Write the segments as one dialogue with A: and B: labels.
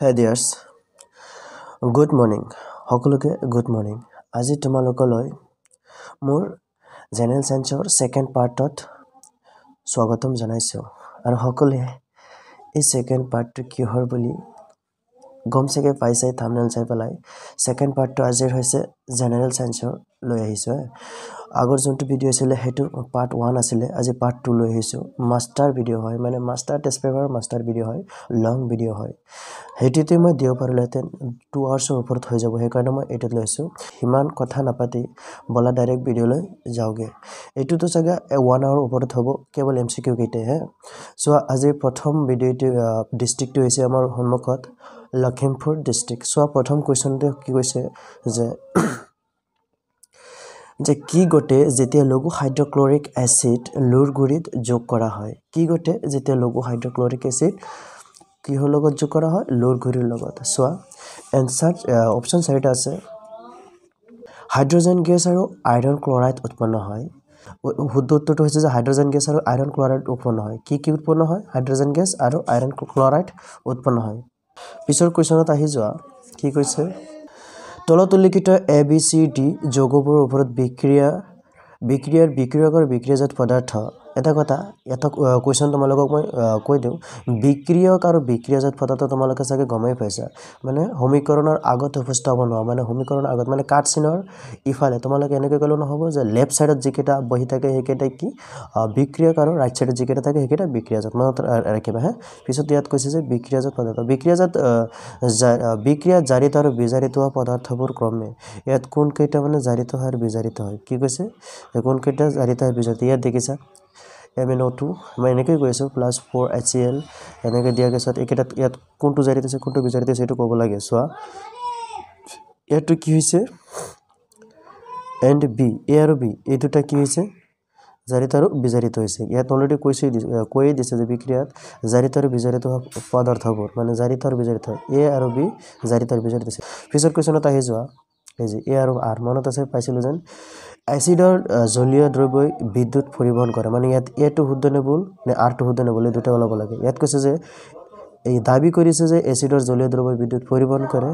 A: হে hey dears good morning সকলোকে good morning আজি তোমালোকলৈ মোৰ জেনেৰেল চাইন্সৰ ছেকেণ্ড পাৰ্টত স্বাগতম জনাইছোঁ আৰু সকলোৱে এই ছেকেণ্ড পাৰ্টটো কিহৰ বুলি গম চাগে পাইছে থামনেল চাই পেলাই ছেকেণ্ড পাৰ্টটো আজিৰ হৈছে জেনেৰেল চাইন্সৰ লৈ আহিছোঁ আগৰ যোনটো ভিডিঅ' আছিলে সেইটো পাৰ্ট ওৱান আছিলে আজি পাৰ্ট টু লৈ আহিছোঁ মাষ্টাৰ ভিডিঅ' হয় মানে মাষ্টাৰ টেষ্ট পেপাৰৰ মাষ্টাৰ ভিডিঅ' হয় লং ভিডিঅ' হয় সেইটোতে মই দিব পাৰিলোহেঁতেন টু আৱাৰ্ছৰ ওপৰত হৈ যাব সেইকাৰণে মই এইটোত লৈছোঁ সিমান কথা নাপাতি বলা ডাইৰেক্ট ভিডিঅ'লৈ যাওঁগৈ এইটোতো চাগে ওৱান আৱাৰ ওপৰত হ'ব কেৱল এম চি কিউ কেইটাহে চোৱা আজিৰ প্ৰথম ভিডিঅ'টো ডিষ্ট্ৰিক্টটো হৈছে আমাৰ সন্মুখত লখিমপুৰ ডিষ্ট্ৰিক্ট চোৱা প্ৰথম কুৱেশ্যনটো কি কৈছে যে যে কি ঘটে যেতিয়া লঘু হাইড্ৰক্লৰিক এচিড লুৰ গুৰিত যোগ কৰা হয় কি ঘটে যেতিয়া লঘু হাইড্ৰক্লৰিক এচিড কিহৰ লগত যোগ কৰা হয় লুৰ গুৰিৰ লগত চোৱা এনচাৰ অপশ্যন চাৰিটা আছে হাইড্ৰজেন গেছ আৰু আইৰণ ক্লৰাইড উৎপন্ন হয় শুদ্ধ উত্তৰটো হৈছে যে হাইড্ৰজেন গেছ আৰু আইৰণ ক্লৰাইড উৎপন্ন হয় কি কি উৎপন্ন হয় হাইড্ৰজেন গেছ আৰু আইৰণ ক্লৰাইড উৎপন্ন হয় পিছৰ কুৱেশ্যনত আহি যোৱা কি কৈছে তলত উল্লিখিত এ বি চি ডি যোগবোৰৰ ওপৰত বিক্ৰিয়া বিক্ৰিয়াৰ বিক্ৰিয়কৰ বিক্ৰিয়াজাত পদাৰ্থ এটা কথা এটা কুৱেশ্যন তোমালোকক মই কৈ দিওঁ বিক্ৰিয়ক আৰু বিক্ৰিয়াজাত ফটাটো তোমালোকে চাগে গমেই পাইছা মানে সমীকৰণৰ আগত উপস্থাপন হোৱা মানে সমীকৰণৰ আগত মানে কাঠ চিনৰ ইফালে তোমালোকে এনেকৈ ক'লেও নহ'ব যে লেফ্ট ছাইডত যিকেইটা বহি থাকে সেইকেইটাই কি বিক্ৰিয়ক আৰু ৰাইট ছাইডত যিকেইটা থাকে সেইকেইটা বিক্ৰিয়াজাত মনত ৰাখিবা হে পিছত ইয়াত কৈছে যে বিক্ৰিয়াজাত পদাৰ্থ বিক্ৰিয়াজাত বিক্ৰিয়াত জাৰিত আৰু বিজাৰিত হোৱা পদাৰ্থবোৰ ক্ৰমে ইয়াত কোনকেইটা মানে জাৰিত হয় আৰু বিজাৰিত হয় কি কৈছে কোনকেইটা জাৰিত হয় বিজাৰিত ইয়াত দেখিছা এম এন অ' টু আমাৰ এনেকৈয়ে গৈ আছোঁ প্লাছ ফ'ৰ এইচ এনেকৈ দিয়া গেছত এইকেইটাত ইয়াত কোনটো জাৰিত আছে কোনটো বিজাৰিত আছে সেইটো ক'ব লাগে চোৱা ইয়াতটো কি হৈছে এণ্ড বি এ আৰু বি এই দুটা কি হৈছে জাৰিত আৰু বিজাৰিত হৈছে ইয়াত অলৰেডি কৈছেই দিছে কৈয়ে দিছে যে বিক্ৰিয়াত জাৰিত আৰু বিজাৰিত হোৱা পদাৰ্থবোৰ মানে জাৰিত আৰু বিজাৰিত এ আৰু বি জাৰিত আৰু বিজাৰিত আছে পিছৰ কুৱেশ্যনত আহি যোৱা এই যে এ আৰু আৰ মনত আছে পাইছিলোঁ যেন এচিডৰ জলীয় দ্ৰব্যই বিদ্যুৎ পৰিবহণ কৰে মানে ইয়াত এটো শুদ্ধনেবুল নে আৰটো শুদ্ধনেবুল এই দুটা ওলাব লাগে ইয়াত কৈছে যে এই দাবী কৰিছে যে এচিডৰ জলীয় দ্ৰব্যই বিদ্যুৎ পৰিবহণ কৰে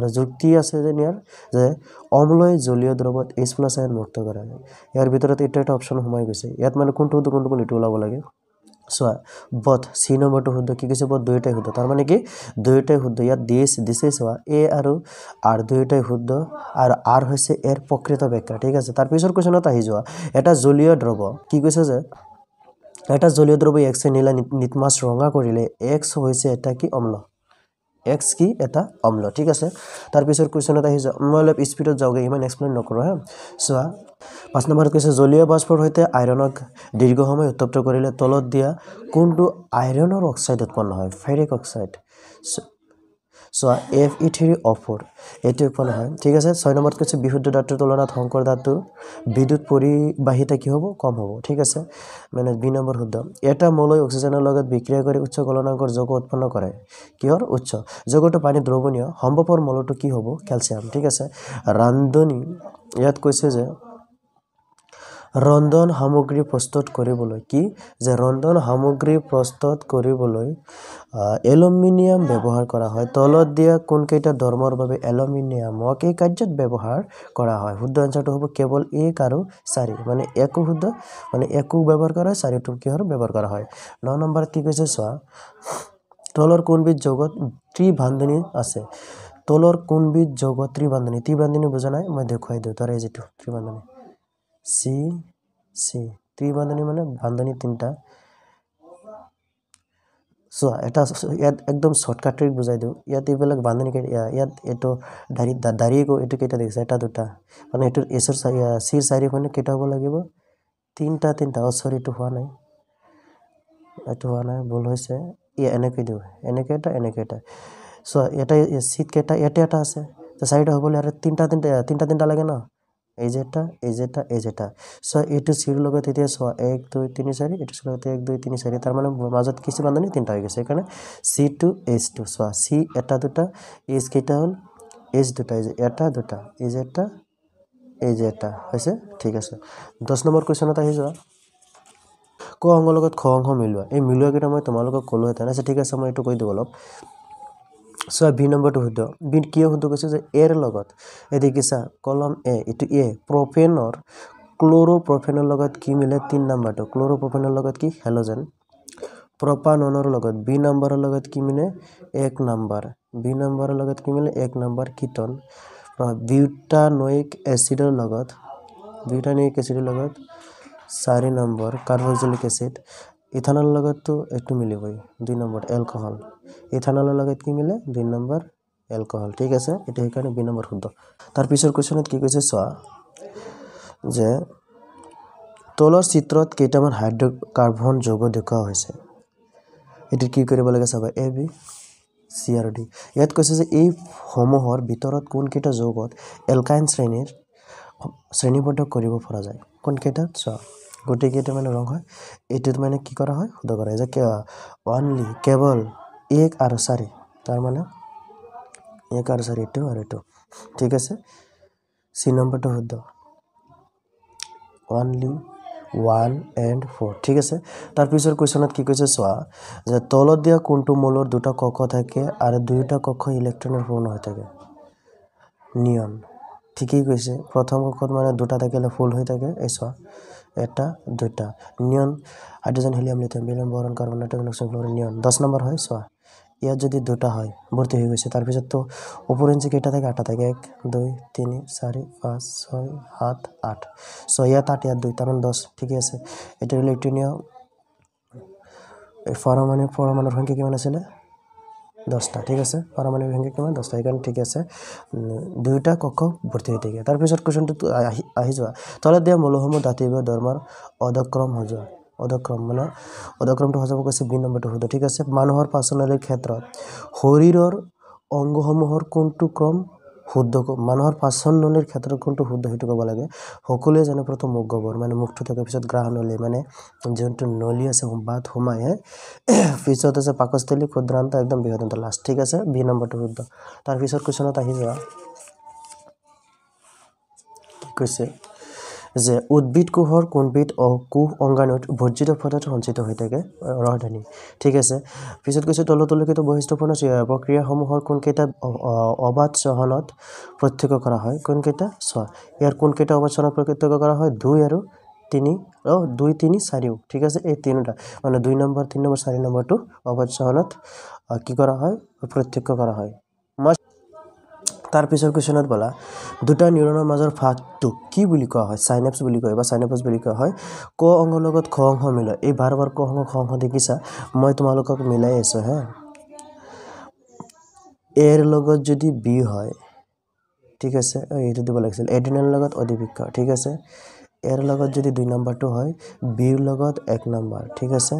A: আৰু যুক্তি আছে যেন ইয়াৰ যে অম্লই জলীয় দ্ৰব্যত এইচ প্লাছ আইন মুক্ত কৰে ইয়াৰ ভিতৰত এইটো এটা অপশ্যন সোমাই গৈছে ইয়াত মানে কোনটো কোনটো কোনটো এইটো ওলাব লাগে চোৱা বধ চি নম্বৰটো শুদ্ধ কি কৈছে বধ দুয়োটাই শুদ্ধ তাৰমানে কি দুয়োটাই শুদ্ধ ইয়াত দিছ দিছে চোৱা এ আৰু আৰ দুয়োটাই শুদ্ধ আৰু আৰ হৈছে এৰ প্ৰকৃত ব্যাখ্যা ঠিক আছে তাৰপিছৰ কুৱেশ্যনত আহি যোৱা এটা জলীয় দ্ৰৱ কি কৈছে যে এটা জলীয় দ্ৰৱ এক্সে নীলা নিতমাছ ৰঙা কৰিলে এক্স হৈছে এটা কি অম্ল এক্স কি এটা অম্ল ঠিক আছে তাৰপিছত কুৱেশ্যনত আহি যাওঁ মই অলপ স্পীডত যাওঁগৈ ইমান এক্সপ্লেইন নকৰোঁ হে চোৱা পাঁচ নম্বৰত কৈছে জলীয় বাষ্পৰ সৈতে আইৰণক দীৰ্ঘ সময় উত্তপ্ত কৰিলে তলত দিয়া কোনটো আইৰণৰ অক্সাইড উৎপন্ন হয় ফেৰিক অক্সাইড চোৱা F E three O' four এইটো ইফালে হয় ঠিক আছে ছয় নম্বৰত কৈছে বিশুদ্ধ ধাতুৰ তুলনাত শংকৰ ধাতুৰ বিদ্যুৎ পৰিবাহিতা কি হ'ব কম হ'ব ঠিক আছে মানে দুই নম্বৰ শুদ্ধ এটা মলৈ অক্সিজেনৰ লগত বিক্ৰিয়া কৰি উচ্চ গলনাংকৰ যোগ উৎপন্ন কৰে কিহৰ উচ্চ যোগটো পানী দ্ৰৱণীয় সম্ভৱৰ মলটো কি হ'ব কেলছিয়াম ঠিক আছে ৰান্ধনি ইয়াত কৈছে যে ৰন্ধন সামগ্ৰী প্ৰস্তুত কৰিবলৈ কি যে ৰন্ধন সামগ্ৰী প্ৰস্তুত কৰিবলৈ এলুমিনিয়াম ব্যৱহাৰ কৰা হয় তলত দিয়া কোনকেইটা ধৰ্মৰ বাবে এলুমিনিয়ামক এই কাৰ্যত ব্যৱহাৰ কৰা হয় শুদ্ধ আঞ্চাৰটো হ'ব কেৱল এক আৰু চাৰি মানে একো শুদ্ধ মানে একো ব্যৱহাৰ কৰা হয় চাৰিটো কিহৰ ব্যৱহাৰ কৰা হয় ন নম্বৰ কি কৈছে চোৱা তলৰ কোনবিধ যোগত ত্ৰিভান্ধনী আছে তলৰ কোনবিধ যোগত ত্ৰি বান্ধনী বুজা নাই মই দেখুৱাই দিওঁ তাৰে যিটো বান্ধনী চি চি ত্ৰিবান্ধনী মানে বান্ধনী তিনিটা চোৱা এটা ইয়াত একদম শ্বৰ্টকাট ট্ৰিক বুজাই দিওঁ ইয়াত এইবিলাক বান্ধনী কেইটা ইয়াত এইটো দাৰি দাৰিয়ে কওঁ এইটো কেইটা দেখিছা এটা দুটা মানে এইটো এচৰ চাৰি চিৰ চাৰিখনে কেইটা হ'ব লাগিব তিনিটা তিনিটা অ' চৰি এইটো হোৱা নাই এইটো হোৱা নাই ভুল হৈছে ইয়াত এনেকৈ দিওঁ এনেকৈ এটা এনেকৈ এটা চোৱা এটা চিট কেইটা ইয়াতে এটা আছে চাৰিটা হ'বলৈ আৰু তিনিটা তিনিটা তিনিটা তিনিটা লাগে ন এজেটা এজেটা এজেটা চোৱা এইটো চিৰ লগত এতিয়া চোৱা এক দুই তিনি চাৰি এইটো চিৰ লগত এক দুই তিনি চাৰি তাৰ মানে মাজত কিছুমান জানি তিনিটা হৈ গৈছে সেইকাৰণে চি টু এইচ টু চোৱা চি এটা দুটা এইচ কেইটা হ'ল এইচ দুটা এজ এটা দুটা এজেটা এজেটা হৈছে ঠিক আছে দহ নম্বৰ কুৱেশ্যনত আহি যোৱা ক অংগৰ লগত খ অংশ মিলোৱা এই মিলোৱাকেইটা মই তোমালোকক ক'লোহেঁতেন আছে ঠিক আছে মই এইটো কৈ দিওঁ অলপ চোৱা বি নম্বৰটো শুদ্ধ বি কিয় শুদ্ধ কৈছে যে এৰ লগত এটি কি চা কলম এ এইটো এ প্ৰফেনৰ ক্ল'ৰ'প্ৰফেনৰ লগত কি মিলে তিনি নম্বৰটো ক্ল'ৰ'প্ৰফেনৰ লগত কি হেল'জেন প্ৰপানৰ লগত বি নম্বৰৰ লগত কি মিলে এক নম্বৰ বি নম্বৰৰ লগত কি মিলে এক নম্বৰ কীৰ্তন বিউটানৈক এচিডৰ লগত বিউটানৈক এচিডৰ লগত চাৰি নম্বৰ কাৰ্বজেলিক এচিড ইথানৰ লগততো এইটো মিলিবই দুই নম্বৰ এলকহল ইথানলৰ লগত কি মিলে দুই নম্বৰ এলকহল ঠিক আছে এইটো সেইকাৰণে দুই নম্বৰ শুদ্ধ তাৰ পিছৰ কুৱেশ্যনত কি কৈছে চোৱা যে তলৰ চিত্ৰত কেইটামান হাইড্ৰ'কাৰ্বন যৌগ দেখুওৱা হৈছে এইটো কি কৰিব লাগে চাবা A B C or D ইয়াত কৈছে যে এইসমূহৰ ভিতৰত কোনকেইটা যৌগত এলকাইন শ্ৰেণীৰ শ্ৰেণীবদ্ধ কৰিব পৰা যায় কোনকেইটা চোৱা গোটেইকেইটা মানে ৰং হয় এইটোত মানে কি কৰা হয় শুদ্ধ কৰা হয় যে অনলি কেৱল এক আৰু চাৰি তাৰমানে এক আৰু চাৰি এইটো আৰু এইটো ঠিক আছে চি নম্বৰটো শুদ্ধ অনলি ওৱান এণ্ড ফ'ৰ ঠিক আছে তাৰপিছৰ কুৱেশ্যনত কি কৈছে চোৱা যে তলত দিয়া কোনটো মূলৰ দুটা কক্ষ থাকে আৰু দুয়োটা কক্ষ ইলেক্ট্ৰনৰ পূৰ্ণ হৈ থাকে নিয়ন ঠিকেই কৈছে প্ৰথম কক্ষত মানে দুটা থাকিলে ফুল হৈ থাকে এই চোৱা এটা দুটা neon hydrogen helium lithium beryllium boron carbon nitrogen oxygen fluorine neon দহ নম্বৰ হয় চোৱা ইয়াত যদি দুটা হয় ভৰ্তি হৈ গৈছে তাৰপিছততো ওপৰঞ্চি কেইটা থাকে আঠটা থাকে এক দুই তিনি চাৰি পাঁচ ছয় সাত আঠ ছয় ইয়াত আঠ ইয়াত দুই তাৰমানে দহ ঠিকেই আছে এতিয়া ইলেক্ট্ৰনীয় পৰমাণু পৰমাণুৰ সংখ্যা কিমান আছিলে দহটা ঠিক আছে পাৰমাণৱিক সংখ্যা কিমান দহটা সেইকাৰণে ঠিকে আছে দুয়োটা কক্ষ ভৰ্তি হৈ থাকে তাৰপিছত কুৱেশ্যনটো আহি আহি যোৱা তলত দিয়া মূলসমূহ দাঁতিব ধৰ্মৰ অধক্ৰম হৈ যোৱা অধক্ৰম মানে অধক্ৰমটো সজাব কৈছে বি নম্বৰটো শুদ্ধ ঠিক আছে মানুহৰ পাচনালীৰ ক্ষেত্ৰত শৰীৰৰ অংগসমূহৰ কোনটো ক্ৰম শুদ্ধ মানুহৰ পাচন নলীৰ ক্ষেত্ৰত কোনটো শুদ্ধ সেইটো ক'ব লাগে সকলোৱে জানে প্ৰথম মুখ গোবৰ মানে মুখটো থকাৰ পিছত গ্ৰাহ নলী মানে যোনটো নলী আছে বাট সোমায় পিছত আছে পাকস্থলী ক্ষুদ্ৰান্ত একদম বৃহদন্ত লাষ্ট ঠিক আছে বি নম্বৰটো শুদ্ধ তাৰপিছত কুৱেশ্যনত আহি যোৱা কি কৈছে যে উদ্ভিদ কোহৰ কোনবিদ অ কোহ অংগাণুত বৰ্জিত ফটাত সঞ্চিত হৈ থাকে ৰহধানী ঠিক আছে পিছত কৈছে তলত উল্লেখিত বৈশিষ্ট্যপূৰ্ণ প্ৰক্ৰিয়াসমূহৰ কোনকেইটা অবাধ চহনত প্ৰত্যক্ষ কৰা হয় কোনকেইটা চ ইয়াৰ কোনকেইটা অবাধ চহনত প্ৰত্যক্ষ কৰা হয় দুই আৰু তিনি অঁ দুই তিনি চাৰিও ঠিক আছে এই তিনিটা মানে দুই নম্বৰ তিনি নম্বৰ চাৰি নম্বৰটো অবাধ চহনত কি কৰা হয় প্ৰত্যক্ষ কৰা হয় মই তাৰ পিছৰ কুৱেশ্যনত বলা দুটা নিউৰনৰ মাজৰ ভাগটো কি বুলি কোৱা হয় চাইনেপচ বুলি কয় বা চাইনেপচ বুলি কোৱা হয় ক অংগ লগত খ অংশ মিলয় এই বাৰ বাৰ ক অংগ খ অংশ দেখিছা মই তোমালোকক মিলাই আছোঁ হে এৰ লগত যদি বি হয় ঠিক আছে এইটো দিব লাগিছিল এডিনেলৰ লগত অধিবৃক্ষ ঠিক আছে এৰ লগত যদি দুই নম্বৰটো হয় বিৰ লগত এক নম্বৰ ঠিক আছে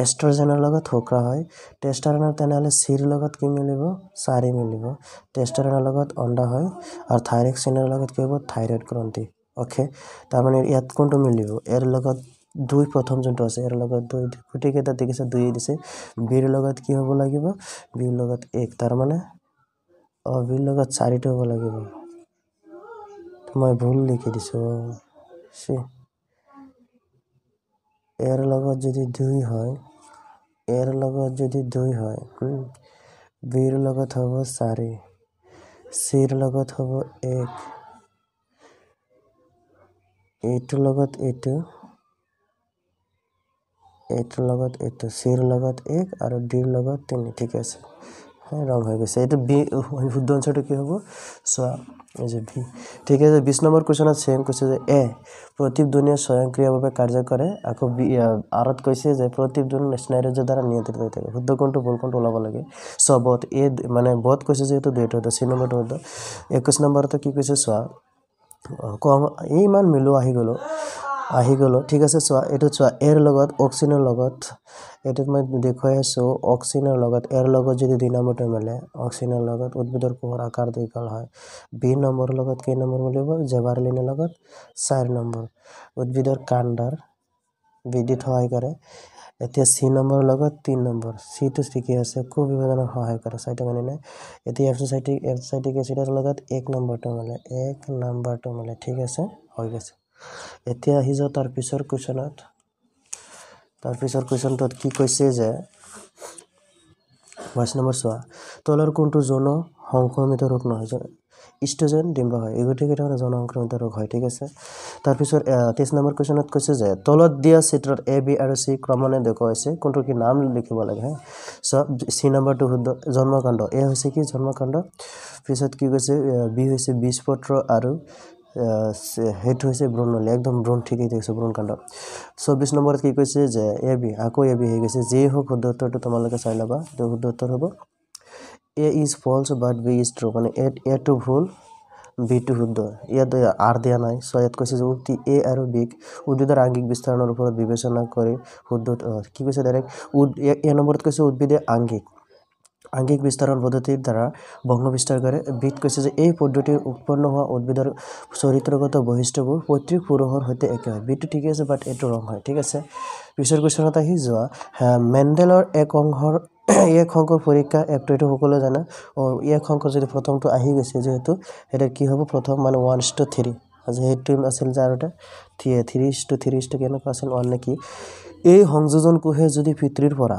A: এষ্ট্ৰজেনৰ লগত শুক্ৰ হয় টেষ্টাৰনৰ তেনেহ'লে চিৰ লগত কি মিলিব চাৰি মিলিব টেষ্টাৰনৰ লগত অণ্ডা হয় আৰু থাইৰয়ড চিনৰ লগত কি হ'ব থাইৰয়ড গ্ৰন্থি অ'কে তাৰমানে ইয়াত কোনটো মিলিব ইয়াৰ লগত দুই প্ৰথম যোনটো আছে ইয়াৰ লগত দুই গোটেইকেইটা দেখিছে দুয়ে দিছে বিৰ লগত কি হ'ব লাগিব বিৰ লগত এক তাৰমানে অঁ বিৰ লগত চাৰিটো হ'ব লাগিব মই ভুল লিখি দিছোঁ চি ইয়াৰ লগত যদি দুই হয় এৰ লগত যদি দুই হয় বিৰ লগত হ'ব চাৰি চিৰ লগত হ'ব এক এইটোৰ লগত এইটো এইটোৰ লগত এইটো চিৰ লগত এক আৰু ডিৰ লগত তিনি ঠিক আছে ৰং হৈ গৈছে এইটো বি শুদ্ধ অঞ্চলটো কি হ'ব চোৱা যে ভি ঠিক আছে বিশ নম্বৰ কুৱেশ্যনত চেম কৈছে যে এ প্ৰতীপধ্বনীয়ে স্বয়ংক্ৰিয়ভাৱে কাৰ্য কৰে আকৌ আঁৰত কৈছে যে প্ৰতীপধ্বনি স্নায়ুৰাজ্যৰ দ্বাৰা নিয়ন্ত্ৰিত হৈ থাকে শুদ্ধ কোনটো ভুল কোনটো ওলাব লাগে চবত এ মানে বধ কৈছে যে এইটো দুইটো হ'ব চি নম্বৰটো হ'ব একৈছ নম্বৰতে কি কৈছে চোৱা কওঁ এই ইমান মিলো আহি গ'লোঁ আহি গ'লোঁ ঠিক আছে চোৱা এইটো চোৱা এৰ লগত অক্সিজেনৰ লগত এইটোত মই দেখুৱাই আছোঁ অক্সিজেনৰ লগত এৰ লগত যদি দুই নম্বৰটো মিলে অক্সিজেনৰ লগত উদ্ভিদৰ কোহৰ আকাৰ দীঘল হয় বি নম্বৰৰ লগত কেই নম্বৰ মিলিব জেভাৰলিনৰ লগত চাৰি নম্বৰ উদ্ভিদৰ কাণ্ডৰ বৃদ্ধিত সহায় কৰে এতিয়া চি নম্বৰৰ লগত তিনি নম্বৰ চিটো ঠিকে আছে কু বিভাজনক সহায় কৰে চাইটক আনিলে এতিয়া এফচাইটিক এফচাইটিক এচিডৰ লগত এক নম্বৰটো মিলে এক নম্বৰটো মিলে ঠিক আছে হৈ গৈছে এতিয়া আহি যাওঁ তাৰ পিছৰ কুৱেশ্যনত তাৰ পিছৰ কুৱেশ্যনটোত কি কৈছে যে ভইচ নম্বৰ চোৱা তলৰ কোনটো যৌন সংক্ৰমিত ৰোগ নহয় ইষ্ট্ৰজেন ডিম্ব হয় এই গোটেইকেইটা মানে সংক্ৰমিত ৰোগ হয় ঠিক আছে তাৰপিছত তেইছ নম্বৰ কুৱেশ্যনত কৈছে যে তলত দিয়া চিত্ৰত এ বি আৰু চি ক্ৰমণে দেখুৱাইছে কোনটো কি নাম লিখিব লাগে হে চব চি নম্বৰটো শুদ্ধ জন্মকাণ্ড এ হৈছে কি জন্মকাণ্ড পিছত কি কৈছে বি হৈছে বীজপত্ৰ আৰু সেইটো হৈছে ব্ৰণলী একদম ব্ৰণ হৈ থাকিছে ব্ৰণকাণ্ড চৌব্বিছ নম্বৰত কি কৈছে যে এ বি আকৌ এ বি হৈ গৈছে যিয়ে হওক শুদ্ধ উত্তৰটো তোমালোকে চাই ল'বা এইটো শুদ্ধ উত্তৰ হ'ব A is false but B is true মানে এ টু ভুল বি টু শুদ্ধ ইয়াত আৰ দিয়া নাই চ' ইয়াত কৈছে যে উক্তি এ আৰু বিক উদ্ভিদৰ আংগিক বিস্তাৰণৰ ওপৰত বিবেচনা কৰি শুদ্ধ কি কৈছে ডাইৰেক্ট উদ এ নম্বৰত কৈছে উদ্ভিদে আংগিক আংগিক বিস্তাৰণ পদ্ধতিৰ দ্বাৰা বংশ বিস্তাৰ কৰে বিধ কৈছে যে এই পদ্ধতিৰ উৎপন্ন হোৱা উদ্ভিদৰ চৰিত্ৰগত বৈশিষ্ট্যবোৰ পৈতৃক পুৰুষৰ সৈতে একে হয় বিধটো ঠিকে আছে বাট এইটো ৰং হয় ঠিক আছে পিছৰ কুৱেশ্যনত আহি যোৱা মেণ্ডেলৰ এক অংশৰ এক অংকৰ পৰীক্ষা এপটো এইটো সকলোৱে জানে এক অংক যদি প্ৰথমটো আহি গৈছে যিহেতু সেইটো কি হ'ব প্ৰথম মানে ওৱান ইজ টু থ্ৰী সেইটো আছিল যাৰ এটা three three is two three is two কেনেকুৱা আছিল ওৱান নে কি এই সংযোজন কোহে যদি পিতৃৰ পৰা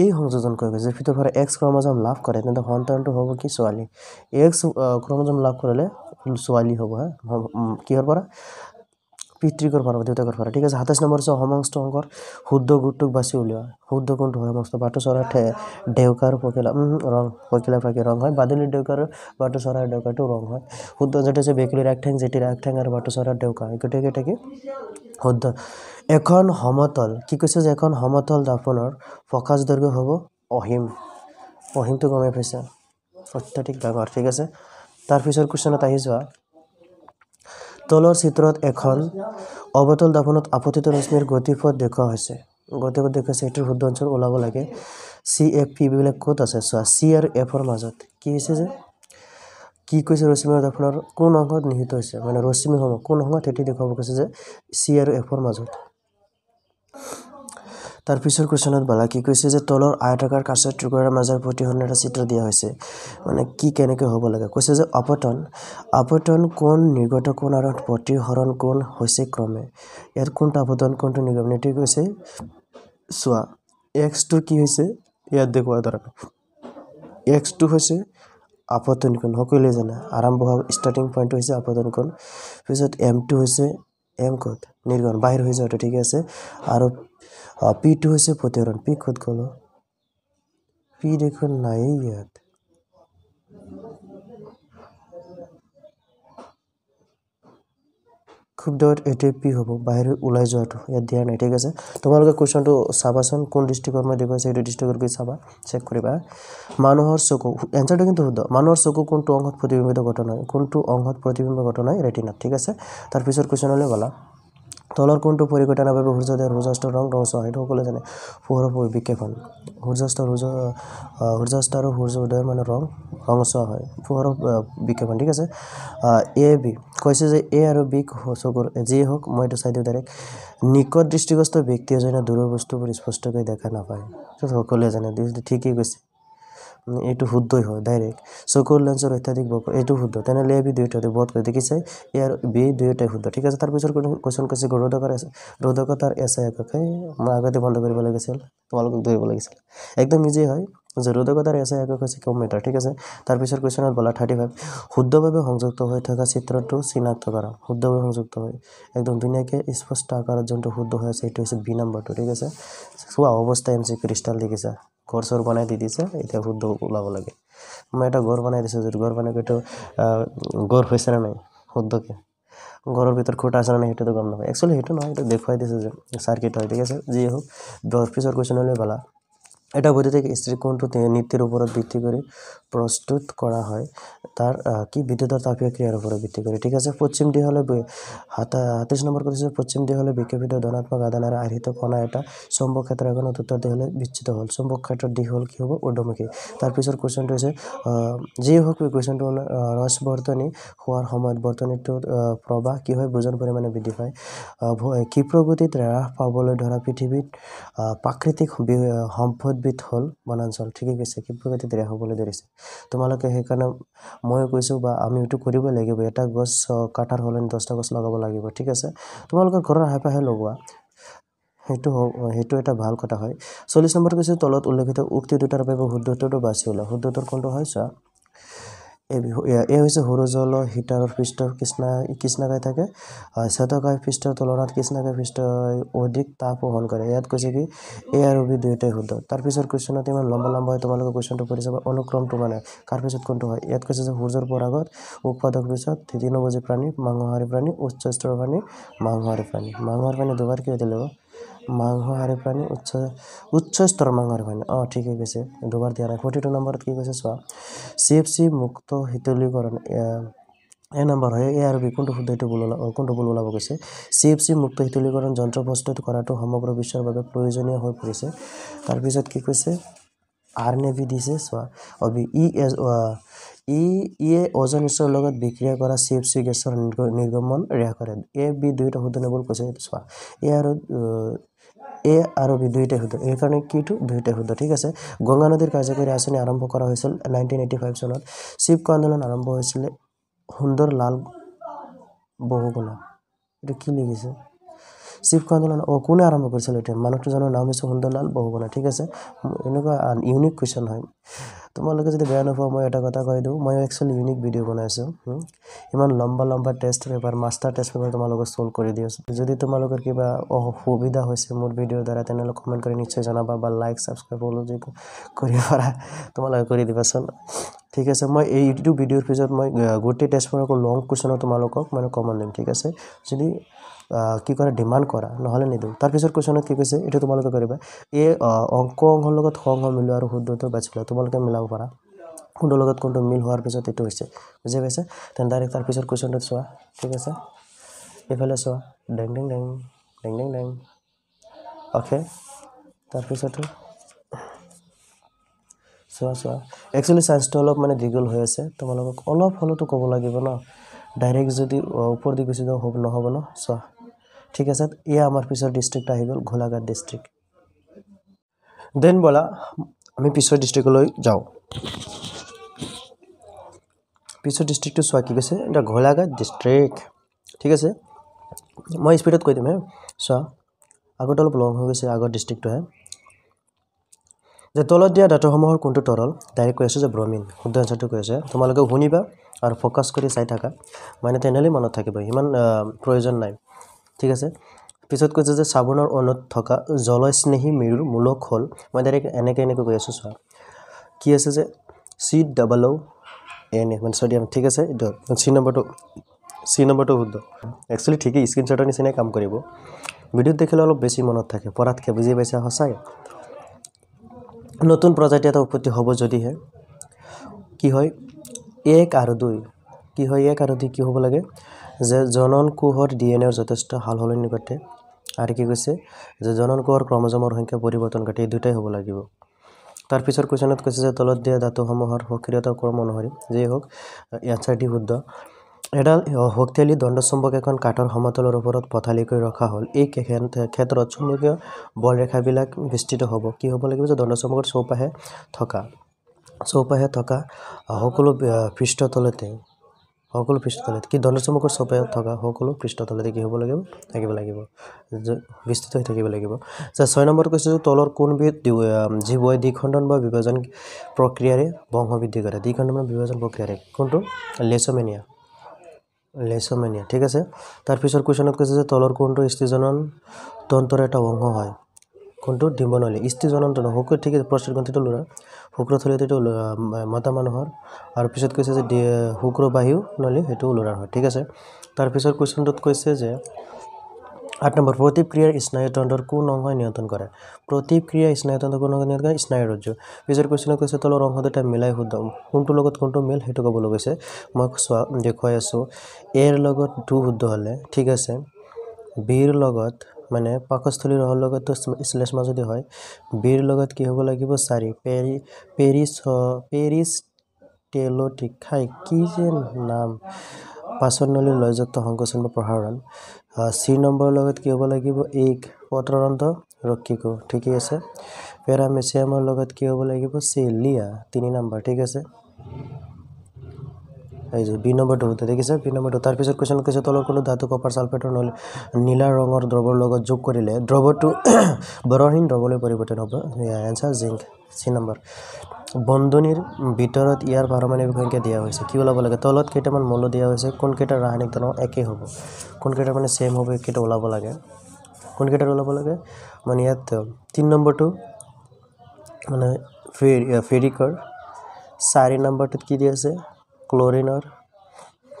A: এই সংযোজন কৰিব যে ফিটোফাৰে এক্স ক্ৰমজম লাভ কৰে তেন্তে সন্তানটো হ'ব কি ছোৱালী এক্স ক্ৰমজম লাভ কৰিলে ছোৱালী হ'ব হা কি কিহৰ পৰা পিতৃকৰ পৰা দেউতাকৰ পৰা ঠিক আছে সাতাইছ নম্বৰ চোৱা হমংস্ত অংকৰ শুদ্ধ গোটটোক বাছি উলিওৱা শুদ্ধ কোনটো হয় সমস্ত বাটো চৰাই ঠে ডেউকাৰ পকিলা ৰং পকিলা পাকি ৰং হয় বাদলি ডেউকাৰ বাটোচৰা ডেউকাৰটো ৰং হয় শুদ্ধ যেতিয়া হৈছে বেকুলীৰ এক ঠেং জেঠীৰ এক ঠেং আৰু বাটো বাটোচৰা ডেউকা গোটেই কি শুদ্ধ এখন সমতল কি কৈছে যে এখন সমতল দাপোনৰ প্ৰকাশ দৈৰ্ঘ্য হ'ব অসীম অসীমটো গমে পাইছে অত্যাধিক ডাঙৰ ঠিক আছে তাৰপিছৰ কুৱেশ্যনত আহি যোৱা তলৰ চিত্ৰত এখন অৱতল দাপোনত আপত্তিত ৰশ্মিৰ গতিপথ দেখুওৱা হৈছে গতিপথ দেখুৱাইছে সেইটোৰ শুদ্ধ অঞ্চল ওলাব লাগে চি এফ পিবিলাক ক'ত আছে চোৱা চি আৰু এফৰ মাজত কি হৈছে যে কি কৈছে ৰশ্মি ৰথখনৰ কোন অংশত নিহিত হৈছে মানে ৰশ্মিসমূহ কোন অংগত সেইটো দেখুৱাব কৈছে যে চি আৰু এফৰ মাজত তাৰপিছৰ কুৱেশ্যনত বালা কি কৈছে যে তলৰ আয়তাকাৰ কাছৰ টুকুৰাৰ মাজৰ প্ৰতিখন এটা চিত্ৰ দিয়া হৈছে মানে কি কেনেকৈ হ'ব লাগে কৈছে যে অপতন অপতন কোন নিৰ্গত কোন আৰু প্ৰতিহৰণ কোন হৈছে ক্ৰমে ইয়াত কোনটো অপতন কোনটো নিগমন এইটোৱে কৈছে চোৱা এক্সটো কি হৈছে ইয়াত দেখুওৱাৰ দৰকাৰ এক্সটো হৈছে আপতনিকোণ সকলোৱে জানে আৰম্ভ ষ্টাৰ্টিং পইণ্টটো হৈছে আপতনিকোণ পিছত এমটো হৈছে এম ক'ত নিৰ্গণ বাহিৰ হৈ যোৱাটো ঠিকে আছে আৰু পিটো হৈছে প্ৰতিৰণ পি ক'ত গ'লো পি দেখোন নাই ইয়াত খুব দূৰত এ টি পি হ'ব বাহিৰ ওলাই যোৱাটো ইয়াত দিয়া নাই ঠিক আছে তোমালোকে কুৱেশ্যনটো চাবাচোন কোন ডিষ্ট্ৰিক্টত মই দেখুৱাইছোঁ সেইটো ডিষ্ট্ৰিক্টত গৈ চাবা চেক কৰিবা মানুহৰ চকু এনচাৰটো কিন্তু শুদ্ধ মানুহৰ চকু কোনটো অংশত প্ৰতিবিম্বিত ঘটনা কোনটো অংশত প্ৰতিবিম্ব ঘটনাই ৰেটিনাত ঠিক আছে তাৰপিছত কুৱেশ্যনলৈ গ'লা তলৰ কোনটো বাবে সূৰ্যদয় সূৰ্যাস্ত ৰং ৰং চোৱা সেইটো সকলোৱে জানে পোহৰৰ বিক্ষেপণ সূৰ্যাস্ত সূৰ্য সূৰ্যাস্ত আৰু সূৰ্য উদয়ৰ মানে ৰং ৰং চোৱা হয় পোহৰৰ বিক্ষেপণ ঠিক আছে এ বি কৈছে যে এ আৰু বি চকুৰ যিয়ে হওক মই এইটো চাই দিওঁ ডাইৰেক্ট নিকট দৃষ্টিগ্ৰস্ত ব্যক্তি এজনে দূৰৰ বস্তুবোৰ স্পষ্টকৈ দেখা নাপায় সকলোৱে জানে ঠিকেই কৈছে এইটো শুদ্ধই হয় ডাইৰেক্ট চকুৰ লেন্সৰ অত্যাধিক এইটো শুদ্ধ তেনেহ'লে এ বি দুয়োটাতে বোধ কৰে দেখিছে ইয়াৰ বি দুয়োটাই শুদ্ধ ঠিক আছে তাৰ তাৰপিছত কুৱেশ্যন কৈছে ৰৌদকাৰ ৰৌদকতাৰ এছ আই একক মই আগতে বন্ধ কৰিব লাগিছিল তোমালোকক ধৰিব লাগিছিল একদম ইজি হয় যে রোধকতার এসআই একক হৈছে কিলোমিটাৰ ঠিক আছে তাৰ তাৰপিছত কুৱেশ্যনত বলা থাৰ্টি ফাইভ শুদ্ধভাৱে সংযুক্ত হৈ থকা চিত্ৰটো চিনাক্ত কৰা শুদ্ধভাৱে সংযুক্ত হৈ একদম ধুনীয়াকৈ স্পষ্ট আকাৰত যোনটো শুদ্ধ হৈ আছে সেইটো হৈছে বি নম্বৰটো ঠিক আছে চোৱা অৱস্থাই এম চি ক্ৰিষ্টাল দেখিছা ঘৰ চৰ বনাই দি দিছে এতিয়া শুদ্ধ ওলাব লাগে মই এটা ঘৰ বনাই দিছোঁ যদি ঘৰ বনাই সেইটো ঘৰ নে নাই শুদ্ধকৈ ঘৰৰ ভিতৰত খুটা আছেনে নাই সেইটোতো গম নাপায় একচুৱেলি সেইটো নহয় সেইটো দেখুৱাই দিছে যে চাৰ্কিট হয় ঠিক আছে যি হওক দহ পিছৰ কুৱেশ্যন হ'লে ভালা এটা বৈদ্যুতিক স্থিতি কোণটো নীতিৰ ওপৰত ভিত্তি কৰি প্ৰস্তুত কৰা হয় তাৰ কি বিদ্যুতৰ তাপীয় ক্ৰিয়াৰ ওপৰত ভিত্তি কৰি ঠিক আছে পশ্চিম দিশ হ'লে সাতাইছ নম্বৰ কৈছে পশ্চিম দিশ হ'লে বিকশিত ধনাত্মক আদানেৰে আহিত কণা এটা চম্বক ক্ষেত্ৰ এখন উত্তৰ দিশ হ'লে বিচ্ছিত হ'ল চম্বক ক্ষেত্ৰৰ দিশ হ'ল কি হ'ব উদ্যমুখী তাৰপিছৰ কুৱেশ্যনটো হৈছে যি হওক কুৱেশ্যনটো হ'ল ৰস বৰ্তনী হোৱাৰ সময়ত বৰ্তনীটোৰ প্ৰবাহ কি হয় বুজন পৰিমাণে বৃদ্ধি পায় ক্ষীপ্ৰগতিত হ্ৰাস পাবলৈ ধৰা পৃথিৱীত প্ৰাকৃতিক সম্পদ উদ্ভিদ হ'ল বনাঞ্চল ঠিকে কৈছে ক্ষীপ্ৰগতি দেৰি হ'বলৈ ধৰিছে তোমালোকে সেইকাৰণে ময়ো কৈছোঁ বা আমি এইটো কৰিবই লাগিব এটা গছ কাটাৰ হ'লে দহটা গছ লগাব লাগিব ঠিক আছে তোমালোকৰ ঘৰৰ আশে পাশে লগোৱা সেইটো সেইটো এটা ভাল কথা হয় চল্লিছ নম্বৰ কৈছে তলত উল্লেখিত উক্তি দুটাৰ বাবে শুদ্ধত্বটো বাছি ওলোৱা শুদ্ধত্বৰ কোনটো হয় চোৱা এই হৈছে সৰুজল হিতাৰৰ পৃষ্ঠ কৃষ্ণা কৃষ্ণা গাই থাকে শ্বেতকায় পৃষ্ঠৰ তুলনাত কৃষ্ণা গাই পৃষ্ঠই অধিক তাপ বহন কৰে ইয়াত কৈছে কি এ আৰু বি দুয়োটাই শুদ্ধ তাৰপিছত কুৱেশ্যনত ইমান লম্বা লম্বা হয় তোমালোকে কুৱেশ্যনটো পঢ়ি চাবা অনুক্ৰমটো মানে কাৰ পিছত কোনটো হয় ইয়াত কৈছে যে সূৰ্যৰ পৰাগত উৎপাদক পিছত তৃতীয়নভোজী প্ৰাণী মাংসহাৰী প্ৰাণী উচ্চস্তৰ প্ৰাণী মাংসহাৰী প্ৰাণী মাংসহাৰী প্ৰাণী দুবাৰ কিয় দিলে মাংসহাৰী প্ৰাণী উচ্চ উচ্চ স্তৰৰ মাংসহাৰী প্ৰাণী অঁ ঠিকেই কৈছে দুবাৰ দিয়া নাই ফৰ্টি টু নম্বৰত কি কৈছে চোৱা চি এফ চি মুক্ত শীতলীকৰণ এ নম্বৰ হয় এ আৰু বি কোনটো শুদ্ধ সেইটো বুল ওলাব কোনটো বুল ওলাব কৈছে চি এফ চি মুক্ত শীতলীকৰণ যন্ত্ৰ প্ৰস্তুত কৰাটো সমগ্ৰ বিশ্বৰ বাবে প্ৰয়োজনীয় হৈ পৰিছে তাৰপিছত কি কৈছে আৰ এন এ দিছে চোৱা অবি ই এজ ইয়ে অজন লগত বিক্ৰিয়া কৰা চি এফ চি গেছৰ নিৰ্গমন ৰেহ কৰে এ বি দুয়োটা শুদ্ধ নবুল কৈছে চোৱা এ আৰু এ আৰু বি দুয়োটাই শুদ্ধ এইকাৰণে কিটো দুয়োটাই শুদ্ধ ঠিক আছে গংগা নদীৰ কাৰ্যকৰী আঁচনি আৰম্ভ কৰা হৈছিল নাইনটিন এইটি ফাইভ চনত চিপকো আন্দোলন আৰম্ভ হৈছিলে সুন্দৰ লাল বহুগুণা এইটো কি লিখিছে শিৱ আন্দোলন অ কোনে আৰম্ভ কৰিছিলোঁ এতিয়া মানুহটোজনৰ নাম হৈছে সুন্দৰলাল বহুগুণা ঠিক আছে এনেকুৱা ইউনিক কুৱেশ্যন হয় তোমালোকে যদি বেয়া নোপোৱা মই এটা কথা কৈ দিওঁ মই একচুৱেলি ইউনিক ভিডিঅ' বনাইছোঁ ইমান লম্বা লম্বা test paper master test paper তোমালোকক চল্ভ কৰি দি আছোঁ যদি তোমালোকৰ কিবা অসুবিধা হৈছে মোৰ ভিডিঅ'ৰ দ্বাৰা তেনেহ'লে কমেণ্ট কৰি নিশ্চয় জনাবা বা লাইক ছাবস্ক্ৰাইব হ'লেও যি কৰিব পাৰা তোমালোকে কৰি দিবাচোন ঠিক আছে মই এই ইউটিউব ভিডিঅ'ৰ পিছত মই গোটেই টেষ্ট পেপাৰ লং কুৱেশ্যনৰ তোমালোকক মানে কমেণ্ট দিম ঠিক আছে যদি কি কৰা ডিমাণ্ড কৰা নহ'লে নিদিওঁ তাৰপিছত কুৱেশ্যনত কি কৈছে এইটো তোমালোকে কৰিবা এই অংক অংশৰ লগত সং সং মিলোৱা আৰু শুদ্ধটো বাচি বাচিলোৱা তোমালোকে মিলাব পাৰা কোনটোৰ লগত কোনটো মিল হোৱাৰ পিছত এইটো হৈছে বুজি পাইছে তেন্তে ডাইৰেক্ট তাৰপিছত কুৱেশ্যনটোত চোৱা ঠিক আছে এইফালে চোৱা ডেং ডেং ডেং ডেং ডেং ডেং অ'কে তাৰপিছতো চোৱা চোৱা একচুৱেলি চাইজটো অলপ মানে দীঘল হৈ আছে তোমালোকক অলপ হ'লেওতো ক'ব লাগিব ন ডাইৰেক্ট যদি ওপৰ দি গুচি যাওঁ হ'ব নহ'ব ন চোৱা ঠিক আছে এয়া আমাৰ পিছৰ ডিষ্ট্ৰিক্ট আহি গ'ল গোলাঘাট ডিষ্ট্ৰিক্ট দেন বলা আমি পিছৰ ডিষ্ট্ৰিক্টলৈ যাওঁ পিছৰ ডিষ্ট্ৰিক্টটো চোৱা কি কৈছে এতিয়া গোলাঘাট ডিষ্ট্ৰিক্ট ঠিক আছে মই স্পীডত কৈ দিম হে চোৱা আগতে অলপ লং হৈ গৈছে আগৰ ডিষ্ট্ৰিক্টটোহে যে তলত দিয়া ডাটাসমূহৰ কোনটো তৰল ডাইৰেক্ট কৈ আছে যে ব্ৰমিন শুদ্ধ এঞ্চাৰটো কৈ আছে তোমালোকে শুনিবা আৰু ফ'কাছ কৰি চাই থাকা মানে তেনেহ'লে মনত থাকিব ইমান প্ৰয়োজন নাই ঠিক আছে পিছত কৈছে যে চাবোনৰ অনুত থকা জলস্নেহী মেৰুৰ মূলক হ'ল মই ডাইৰেক্ট এনেকৈ এনেকৈ কৈ আছোঁ চোৱা কি আছে যে C double O' N A মানে চৰি ঠিক আছে চি নম্বৰটো চি নম্বৰটো শুদ্ধ একচুৱেলি ঠিকেই স্ক্ৰীণ শ্বটৰ নিচিনাই কাম কৰিব ভিডিঅ'ত দেখিলে অলপ বেছি মনত থাকে পৰাতকৈ বুজি পাইছে সঁচাই নতুন প্ৰজাতি এটা উৎপত্তি হ'ব যদিহে কি হয় এক আৰু দুই কি হয় এক আৰু দুই কি হ'ব লাগে যে জনন কোহৰ ডি এন এৰ যথেষ্ট সাল সলনি ঘটে আৰু কি কৈছে যে জনন কোহৰ ক্ৰমজমৰ সংখ্যা পৰিৱৰ্তন ঘটে এই দুটাই হ'ব লাগিব তাৰপিছৰ কুৱেশ্যনত কৈছে যে তলত দিয়া ধাতুসমূহৰ সক্ৰিয়তা ক্ৰম অনুসৰি যিয়ে হওক এনচাৰ ডি শুদ্ধ এডাল শক্তিশালী দণ্ডচম্বক এখন কাঠৰ সমতলৰ ওপৰত পথালি কৰি ৰখা হ'ল এই ক্ষেত্ৰত চুম্বকীয় ৰেখাবিলাক বিস্তৃত হ'ব কি হ'ব লাগিব যে দণ্ডচম্বকৰ চৌপাশে থকা চৌপাশে থকা সকলো পৃষ্ঠতলতে সকলো পৃষ্ঠতলে কি ধনুচমুখৰ চপে থকা সকলো পৃষ্ঠতলেদি কি হ'ব লাগিব থাকিব লাগিব বিস্তৃত হৈ থাকিব লাগিব যে ছয় নম্বৰত কৈছোঁ তলৰ কোনবিধ যিবোৰে দ্বিখণ্ডন বা বিভাজন প্ৰক্ৰিয়াৰে বংশ বৃদ্ধি কৰে দ্বিখণ্ডন বা বিভাজন প্ৰক্ৰিয়াৰে কোনটো লেচমেনিয়া লেচমেনিয়া ঠিক আছে তাৰপিছৰ কুৱেশ্যনত কৈছে যে তলৰ কোনটো স্ত্ৰীজনন তন্ত্ৰৰ এটা অংশ হয় কোনটো ডিম্বনলী ইষ্টি জনন্ত ন শুক্ৰ ঠিক আছে প্ৰস্তুত গ্ৰন্থিটো ল'ৰা শুক্ৰ থলীয়তীটো মতা মানুহৰ আৰু পিছত কৈছে যে শুক্ৰ বাহিও নলী সেইটো ল'ৰাৰ হয় ঠিক আছে তাৰপিছত কুৱেশ্যনটোত কৈছে যে আঠ নম্বৰ প্ৰতিক্ৰিয়াৰ স্নায়ুতন্ত্ৰৰ কোন অংশই নিয়ন্ত্ৰণ কৰে প্ৰতিক্ৰিয়া স্নায়ুতন্ত্ৰ কোন অংশ নিয়ন্ত্ৰণ কৰে স্নায়ুৰজ্জু পিছৰ কুৱেশ্যনত কৈছে তলৰ অংশ দুটা মিলাই শুদ্ধ কোনটোৰ লগত কোনটো মিল সেইটো ক'বলৈ গৈছে মই চোৱা দেখুৱাই আছোঁ এৰ লগত টু শুদ্ধ হ'লে ঠিক আছে বিৰ লগত মানে পাকস্থলী ৰহৰ লগতো শ্লেষ্মা যদি হয় বিৰ লগত কি হ'ব লাগিব চাৰি পেৰি পেৰিছ পেৰিছ টেলটি খাই কি যে নাম পাচনলী লয়যুক্ত সংকোচন বা প্ৰসাৰণ চি নম্বৰৰ লগত কি হ'ব লাগিব এক পত্ৰৰন্ত ৰক্ষিকো ঠিকেই আছে পেৰামেচিয়ামৰ লগত কি হ'ব লাগিব চেলিয়া তিনি নম্বৰ ঠিক আছে এইযোৰ বি নম্বৰ দুটা দেখিছে বি নম্বৰ দুটা তাৰপিছত কুৱেশ্যনত কৈছে তলৰ কোনো ধাতু কপাৰ চালফেটৰ নহ'লে নীলা ৰঙৰ দ্ৰৱৰ লগত যোগ কৰিলে দ্ৰৱটো বৰহীন দ্ৰৱলৈ পৰিৱৰ্তন হ'ব সেয়া জিংক চি নম্বৰ বন্ধনীৰ ভিতৰত ইয়াৰ পাৰমাণৱিক সংখ্যা দিয়া হৈছে কি ওলাব লাগে তলত কেইটামান মৌল দিয়া হৈছে কোনকেইটা ৰাসায়নিক ধৰ্ম একেই হ'ব কোনকেইটা মানে ছেম হ'ব সেইকেইটা ওলাব লাগে কোনকেইটাত ওলাব লাগে মানে ইয়াত তিনি নম্বৰটো মানে ফেৰি ফেৰিকৰ চাৰি নম্বৰটোত কি দি আছে ক্লোরিনর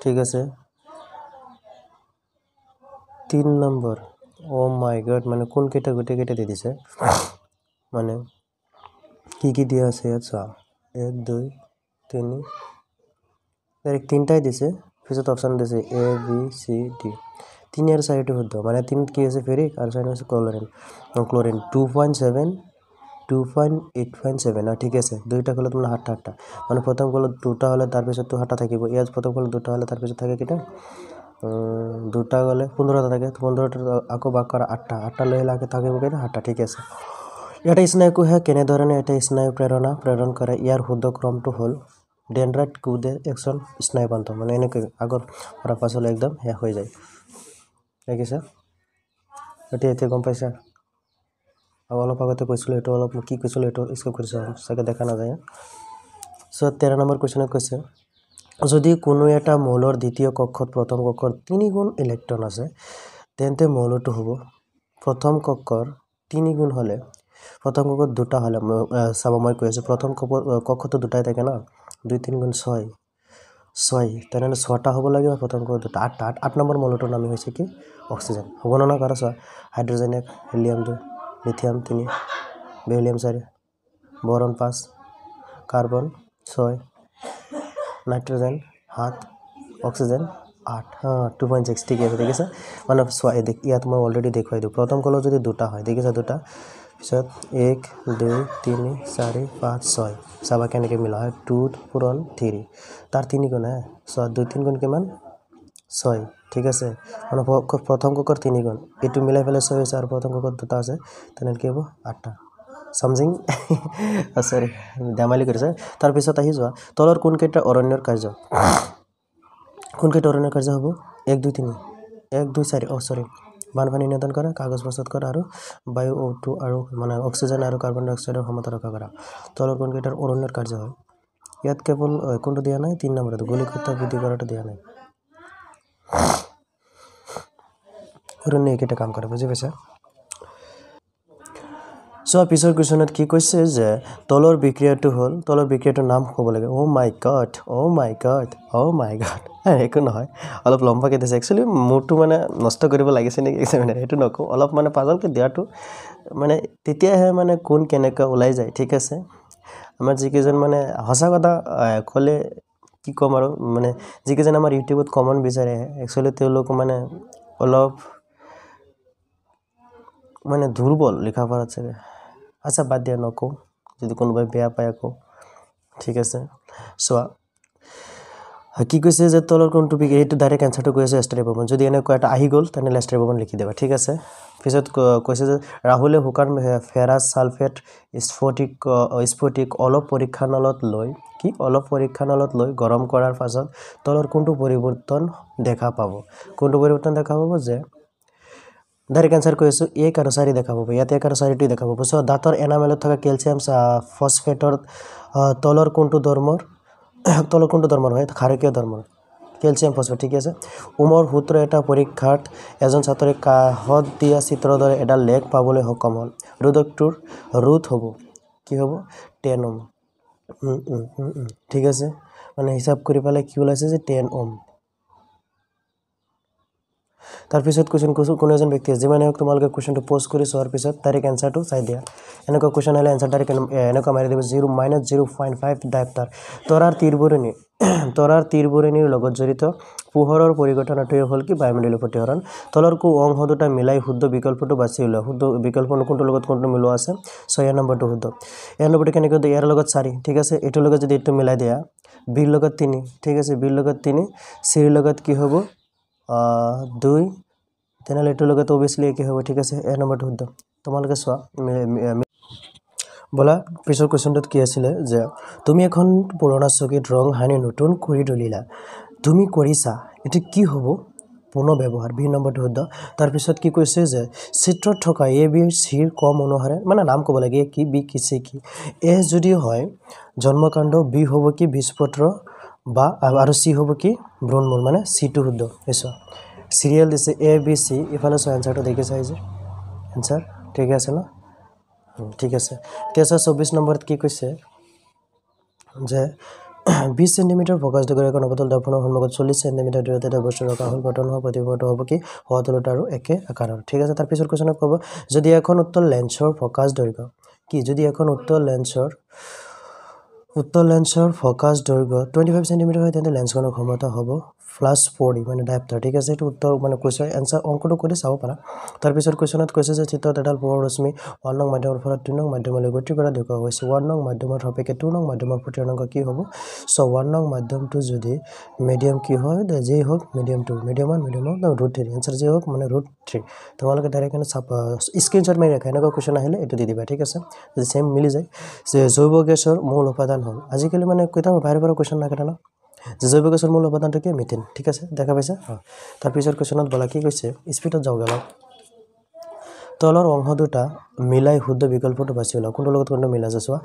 A: ঠিক আছে তিন নম্বর ও মাই গড মানে কোন কেটা গোটে কেটা দিয়ে দিছে মানে কি কি দিয়া আছে ইয়াত চা এক দুই তিনি ডাইরেক্ট তিনটাই দিছে পিছত অপশন দিছে এ বি সি ডি তিনি আর চারিটি শুদ্ধ মানে তিন কি আছে ফেরিক আর চারি আছে chlorine chlorine two point seven two point eight point seven আৰু ঠিকে আছে দুইটা কলত মানে সাতটা সাতটা মানে প্ৰথম কলত দুটা হ'লে তাৰপিছততো সাতটা থাকিব ইয়াত প্ৰথম কলত দুটা হ'লে তাৰপিছত থাকে কেইটা দুটা গ'লে পোন্ধৰটা থাকে পোন্ধৰটা আকৌ বাক কৰা আঠটা আঠটা লৈ আহিলে আকৌ থাকিব কেইটা সাতটা ঠিকে আছে ইয়াত স্নায়ুকোহে কেনেধৰণে এটা স্নায়ু প্ৰেৰণা প্ৰেৰণ কৰে ইয়াৰ শুদ্ধ ক্ৰমটো হ'ল ডেনড্ৰাইট কুদে একচন স্নায়ুপান্ত মানে এনেকৈ আগৰ পৰা পাছলৈ একদম শেষ হৈ যায় দেখিছা এতিয়া এতিয়া গম পাইছা আৰু অলপ আগতে কৈছিলোঁ এইটো অলপ কি কৈছিলোঁ এইটো স্কিপ কৰিছোঁ চাগে দেখা নাযায় চ' তেৰ নম্বৰ কুৱেশ্যনত কৈছে যদি কোনো এটা মৌলৰ দ্বিতীয় কক্ষত প্ৰথম কক্ষৰ তিনিগুণ ইলেক্ট্ৰন আছে তেন্তে মৌলটো হ'ব প্ৰথম কক্ষৰ তিনিগুণ হ'লে প্ৰথম কক্ষত দুটা হ'লে মই চাব মই কৈ আছোঁ প্ৰথম কক্ষটো দুটাই থাকে ন দুই তিনিগুণ ছয় ছয় তেনেহ'লে ছটা হ'ব লাগিব প্ৰথম কক্ষত দুটা আঠ আঠ আঠ নম্বৰ মৌলটোৰ নামেই হৈছে কি অক্সিজেন হ'ব ন কাৰো চোৱা হেলিয়ামটো লিথিয়াম তিনি বেৰিলিয়াম চাৰি বৰণ পাঁচ কাৰ্বন ছয় নাইট্ৰজেন সাত অক্সিজেন আঠ টু পইণ্ট ছিক্স ঠিকে আছে ঠিক আছে মানে চোৱা ইয়াত মই অলৰেডি দেখুৱাই দিওঁ প্ৰথম কলত যদি দুটা হয় ঠিক আছে দুটা পিছত এক দুই তিনি চাৰি পাঁচ ছয় চাবা কেনেকৈ মিলোৱা হয় টু পুৰণ থ্ৰী তাৰ তিনি গুণ হে চোৱা দুই তিনি গুণ কিমান ছয় ঠিক আছে মানে প্ৰথম কোকৰ তিনিখন এইটো মিলাই পেলাই ছয় হৈছে আৰু প্ৰথম কুকৰ দুটা আছে তেনেহ'লে কি হ'ব আঠটা চামজিং চৰি ধেমালি কৰিছে তাৰপিছত আহি যোৱা তলৰ কোনকেইটা অৰণ্যৰ কাৰ্য কোনকেইটা অৰণ্যৰ কাৰ্য হ'ব এক দুই তিনি এক দুই চাৰি অ' চৰি বানপানী নিয়ন্ত্ৰণ কৰা কাগজ প্ৰস্তুত কৰা আৰু বায়ু ঔটো আৰু মানে অক্সিজেন আৰু কাৰ্বন ডাই অক্সাইডৰ ক্ষমতা ৰক্ষা কৰা তলৰ কোনকেইটাৰ অৰণ্যৰ কাৰ্য হয় ইয়াত কেৱল কোনটো দিয়া নাই তিনি নম্বৰত গুলিকতা বৃদ্ধি কৰাটো দিয়া নাই কৰোঁ এইকেইটা কাম কৰে বুজি পাইছা চ' পিছৰ কুৱেশ্যনত কি কৈছে যে তলৰ বিক্ৰিয়াটো হ'ল তলৰ বিক্ৰিয়াটোৰ নাম ক'ব লাগে oh' my god oh' my god oh' my god একো নহয় অলপ লম্বাকৈ দিছে একচুৱেলি মোৰটো মানে নষ্ট কৰিব লাগিছে নেকি এক্সামিনাৰ সেইটো নকওঁ অলপ মানে পাজলকৈ দিয়াটো মানে তেতিয়াহে মানে কোন কেনেকুৱা ওলাই যায় ঠিক আছে আমাৰ যিকেইজন মানে সঁচা কথা ক'লে কি ক'ম আৰু মানে যিকেইজন আমাৰ ইউটিউবত কমন বিচাৰে একচুৱেলি তেওঁলোক মানে অলপ মানে দুৰ্বল লিখা পঢ়াত চাগে আচ্ছা বাদ দিয়া নকওঁ যদি কোনোবাই বেয়া পায় আকৌ ঠিক আছে চোৱা কি কৈছে যে তলৰ কোনটো পিক এইটো ডাইৰেক্ট এনচাৰটো কৈ আছে এষ্টাৰী ভৱন যদি এনেকুৱা এটা আহি গ'ল তেনেহ'লে এষ্টাৰী ভৱন লিখি দিবা ঠিক আছে পিছত কৈছে যে ৰাহুলে শুকান ফেৰাছ ছালফেট স্ফটিক স্ফটিক অলপ পৰীক্ষানলত লৈ কি অলপ পৰীক্ষানলত লৈ গৰম কৰাৰ পাছত তলৰ কোনটো পৰিৱৰ্তন দেখা পাব কোনটো পৰিৱৰ্তন দেখা পাব যে ডাইৰেক্ট কেঞ্চাৰ কৈ আছোঁ এক আৰু চাৰি দেখা পাব ইয়াত এক আৰু চাৰিটোৱে দেখা পাব চ' দাঁতৰ এনামেলত থকা কেলছিয়াম ফচফেটৰ তলৰ কোনটো দৰমৰ তলত কোনটো ধৰ্ম নহয় খাৰকীয় ধৰ্ম কেলছিয়াম ফচফেট ঠিকে আছে উমৰ সূত্ৰ এটা পৰীক্ষাত এজন ছাত্ৰে কাষত দিয়া চিত্ৰৰ দৰে এডাল লেগ পাবলৈ সক্ষম হ'ল ৰোদকটোৰ ৰোধ হ'ব কি হ'ব টেন ওম ঠিক আছে মানে হিচাপ কৰি পেলাই কি ওলাইছে যে টেন ওম তাৰপিছত কুৱেশ্যন কোনো এজন ব্যক্তিয়ে যিমানে হওক তোমালোকে কুৱেশ্যনটো পষ্ট কৰি চোৱাৰ পিছত তাৰিখ এনচাৰটো চাই দিয়া এনেকুৱা কুৱেশ্যন আহিলে এনচাৰ তাৰিখ এনেকুৱা মাৰি দিব zero' minus zero' point five dioptre তৰাৰ তীৰবোৰণী তৰাৰ তীৰবোৰণীৰ লগত জড়িত পোহৰৰ পৰিঘটনাটোৱে হ'ল কি বায়ুমণ্ডলীয় প্ৰতিহৰণ তলৰ কু অংশ দুটা মিলাই শুদ্ধ বিকল্পটো বাছি ওলোৱা শুদ্ধ বিকল্প কোনটোৰ লগত কোনটো মিলোৱা আছে ছয় নম্বৰটো শুদ্ধ এই নম্বৰটো কেনেকৈ ইয়াৰ লগত চাৰি ঠিক আছে এইটোৰ লগত যদি এইটো মিলাই দিয়া বিৰ লগত তিনি ঠিক আছে বিৰ লগত তিনি চিৰ লগত কি হ'ব দুই তেনেহ'লে এইটোৰ লগত অভিয়াছলি একে হ'ব ঠিক আছে এ নম্বৰটো শুদ্ধ তোমালোকে চোৱা বোলা পিছৰ কুৱেশ্যনটোত কি আছিলে যে তুমি এখন পুৰণা চকীত ৰং সানি নতুন কৰি তুলিলা তুমি কৰিছা এতিয়া কি হ'ব পুনৰ ব্যৱহাৰ বি নম্বৰটো শুদ্ধ তাৰপিছত কি কৈছে যে চিত্ৰত থকা এ বি চিৰ কম অনুসাৰে মানে নাম ক'ব লাগে কি বি কি চি কি এ যদি হয় জন্মকাণ্ড বি হ'ব কি বীজপত্ৰ বা আৰু চি হ'ব কি ব্ৰণ মূল মানে চিটো শুদ্ধ চোৱা চিৰিয়েল দিছে এ বি চি ইফালে চোৱা এনচাৰটো দেখি চাই যে এনচাৰ ঠিকে আছে ন ঠিক আছে এতিয়া চোৱা চৌব্বিছ নম্বৰত কি কৈছে যে বিছ চেণ্টিমিটাৰ ফকাছ এখন নৱতল দৰ্পণৰ সন্মুখত চল্লিছ চেণ্টিমিটাৰ দূৰত এটা বস্তু ৰখা হ'ল গঠন হোৱা প্ৰতিফলিত হ'ব কি সতলত আৰু একে আকাৰৰ ঠিক আছে তাৰপিছত কৈছে ক'ব যদি এখন উত্তৰ লেন্সৰ ফকাছ দৈৰ্ঘ্য কি যদি এখন উত্তৰ লেন্সৰ উত্তৰ লেন্সৰ ফ'কাছ দৈৰ্ঘ্য টুৱেণ্টি ফাইভ চেণ্টিমিটাৰ হয় তেন্তে লেন্সখনৰ ক্ষমতা হ'ব প্লাছ ফৰ্টি মানে ডাইপ্টাৰ ঠিক আছে এইটো উত্তৰ মানে কুৱেশ্যন এনচাৰ অংকটো কৰি চাব পাৰা তাৰপিছত কুৱেশ্যনত কৈছে যে চিত্ৰত এডাল পোহৰ ৰশ্মি ৱান নং মাধ্যমৰ ফলত দুই নং মাধ্যমলৈ গতি কৰা দেখুওৱা হৈছে ৱান নং মাধ্যমৰ সাপেক্ষে টু নং মাধ্যমৰ প্ৰতি অনংগ কি হ'ব চ' ৱান নং মাধ্যমটো যদি মিডিয়াম কি হয় যি হওক মিডিয়ামটো মিডিয়াম ওৱান মিডিয়াম হওক ৰুট থ্ৰী এনচাৰ যি হওক মানে ৰুট থ্ৰী তোমালোকে ডাইৰেক্ট মানে চাপ স্ক্ৰীনশ্বট মাৰি ৰাখা এনেকুৱা কুৱেশ্যন আহিলে এইটো দি দিবা ঠিক আছে যে চেম মিলি যায় যে জৈৱ গেছৰ মূল উপাদান হ'ল আজিকালি মানে কেইটামান বাহিৰৰ পৰা কুৱেশ্যন নাকাটে ন জৈৱ গছৰ মূল অৱদানটো কি মিথেন ঠিক আছে দেখা পাইছে অঁ তাৰপিছত কুৱেশ্যনত গ'লা কি কৈছে স্পীডত যাওঁগৈ অলপ তলৰ অংশ দুটা মিলাই শুদ্ধ বিকল্পটো বাছি ওলাওক কোনটোৰ লগত কোনটো মিলাইছে চোৱা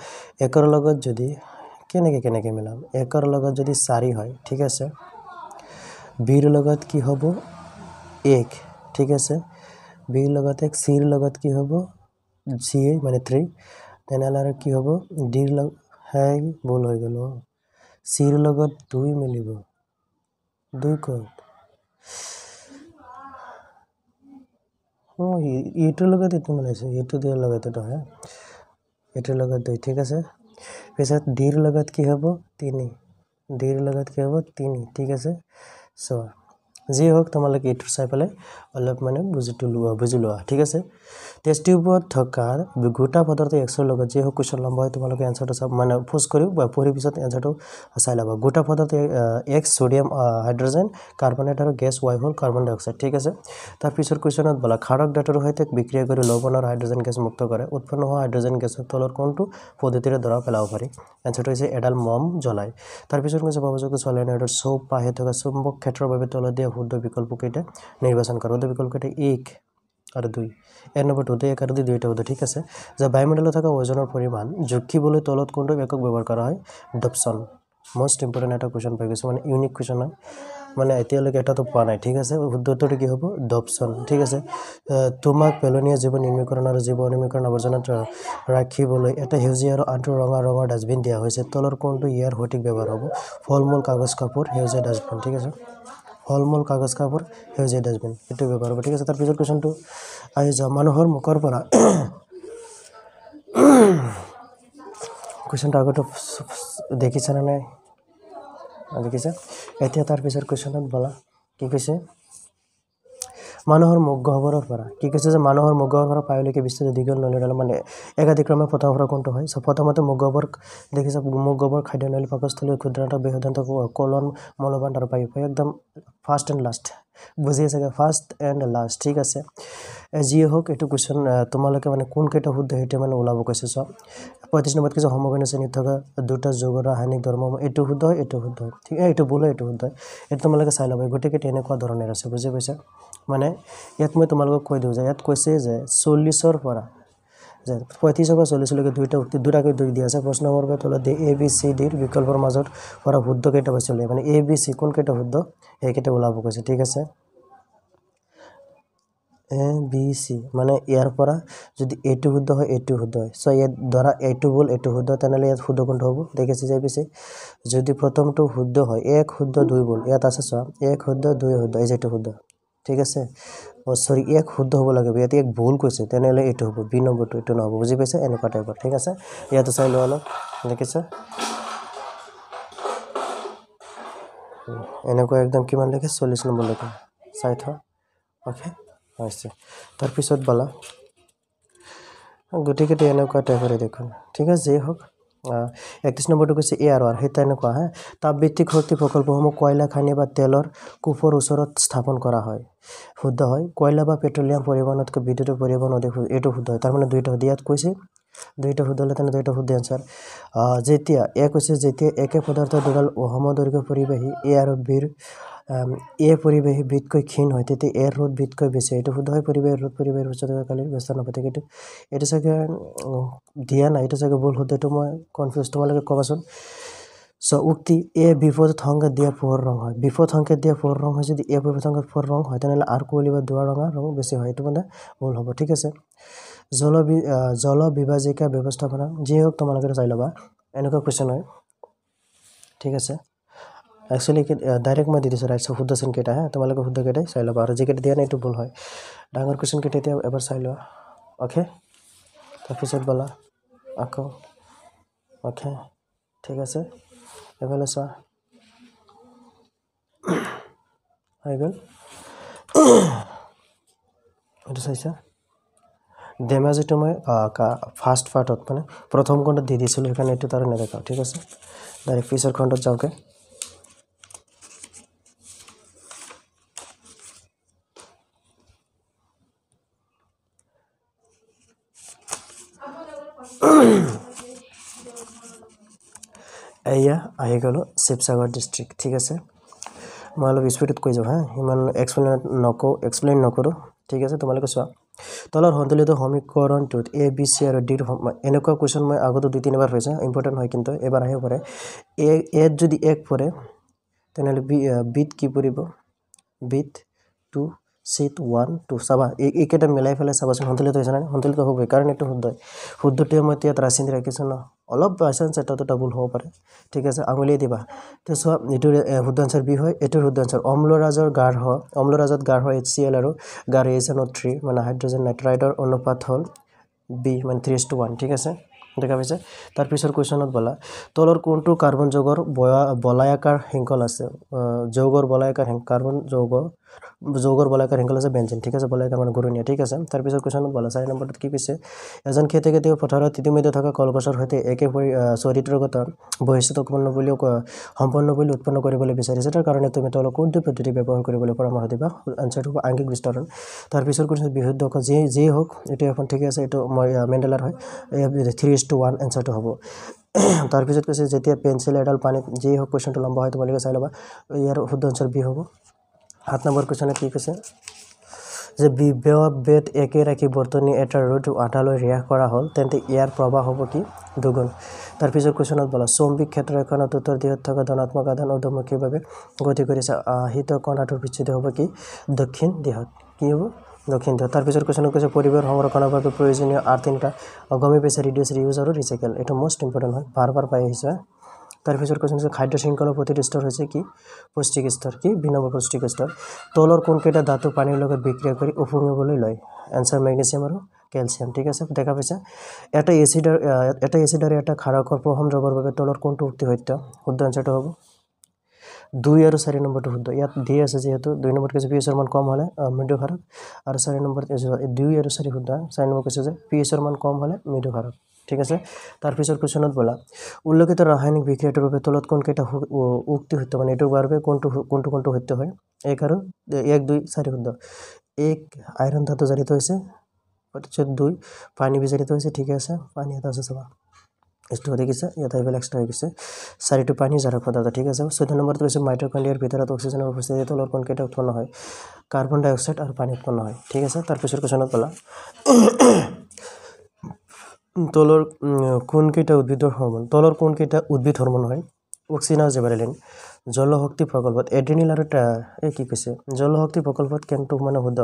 A: একৰ লগত যদি কেনেকৈ কেনেকৈ মিলাম একৰ লগত যদি চাৰি হয় ঠিক আছে বিৰ লগত কি হ'ব এক ঠিক আছে বিৰ লগত এক চিৰ লগত কি হ'ব জি মানে থ্ৰী তেনেহ'লে আৰু কি হ'ব ডিৰ লগ হেই বল হৈ গ'ল অঁ চিৰ লগত দুই মিলিব দুই কত ইটোৰ লগত এইটো মিলাইছোঁ ইটো লগত লগতেতো হে এইটোৰ লগত দুই ঠিক আছে পিছত ডিৰ লগত কি হ'ব তিনি ডিৰ লগত কি হ'ব তিনি ঠিক আছে চোৱা যি হওক তোমালোকে এইটো চাই পেলাই অলপ মানে বুজি লোৱা বুজি লোৱা ঠিক আছে টেষ্ট টিউবত থকা গোটা পদাৰ্থ এক্সৰ লগত যি হওক কুৱেশ্যন লম্বা হয় তোমালোকে এনচাৰটো চাব মানে ফোজ কৰি পঢ়ি পিছত এনচাৰটো চাই ল'বা গোটা পদাৰ্থ এক্স চডিয়াম হাইড্ৰজেন কাৰ্বনেট আৰু গেছ ৱাই হ'ল কাৰ্বন ডাই অক্সাইড ঠিক আছে তাৰপিছত কুৱেশ্যনত ব'লা খাৰক ডাটৰ সৈতে বিক্ৰিয়া কৰি লবণ আৰু হাইড্ৰজেন গেছ মুক্ত কৰে উৎপন্ন হোৱা হাইড্ৰজেন গেছৰ তলৰ কোনটো পদ্ধতিৰে দৰা পেলাব পাৰি এনচাৰটো হৈছে এডাল মম জ্বলাই তাৰপিছত কৈছে বাবাজক ছোৱালী নাইডৰ চৌপ পাহে থকা চৌম্বক ক্ষেত্ৰৰ বাবে তলত দিয়া শুদ্ধ বিকল্পকেইটা নিৰ্বাচন কৰে শুদ্ধ বিকল্পকেইটা এক আৰু দুই এক নম্বৰটো টু এক আৰু দুই দুইটা বোধ ঠিক আছে যে বায়ুমণ্ডলত থকা ওজনৰ পৰিমাণ জুখিবলৈ তলত কোনটো একক ব্যৱহাৰ কৰা হয় ডপচন মষ্ট ইম্পৰ্টেণ্ট এটা কুৱেশ্যন পাই গৈছোঁ মানে ইউনিক কুৱেশ্যন হয় মানে এতিয়ালৈকে এটাতো পোৱা নাই ঠিক আছে শুদ্ধ উত্তৰটো কি হ'ব ডপচন ঠিক আছে তোমাক পেলনীয়া জীৱ নিৰ্মীকৰণ আৰু জীৱ নিৰ্মীকৰণ আৱৰ্জনাত ৰাখিবলৈ এটা সেউজীয়া আৰু আনটো ৰঙা ৰঙৰ ডাষ্টবিন দিয়া হৈছে তলৰ কোনটো ইয়াৰ সঠিক ব্যৱহাৰ হ'ব ফল মূল কাগজ কাপোৰ সেউজীয়া ডাষ্টবিন ঠিক আছে ফল মূল কাগজ কাপোৰ সেউজীয়া ডাষ্টবিন সেইটো ব্যৱহাৰ হ'ব ঠিক আছে তাৰপিছত কুৱেশ্যনটো আহি যাওঁ মানুহৰ মুখৰ পৰা কুৱেশ্যনটো আগতে দেখিছেনে নাই দেখিছে এতিয়া তাৰপিছত কুৱেশ্যনত বলা কি কৈছে মানুহৰ মুখগহ্বৰৰ পৰা কি কৈছে যে মানুহৰ মুখগহ্বৰৰ পৰা পায়ুলৈকে বিস্তৃত দীঘল নলীডাল মানে একাধিক্ৰমে ফটা কোনটো হয় চ' প্ৰথমতে মুখগহ্বৰ দেখিছে মুখগহ্বৰ খাদ্য নলী পাকস্থলী ক্ষুদ্ৰান্ত বৃহদান্ত কলন মলবান্ত আৰু পায়ু একদম ফাৰ্ষ্ট এণ্ড লাষ্ট বুজি আছেগৈ ফাৰ্ষ্ট এণ্ড লাষ্ট ঠিক আছে যিয়ে হওক এইটো কুৱেশ্যন তোমালোকে মানে কোনকেইটা শুদ্ধ সেইটোৱে মানে ওলাব কৈছে চোৱা পঁয়ত্ৰিছ নম্বৰত কিছু সমগ্ৰ শ্ৰেণীত থকা দুটা যোগৰ ৰাসায়নিক ধৰ্ম এইটো শুদ্ধ হয় এইটো শুদ্ধ হয় ঠিক এইটো ভুল হয় এইটো শুদ্ধ হয় এইটো তোমালোকে চাই ল'ব গতিকে তেনেকুৱা ধৰণেৰে আছে বুজি পাইছা মানে ইয়াত মই তোমালোকক কৈ দিওঁ যে ইয়াত কৈছে যে চল্লিছৰ পৰা যে পঁয়ত্ৰিছৰ পৰা চল্লিছলৈকে দুইটা উত্তৰ দুটাকৈ উত্তৰ দিয়া আছে প্ৰশ্ন নম্বৰ পৰা তলত এ বি চি ডিৰ বিকল্পৰ মাজত পৰা শুদ্ধ কেইটা পাইছিলে মানে এ বি চি কোনকেইটা শুদ্ধ সেইকেইটা ওলাব কৈছে ঠিক আছে এ বি চি মানে ইয়াৰ পৰা যদি এইটো শুদ্ধ হয় এইটো শুদ্ধ হয় চ' ইয়াত ধৰা এইটো ভুল এইটো শুদ্ধ তেনেহ'লে ইয়াত শুদ্ধ কোনটো হ'ব দেখিছে যে বি চি যদি প্ৰথমটো শুদ্ধ হয় এক শুদ্ধ দুই ভুল ইয়াত আছে চোৱা এক শুদ্ধ দুই শুদ্ধ এই যে এইটো শুদ্ধ ঠিক আছে অ চৰি ইয়াক শুদ্ধ হ'ব লাগিব ইয়াতে ইয়াক ভুল কৈছে তেনেহ'লে এইটো হ'ব বি নম্বৰটো এইটো নহ'ব বুজি পাইছে এনেকুৱা টাইপৰ ঠিক আছে ইয়াতে চাই লোৱা অলপ দেখিছে এনেকুৱা একদম কিমান লাগে চল্লিছ নম্বৰলৈকে চাই থকে হৈছে তাৰপিছত বলা গতিকে এনেকুৱা টাইপৰে দেখোন ঠিক আছে যিয়ে হওক একত্ৰিছ নম্বৰটো কৈছে এ আৰু আৰ সেই তেনেকুৱা হে তাপবিত্তিক শক্তি প্ৰকল্পসমূহ কয়লা খানি বা তেলৰ কূপৰ ওচৰত স্থাপন কৰা হয় শুদ্ধ হয় কয়লা বা পেট্ৰলিয়াম পৰিবহণতকৈ বিদ্যুতৰ পৰিবহণ অধিক এইটো শুদ্ধ হয় তাৰমানে দুইটা শুদ্ধ ইয়াত কৈছে দুইটা শুদ্ধ হ'লে তেনে দুইটা শুদ্ধ এনচাৰ যেতিয়া এ কৈছে যেতিয়া একে পদাৰ্থ দুডাল অসমদৈৰ্ঘ্য পৰিবাহী এ আৰু বিৰ এ পৰিৱেশ বৃতকৈ ক্ষীণ হয় তেতিয়া এ ৰ'দ বৃতকৈ বেছি এইটো শুদ্ধ হয় পৰিৱেশ ৰোধ পৰিৱেশ পিছত কালি ব্যস্ত নাপাতে কিন্তু এইটো চাগে দিয়া নাই এইটো চাগে ভুল শুদ্ধ এইটো মই কনফিউজ তোমালোকে ক'বাচোন চ' উক্তি এ বিপদ সংকেত দিয়া পোহৰ ৰং হয় বিপদ সংকেত দিয়া পোহৰ ৰং হয় যদি এ বিপদ সংকেত পোহৰ ৰং হয় তেনেহ'লে আৰ কুঁৱলী বা দুৱাৰ ৰঙা ৰং বেছি হয় এইটো মানে ভুল হ'ব ঠিক আছে জল জল বিভাজিকা ব্যৱস্থাপনা যিয়ে হওক তোমালোকে চাই ল'বা এনেকুৱা কুৱেশ্যন হয় ঠিক আছে একচুৱেলি ডাইৰেক্ট মই দি দিছোঁ ৰাইট শুদ্ধ চিনকেইটা হে তোমালোকে শুদ্ধ কেইটাই চাই ল'বা আৰু যিকেইটা দিয়া নাই এইটো ভুল হয় ডাঙৰ কুৱেশ্যন কেইটা এতিয়া এবাৰ চাই লোৱা অ'কে তাৰপিছত বলা আকৌ অ'কে ঠিক আছে এইফালে চোৱা হৈ গ'ল সেইটো চাইছা ডেমেজিটো মই ফাৰ্ষ্ট পাৰ্টত মানে প্ৰথম খণ্ডত দি দিছিলোঁ সেইকাৰণে এইটো তাৰ নেদেখাওঁ ঠিক আছে ডাইৰেক্ট পিছৰ খণ্ডত যাওঁগৈ এয়া আহি গ'লোঁ শিৱসাগৰ ডিষ্ট্ৰিক্ট ঠিক আছে মই অলপ স্পীডত কৈ যাওঁ হা ইমান এক্সপ্লেইন নকওঁ এক্সপ্লেইন নকৰোঁ ঠিক আছে তোমালোকে চোৱা তলত সন্তুলিত সমীকৰণটোত এ বি চি আৰু ডিৰ এনেকুৱা কুৱেশ্যন মই আগতো দুই তিনিবাৰ হৈছে ইম্পৰ্টেণ্ট হয় কিন্তু এবাৰ আহিব পাৰে এ এত যদি এক পৰে তেনেহ'লে বি বিত কি পৰিব বিত টু চিট ওৱান টু চাবা এই এইকেইটা মিলাই পেলাই চাবাচোন সন্তুলিত হৈছেনে সন্তুলিত হ'ব সেইকাৰণে এইটো শুদ্ধই শুদ্ধটোৱে মই এতিয়া ৰাচি দি ৰাখিছোঁ ন অলপ বাই চান্স এটাতো ডাবুল হ'ব পাৰে ঠিক আছে আঙুলিয়ে দিবা তো চোৱা এইটোৰ শুদ্ধ এঞ্চাৰ বি হয় এইটোৰ শুদ্ধ এঞ্চাৰ অম্লৰাজৰ গাঢ় অম্লৰাজত গাঢ় এইচ চি এল আৰু গাঢ় এইচ এন অ' থ্ৰী মানে হাইড্ৰজেন নাইট্ৰাইডৰ অনুপাত হ'ল বি মানে থ্ৰী এছ টু ওৱান ঠিক আছে দেখা পাইছে তাৰপিছৰ কুৱেশ্যনত বলা তলৰ কোনটো কাৰ্বন যৌগৰ বয়া বলায়াকাৰ শৃংখল আছে যৌগৰ বলায়াকাৰ কাৰ্বন যৌগৰ যোগৰ বলাকাৰ সিংগল আছে বেঞ্জিন ঠিক আছে বলাকাৰ মানে ঘূৰণীয়া ঠিক আছে তাৰপিছত কুৱেশ্যনত বলা চাৰি নম্বৰত কি পিছে এজন খেতিয়কে তেওঁ পথাৰত ইতিমধ্যে থকা কলগছৰ সৈতে একে চৰিত্ৰগত বৈশিষ্ট্য উৎপন্ন বুলি সম্পন্ন বুলি উৎপন্ন কৰিবলৈ বিচাৰিছে তাৰ কাৰণে তুমি তেওঁলোক কোনটো পদ্ধতি ব্যৱহাৰ কৰিবলৈ পৰামৰ্শ দিবা আনচাৰটো হ'ব আংগিক বিস্তৰণ তাৰপিছত কৈছে বিশুদ্ধ যি যি হওক এইটো এখন ঠিকে আছে এইটো মই মেণ্ডেলাৰ হয় থ্ৰী ইজ টু ওৱান এনচাৰটো হ'ব তাৰপিছত কৈছে যেতিয়া পেঞ্চিল এডাল পানীত যি হওক কুৱেশ্যনটো লম্বা হয় তোমালোকে চাই ল'বা ইয়াৰ শুদ্ধ এঞ্চাৰ বি হ'ব সাত নম্বৰ কুৱেশ্যনে কি কৈছে যে বিবেয় বেদ একে ৰাখি বৰ্তনী এটা ৰোড আধালৈ হ্ৰাস কৰা হ'ল তেন্তে ইয়াৰ প্ৰভাৱ হ'ব কি দুগুণ তাৰপিছত কুৱেশ্যনত বোলা চম্বিক ক্ষেত্ৰ এখনত উত্তৰ দিশত থকা ধনাত্মক আদান উদ্যমুখীভাৱে গতি কৰিছে আহিত কণাটোৰ বিচ্ছিত হ'ব কি দক্ষিণ দিশত কি হ'ব দক্ষিণ দিশত তাৰপিছত কুৱেশ্যনত কৈছে পৰিৱেশ সংৰক্ষণৰ বাবে প্ৰয়োজনীয় আৰ তিনিটা অগমি পেছে ৰিডিউচ ৰিউজ আৰু ৰিচাইকেল এইটো মষ্ট ইম্পৰ্টেণ্ট হয় বাৰ বাৰ পাই আহিছে তাৰপিছত কোৱেশ্যন হৈছে খাদ্য শৃংখলৰ প্ৰতিষ্ঠ হৈছে কি পৌষ্টিক স্তৰ কি ভিন্ন পৌষ্টিক স্তৰ তলৰ কোনকেইটা ধাতু পানীৰ লগত বিক্ৰিয়া কৰি উপঙিবলৈ লয় এনচাৰ মেগনেচিয়াম আৰু কেলছিয়াম ঠিক আছে দেখা পাইছে এটা এচিডৰ এটা এচিডৰ এটা খাৰকৰ প্ৰসম দ্ৰৱৰ বাবে তলৰ কোনটো উক্তি সত্য শুদ্ধ এনচাৰটো হ'ব দুই আৰু চাৰি নম্বৰটো শুদ্ধ ইয়াত দি আছে যিহেতু দুই নম্বৰ কৈছে পি এছৰ মান কম হ'লে মৃদুকাৰক আৰু চাৰি নম্বৰ দুই আৰু চাৰি শুদ্ধ চাৰি নম্বৰ কৈছে যে পি এছৰ মান কম হ'লে মৃদুকাৰক ঠিক আছে তাৰপৰ কুশনত বলা উল্লেখিত ৰাসায়নিক বিক্ৰিয়াটোৰ বাবে তলত কোনকেইটা উক্তি সত্য মানে এইটাৰ কোনটো কোনটো কোনটো সত্য হয় এক আৰু এক দুই চাৰি শুদ্ধ এক আইৰণ ধাতু জাৰিত হৈছে তারপর দুই পানী বিজারিত হৈছে ঠিক আছে পানী এটা আছে চাবা এইটো দেখিছে ইয়াত আহিবলৈ এক্সট্ৰা হৈ গৈছে চাৰিটো পানী জাৰক পদাৰ্থ ঠিক আছে চৈধ্য নম্বৰত কৈছে মাইক্ৰ'কণ্ডিয়াৰ ভিতৰত অক্সিজেনৰ উপস্থিতি তলৰ কোনকেইটা উৎপন্ন হয় কাৰ্বন ডাই অক্সাইড আৰু পানী উৎপন্ন হয় ঠিক আছে তাৰপিছৰ কুৱেশ্যনত পালা তলৰ কোনকেইটা উদ্ভিদৰ হৰ্মন তলৰ কোনকেইটা উদ্ভিদ হৰ্মন হয় অক্সিনা জেবাৰেলিন জলশক্তি প্ৰকল্পত এড্ৰিনিল আৰু এই কি কৈছে জলশক্তি প্ৰকল্পত কেনটো মানে শুদ্ধ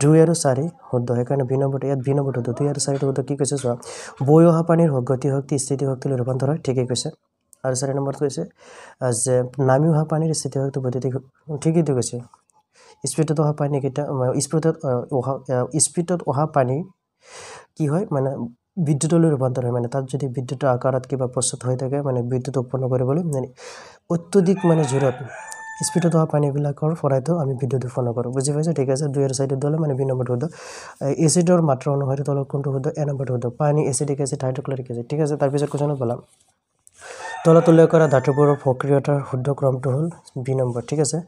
A: দুই আৰু চাৰি শুদ্ধ সেইকাৰণে বিনম্বৰটো ইয়াত বিনম্বৰটো দুই আৰু চাৰিটো শুদ্ধ কি কৈছে চোৱা বৈ অহা পানীৰ গতি শক্তি স্থিতি শক্তিলৈ ৰূপান্তৰ হয় ঠিকেই কৈছে আৰু চাৰি নম্বৰত কৈছে যে নামি অহা পানীৰ স্থিতি শক্তি বৈদ্যুতিক ঠিকেইটো কৈছে স্পীডত অহা পানীকেইটা স্পীডত অহা স্পীডত অহা পানী কি হয় মানে বিদ্যুতলৈ ৰূপান্তৰ হয় মানে তাত যদি বিদ্যুতৰ আকাৰত কিবা প্ৰস্তুত হৈ থাকে মানে বিদ্যুৎ উৎপন্ন কৰিবলৈ মানে অত্যধিক মানে জোৰত স্পীডত হোৱা পানীবিলাকৰ পৰাইতো আমি বিদ্যুৎ উৎপন্ন কৰোঁ বুজি পাইছোঁ ঠিক আছে দুই আৰু চাইডত দলে মানে দুই নম্বৰটো সুধো এচিডৰ মাত্ৰা অনুসৰি তলত কোনটো শুদ্ধ এ নম্বৰটো শুদ্ধ পানী এচিডিক এচিড হাইড্ৰক্লৰিক এচিড ঠিক আছে তাৰপিছত কোৱেশ্যনত পালাম তলত উল্লেখ কৰা ধাতুবোৰৰ সক্ৰিয়তাৰ শুদ্ধ ক্ৰমটো হ'ল বি নম্বৰ ঠিক আছে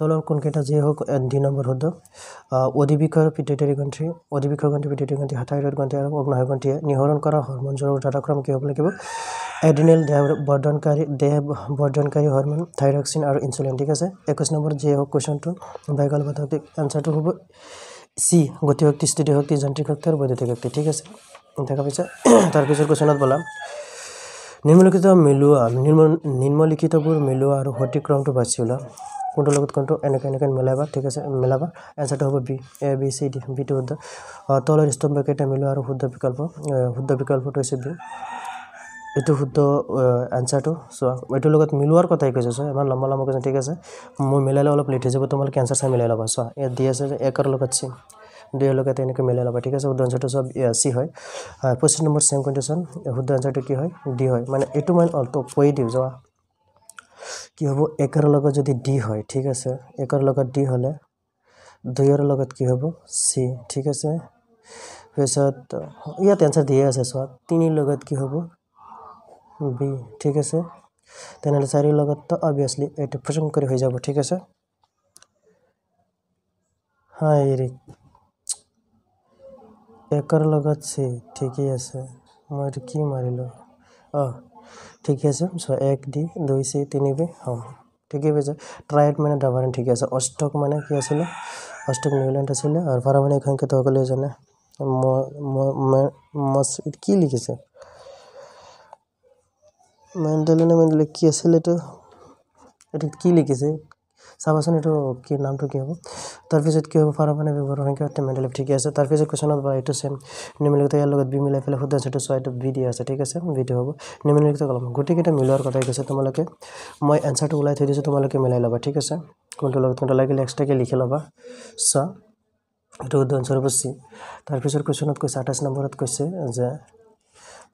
A: তলৰ কোনকেইটা যিয়ে হওক দুই নম্বৰ শুদ্ধ অধিবিক্ষৰ পিতৃতাৰী গ্ৰন্থি অধিবিক্ষৰ গ্ৰন্থি পিতৃতাৰী গ্ৰন্থি হাতাইৰত গ্ৰন্থি আৰু অগ্নহায় গ্ৰন্থিয়ে নিহৰণ কৰা হৰ্মনযোৰৰ উদ্ধাৰক্ৰম কি হ'ব লাগিব এডিনেল দেহ বৰ্ধনকাৰী দেহ বৰ্ধনকাৰী হৰম'ন থাইৰক্সিন আৰু ইনচুলিন ঠিক আছে একৈছ নম্বৰ যিয়ে হওক কুৱেশ্যনটো বাইকাল বাধক এনচাৰটো হ'ব চি গতি শক্তি স্থিতি শক্তি যান্ত্ৰিক শক্তি আৰু বৈদ্যুতিক শক্তি ঠিক আছে দেখা পিছত তাৰপিছত কুৱেশ্যনত বলাম নিম্নলিখিত মিলোৱা নিম্নলিখিতবোৰ মিলোৱা আৰু সঠিক ক্ৰমটো বাছি ওলোৱা কোনটোৰ লগত কোনটো এনেকৈ এনেকৈ মিলাবা ঠিক আছে মিলাবা এনচাৰটো হ'ব B A B C D বিটো শুদ্ধ তলৰ স্তম্ভকেইটা মিলোৱা আৰু শুদ্ধ বিকল্প শুদ্ধ বিকল্পটো হৈছে বি এইটো শুদ্ধ এনচাৰটো চোৱা এইটোৰ লগত মিলোৱাৰ কথাই কৈছে চোৱা ইমান লম্বা লম্বা কৈছে ঠিক আছে মোৰ মিলাই লওঁ অলপ লেট হৈ যাব তোমালোকে এনচাৰ চাই মিলাই ল'বা চোৱা ইয়াত দি আছে যে একৰ লগত চি দুয়োলোকে তেনেকৈ মিলাই ল'ব ঠিক আছে শুদ্ধ এঞ্চাৰটো চব চি হয় পঁচিছ নম্বৰ ছেম কণ্ডিশ্যন শুদ্ধ এঞ্চাৰটো কি হয় ডি হয় মানে এইটো মই কৈ দিওঁ যোৱা কি হ'ব একৰ লগত যদি ডি হয় ঠিক আছে একৰ লগত ডি হ'লে দুয়ৰ লগত কি হ'ব চি ঠিক আছে পিছত ইয়াত এঞ্চাৰ দিয়ে আছে চোৱা তিনিৰ লগত কি হ'ব বি ঠিক আছে তেনেহ'লে চাৰিৰ লগততো অবভিয়াছলি এইটো প্ৰচং কৰি হৈ যাব ঠিক আছে হয় এৰি একাৰ চি ঠিকেই আছে মই এইটো কি মাৰিলোঁ অঁ ঠিকে আছে চ' এক ডি দুই চি তিনি বি হ'ব ঠিকেই পাইছে ট্ৰাইড মানে ডাবাৰ ঠিকে আছে অষ্টক মানে কি আছিলে অষ্টক নিউলেণ্ড আছিলে আৰু পাৰা মানে এইখন কেতিয়া সকলোৱে জানে মচ কি লিখিছে মেণ্টেলি নে মেণ্টেলি কি আছিলে এইটো এইটো কি লিখিছে চাবাচোন এইটো কি নামটো কি হ'ব তাৰপিছত কি হ'ব ফাৰ মানে ব্যৱহাৰ সংখ্যা টেমেণ্টেল ঠিকে আছে তাৰপিছত কুৱেশ্যনত বা এইটো চেম নিম্নলিখিত ইয়াৰ লগত বি মিলাই পেলাই শুদ্ধ যিটো চোৱা এইটো বি দিয়া আছে ঠিক আছে বি হ'ব নিম্নলিখিত কলম গোটেইকেইটা মিলোৱাৰ কথা কৈছে তোমালোকে মই এনচাৰটো ওলাই থৈ দিছোঁ তোমালোকে মিলাই ল'বা ঠিক আছে কোনটো লগত কোনটো লাগিলে এক্সট্ৰাকৈ লিখি ল'বা চোৱা এইটো শুদ্ধ হ'ব চি তাৰপিছত কুৱেশ্যনত কৈছে আঠাইছ নম্বৰত কৈছে যে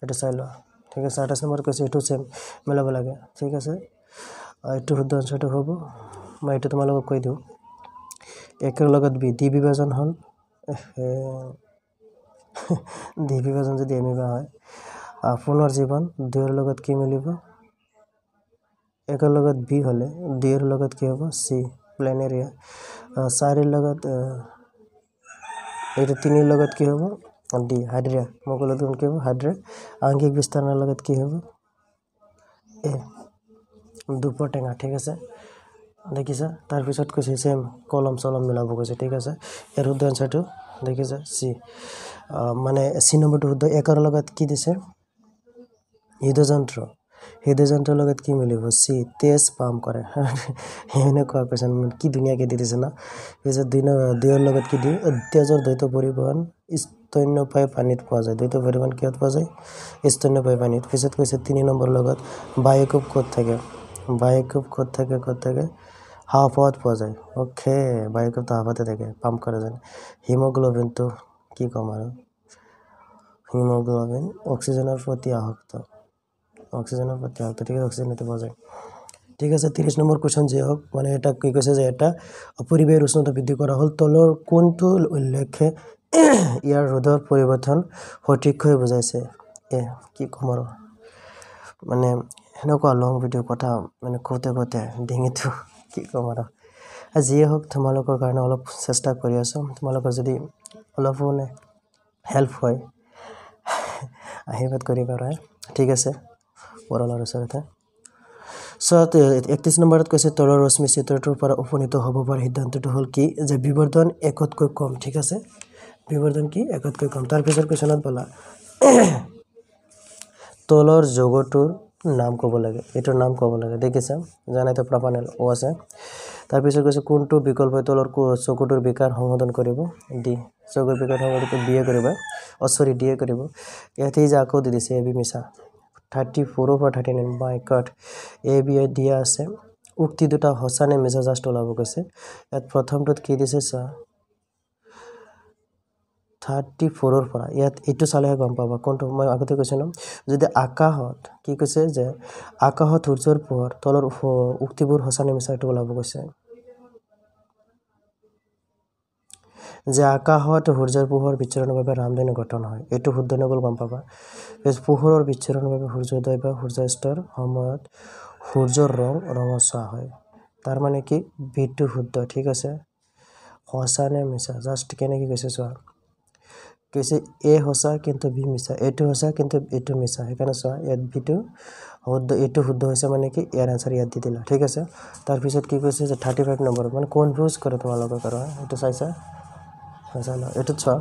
A: এইটো চাই লোৱা ঠিক আছে আঠাইছ নম্বৰত কৈছে এইটো চেম মিলাব লাগে ঠিক আছে এইটো শুদ্ধ অঞ্চলটো হ'ব মই এইটো তোমালোকক কৈ দিওঁ একৰ লগত বি ডি বিভাজন হ'ল ডি বিভাজন যদি এম হয় পুনৰ জীৱন দুয়ৰ লগত কি মিলিব একৰ লগত বি হ'লে দুয়ৰ লগত কি হ'ব চি প্লেনেৰিয়া চাৰিৰ লগত এইটো তিনিৰ লগত কি হ'ব ডি হাইড্ৰিয়া মোক লগত কি হ'ব হাইড্ৰিয়া আংগিক বিস্তাৰৰ লগত কি হ'ব এ দুপৰ টেঙা ঠিক আছে দেখিছা তাৰপিছত কৈছে চেম কলম চলম মিলাব কৈছে ঠিক আছে ইয়াৰ শুদ্ধ এনচাৰটো দেখিছা চি মানে চি নম্বৰটো শুদ্ধ একৰ লগত কি দিছে হৃদযন্ত্ৰ হৃদযন্ত্ৰৰ লগত কি মিলিব চি তেজ পাম কৰে সেনেকুৱা কৈছে কি ধুনীয়াকৈ দি দিছে না পিছত দুই দুয়ৰ লগত কি দি তেজৰ দ্বৈত পৰিবহণ স্তন্যপায় পানীত পোৱা যায় দ্বৈত পৰিবহণ কিহত পোৱা যায় স্তন্যপায় পানীত পিছত কৈছে তিনি নম্বৰৰ লগত বায়ুকূপ ক'ত থাকে বায়ুকূপ ক'ত থাকে ক'ত থাকে হাফত পোৱা যায় অ'কে বায়ুকাপটো হাফতে থাকে পাম্প কৰা যায় হিমগ্ল'বিনটো কি ক'ম আৰু হিমগ্ল'বিন অক্সিজেনৰ প্ৰতি আহক্ত অক্সিজেনৰ প্ৰতি আহক্ত ঠিক আছে অক্সিজেন পোৱা যায় ঠিক আছে ত্ৰিছ নম্বৰ কুৱেশ্যন যি হওক মানে এটা কি কৈছে যে এটা পৰিৱেশ উষ্ণতা বৃদ্ধি কৰা হ'ল তলৰ কোনটো উল্লেখে ইয়াৰ ৰ'দৰ পৰিৱৰ্তন সঠিককৈ বুজাইছে এ কি ক'ম আৰু মানে সেনেকুৱা লং ভিডিঅ' কথা মানে কওঁতে কওঁতে ডিঙিটো কি ক'ম আৰু যিয়ে হওক তোমালোকৰ কাৰণে অলপ চেষ্টা কৰি আছোঁ তোমালোকৰ যদি অলপো মানে হেল্প হয় আশীৰ্বাদ কৰি পাৰে ঠিক আছে পৰলৰ ওচৰতে চ' একত্ৰিছ নম্বৰত কৈছে তলৰ ৰশ্মি চিত্ৰটোৰ পৰা উপনীত হ'ব পৰা সিদ্ধান্তটো হ'ল কি যে বিবৰ্ধন একতকৈ কম ঠিক আছে বিবৰ্ধন কি একতকৈ কম তাৰপিছত কুৱেশ্যনত পালা তলৰ যোগটোৰ নাম ক'ব লাগে এইটোৰ নাম ক'ব লাগে দেখিছে জানেতো প্ৰাপানেল অ' আছে তাৰপিছত কৈছে কোনটো বিকল্পই তলৰ চকুটোৰ বিকাৰ সংশোধন কৰিব ডি চকুৰ বিকাৰ সংশোধন বিয়ে কৰিব অ' চৰি ডিয়ে কৰিব ইয়াতে যে আকৌ দি দিছে এ বি মিছা থাৰ্টি ফ'ৰৰ পৰা thirty nine by card A B A দিয়া আছে উক্তি দুটা সঁচানে মিছা জাষ্ট ওলাব কৈছে ইয়াত প্ৰথমটোত কি দিছে চোৱা থাৰ্টি ফ'ৰৰ পৰা ইয়াত এইটো চালেহে গম পাবা কোনটো মই আগতে কৈছোঁ ন যদি আকাশত কি কৈছে যে আকাশত সূৰ্যৰ পোহৰ তলৰ উক্তিবোৰ সঁচা নিমিচাটো ওলাব কৈছে যে আকাশত সূৰ্যৰ পোহৰ বিচৰণৰ বাবে ৰামধেনু গঠন হয় এইটো শুদ্ধ নবল গম পাবা পোহৰৰ বিচৰণৰ বাবে সূৰ্যোদয় বা সূৰ্যাস্তৰ সময়ত সূৰ্যৰ ৰং ৰঙচোৱা হয় তাৰ মানে কি বিটো শুদ্ধ ঠিক আছে সঁচা নে মিছা জাষ্ট কেনেকৈ গৈছে চোৱা কৈছে এ সঁচা কিন্তু ভি মিছা এইটো সঁচা কিন্তু এইটো মিছা সেইকাৰণে চোৱা ইয়াত ভিটো শুদ্ধ এইটো শুদ্ধ হৈছে মানে কি ইয়াৰ আনচাৰ ইয়াত দি দিলা ঠিক আছে তাৰপিছত কি কৈছে যে থাৰ্টি ফাইভ নম্বৰ মানে কনফিউজ কৰে তোমালোকক আৰু এইটো চাইছা চাইছা ন এইটোত চোৱা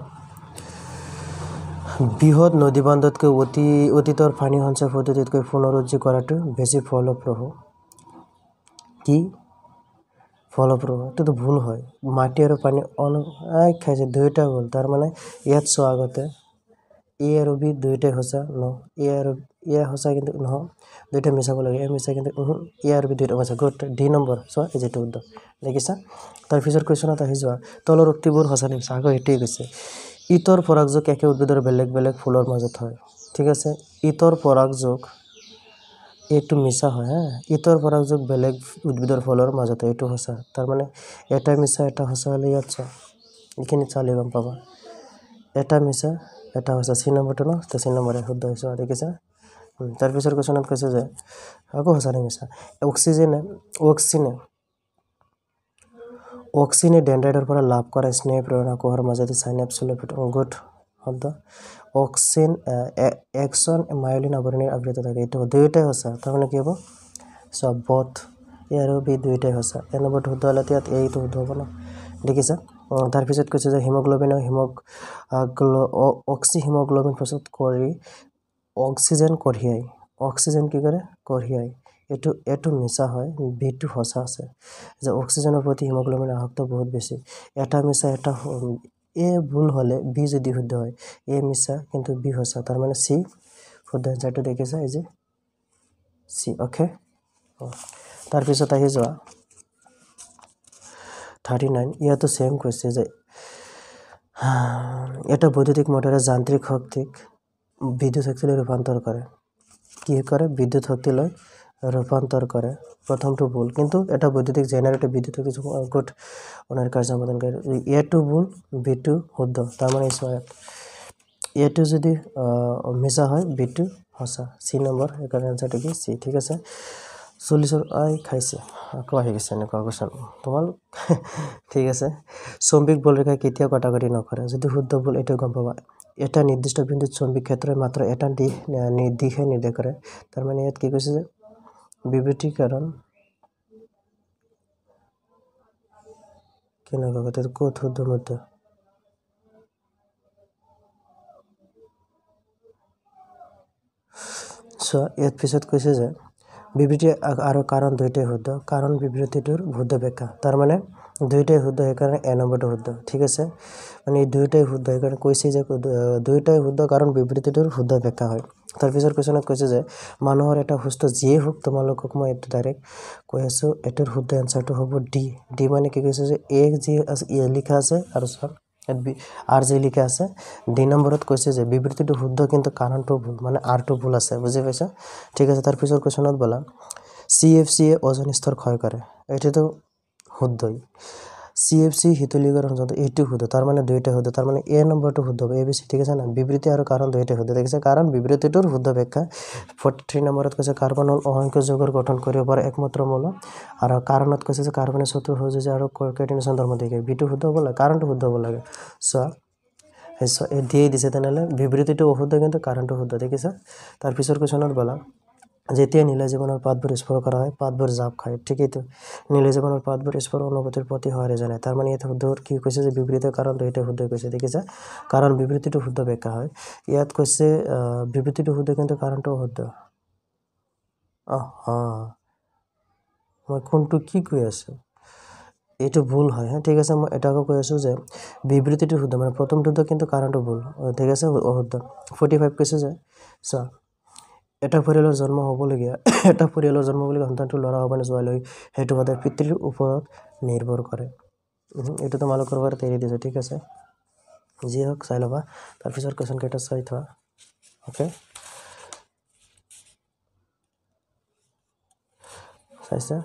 A: বৃহৎ নদী বান্ধতকৈ অতি অতীতৰ পানী সঞ্চয় পদ্ধতিতকৈ পুনৰুজ্জী কৰাটো বেছি ফলপ্ৰসূ কি ফলপ্ৰসূ এইটোতো ভুল হয় মাটি আৰু পানী অন খাইছে দুয়োটা ভুল তাৰমানে ইয়াত চোৱা আগতে এ আৰু বি দুয়োটাই সঁচা ন এ আৰু এয়া সঁচা কিন্তু নহয় দুয়োটাই মিছাব লাগে এ মিছা কিন্তু এ আৰু বি দুয়োটা মিছা গুড ডি নম্বৰ চোৱা এই যিটো উত্তৰ দেখিছা তাৰপিছত কুৱেশ্যনত আহি যোৱা তলৰ উক্তিবোৰ সঁচা নিমিছা আকৌ সেইটোৱে কৈছে ইটৰ পৰাগযোগ একে উদ্ভিদৰ বেলেগ বেলেগ ফুলৰ মাজত হয় ঠিক আছে ইটৰ পৰাগযোগ এইটো মিছা হয় হা ইটোৰ পৰা যোগ বেলেগ উদ্ভিদৰ ফলৰ মাজতে এইটো সঁচা তাৰমানে এটা মিছা এটা সঁচা হ'লে ইয়াত চা এইখিনি চালে গম পাবা এটা মিছা এটা সঁচা চি নম্বৰটো ন তো চি নম্বৰে শুদ্ধ হৈছে দেখিছা তাৰপিছৰ কুৱেশ্যনত কৈছে যে আকৌ নে মিছা অক্সিজেনে অক্সিনে অক্সিনে ডেণ্ডাইডৰ পৰা লাভ কৰা স্নেহ প্ৰেৰণা কোহৰ মাজতে চাইনেপচুলে গুড শব্দ অক্সিন একচন মায়োলিন আৱৰণী আবৃত থাকে এইটো দুয়োটাই সঁচা তাৰমানে কি হ'ব চবত আৰু বি দুয়োটাই সঁচা এ নম্বৰ শুদ্ধ হ'লে ইয়াত এইটো শুদ্ধ হ'ব ন দেখিছে তাৰপিছত কৈছে যে হিমগ্ল'বিন হিম অক্সি হিমগ্ল'বিন প্ৰস্তুত কৰি অক্সিজেন কঢ়িয়াই অক্সিজেন কি কৰে কঢ়িয়াই এইটো এইটো মিছা হয় বিটো সঁচা আছে যে অক্সিজেনৰ প্ৰতি হিমগ্ল'বিন আসক্ত বহুত বেছি এটা মিছা এটা এ ভুল হ'লে বি যদি শুদ্ধ হয় এ মিছা কিন্তু বি সঁচা তাৰমানে চি শুদ্ধ এঞ্চাৰটো দেখিছা এই যে চি অ'কে তাৰপিছত আহি যোৱা থাৰ্টি নাইন ইয়াতো ছেম কৈছে যে এটা বৈদ্যুতিক মটৰে যান্ত্ৰিক শক্তিক বিদ্যুৎ শক্তিলৈ ৰূপান্তৰ কৰে কি কৰে বিদ্যুৎ শক্তিলৈ রূপান্তর করে প্রথমটা ভুল কিন্তু এটা বৈদ্যুতিক জেনারেটর বিদ্যুতের কিছু অঙ্কুট ওনার কাজ সম্পাদন করে এ টু ভুল বি টু শুদ্ধ তার মানে সহায়ক এ টু যদি মিশা হয় বি টু সঁচা সি নম্বর এখানে অ্যান্সারটি কি সি ঠিক আছে চল্লিশ আই খাইছে আকৌ আহি গেছে এনেকুৱা কুৱেশ্যন তোমাল ঠিক আছে চম্বিক বলৰেখাই কেতিয়াও কটাকটি নকৰে যদি শুদ্ধ বল এইটো গম পাবা এটা নিৰ্দিষ্ট বিন্দুত চম্বিক ক্ষেত্ৰই মাত্ৰ এটা দিশ দিশহে নিৰ্দেশ কৰে তাৰমানে ইয়াত কি কৈছে যে বিভীতিকৰণ কেন কথা কঠোৰ মতো ইয়াত পিছত কৈছে যে বিবৃতি আৰু কাৰণ দুয়োটাই শুদ্ধ কাৰণ বিবৃতিটোৰ শুদ্ধ ব্যাখ্যা তাৰমানে দুয়োটাই শুদ্ধ সেইকাৰণে এ নম্বৰটো শুদ্ধ ঠিক আছে মানে এই দুয়োটাই শুদ্ধ সেইকাৰণে কৈছে যে দুয়োটাই শুদ্ধ কাৰণ বিবৃতিটোৰ শুদ্ধ ব্যাখ্যা হয় তাৰপিছৰ কুৱেশ্যনত কৈছে যে মানুহৰ এটা সুস্থ যিয়ে হওক তোমালোকক মই এইটো ডাইৰেক্ট কৈ আছোঁ এইটোৰ শুদ্ধ এনচাৰটো হ'ব ডি ডি মানে কি কৈছে যে এ যি আছে এ লিখা আছে আৰু চাওক আৰ যি লিখা আছে ডি নম্বৰত কৈছে যে বিবৃতিটো শুদ্ধ কিন্তু কাৰণটো ভুল মানে আৰটো ভুল আছে বুজি পাইছা ঠিক আছে তাৰপিছৰ কুৱেশ্যনত বোলা চি এফ চিয়ে অজন স্তৰ ক্ষয় কৰে এইটোতো শুদ্ধই চি এফ চি শীতলীকৰণ যোনটো এইটো সুধো তাৰমানে দুয়োটাই সুধো তাৰমানে এ নম্বৰটো শুদ্ধ এ বি চি ঠিক আছে না বিবৃতি আৰু কাৰণ দুয়োটাই সুধো দেখিছে কাৰণ বিবৃতিটোৰ শুদ্ধ ব্যাখ্যা ফৰ্টি থ্ৰী নম্বৰত কৈছে কাৰ্বন হ'ল অসংখ্য যুগৰ গঠন কৰিব পৰা একমাত্ৰ মূল আৰু কাৰণত কৈছে যে কাৰ্বনে চতু হৈছে যে আৰু কেটিনেশ্যন ধৰ্ম দেখি বিটো শুদ্ধ হ'ব লাগে কাৰণটো শুদ্ধ হ'ব লাগে চোৱা সেই চ এ ডিয়ে দিছে তেনেহ'লে বিবৃতিটো অশুদ্ধ কিন্তু কাৰণটো শুদ্ধ দেখিছা তাৰপিছৰ কুৱেশ্যনত গ'লা যেতিয়া নীলা জীৱনৰ পাতবোৰ স্পৰ্শ কৰা হয় পাতবোৰ জাপ খায় ঠিকেই তো নীলা জীৱনৰ পাতবোৰ স্পৰ্শ অনুভূতিৰ প্ৰতি সহাৰে জানে তাৰমানে ইয়াত শুদ্ধ কি কৈছে যে বিবৃতিৰ কাৰণটো এতিয়া শুদ্ধই কৈছে দেখিছা কাৰণ বিবৃতিটো শুদ্ধ বেকা হয় ইয়াত কৈছে বিবৃতিটো শুদ্ধ কিন্তু কাৰণটো শুদ্ধ অঁ অঁ মই কোনটো কি কৈ আছোঁ এইটো ভুল হয় হে ঠিক আছে মই এটাকো কৈ আছোঁ যে বিবৃতিটো শুদ্ধ মানে প্ৰথম কিন্তু কাৰণটো ভুল ঠিক আছে অশুদ্ধ ফৰ্টি ফাইভ কৈছে যে চোৱা এটা পৰিয়ালৰ জন্ম হ'বলগীয়া এটা পৰিয়ালৰ জন্ম বুলি সন্তানটো ল'ৰা হ'ব নে ছোৱালী সেইটো সদায় পিতৃৰ ওপৰত নিৰ্ভৰ কৰে এইটো তোমালোকৰ বাৰু তেৰি দিছে ঠিক আছে যি হওক চাই ল'বা তাৰপিছত কুৱেশ্যন কেইটা চাই থোৱা অ'কে চাইছা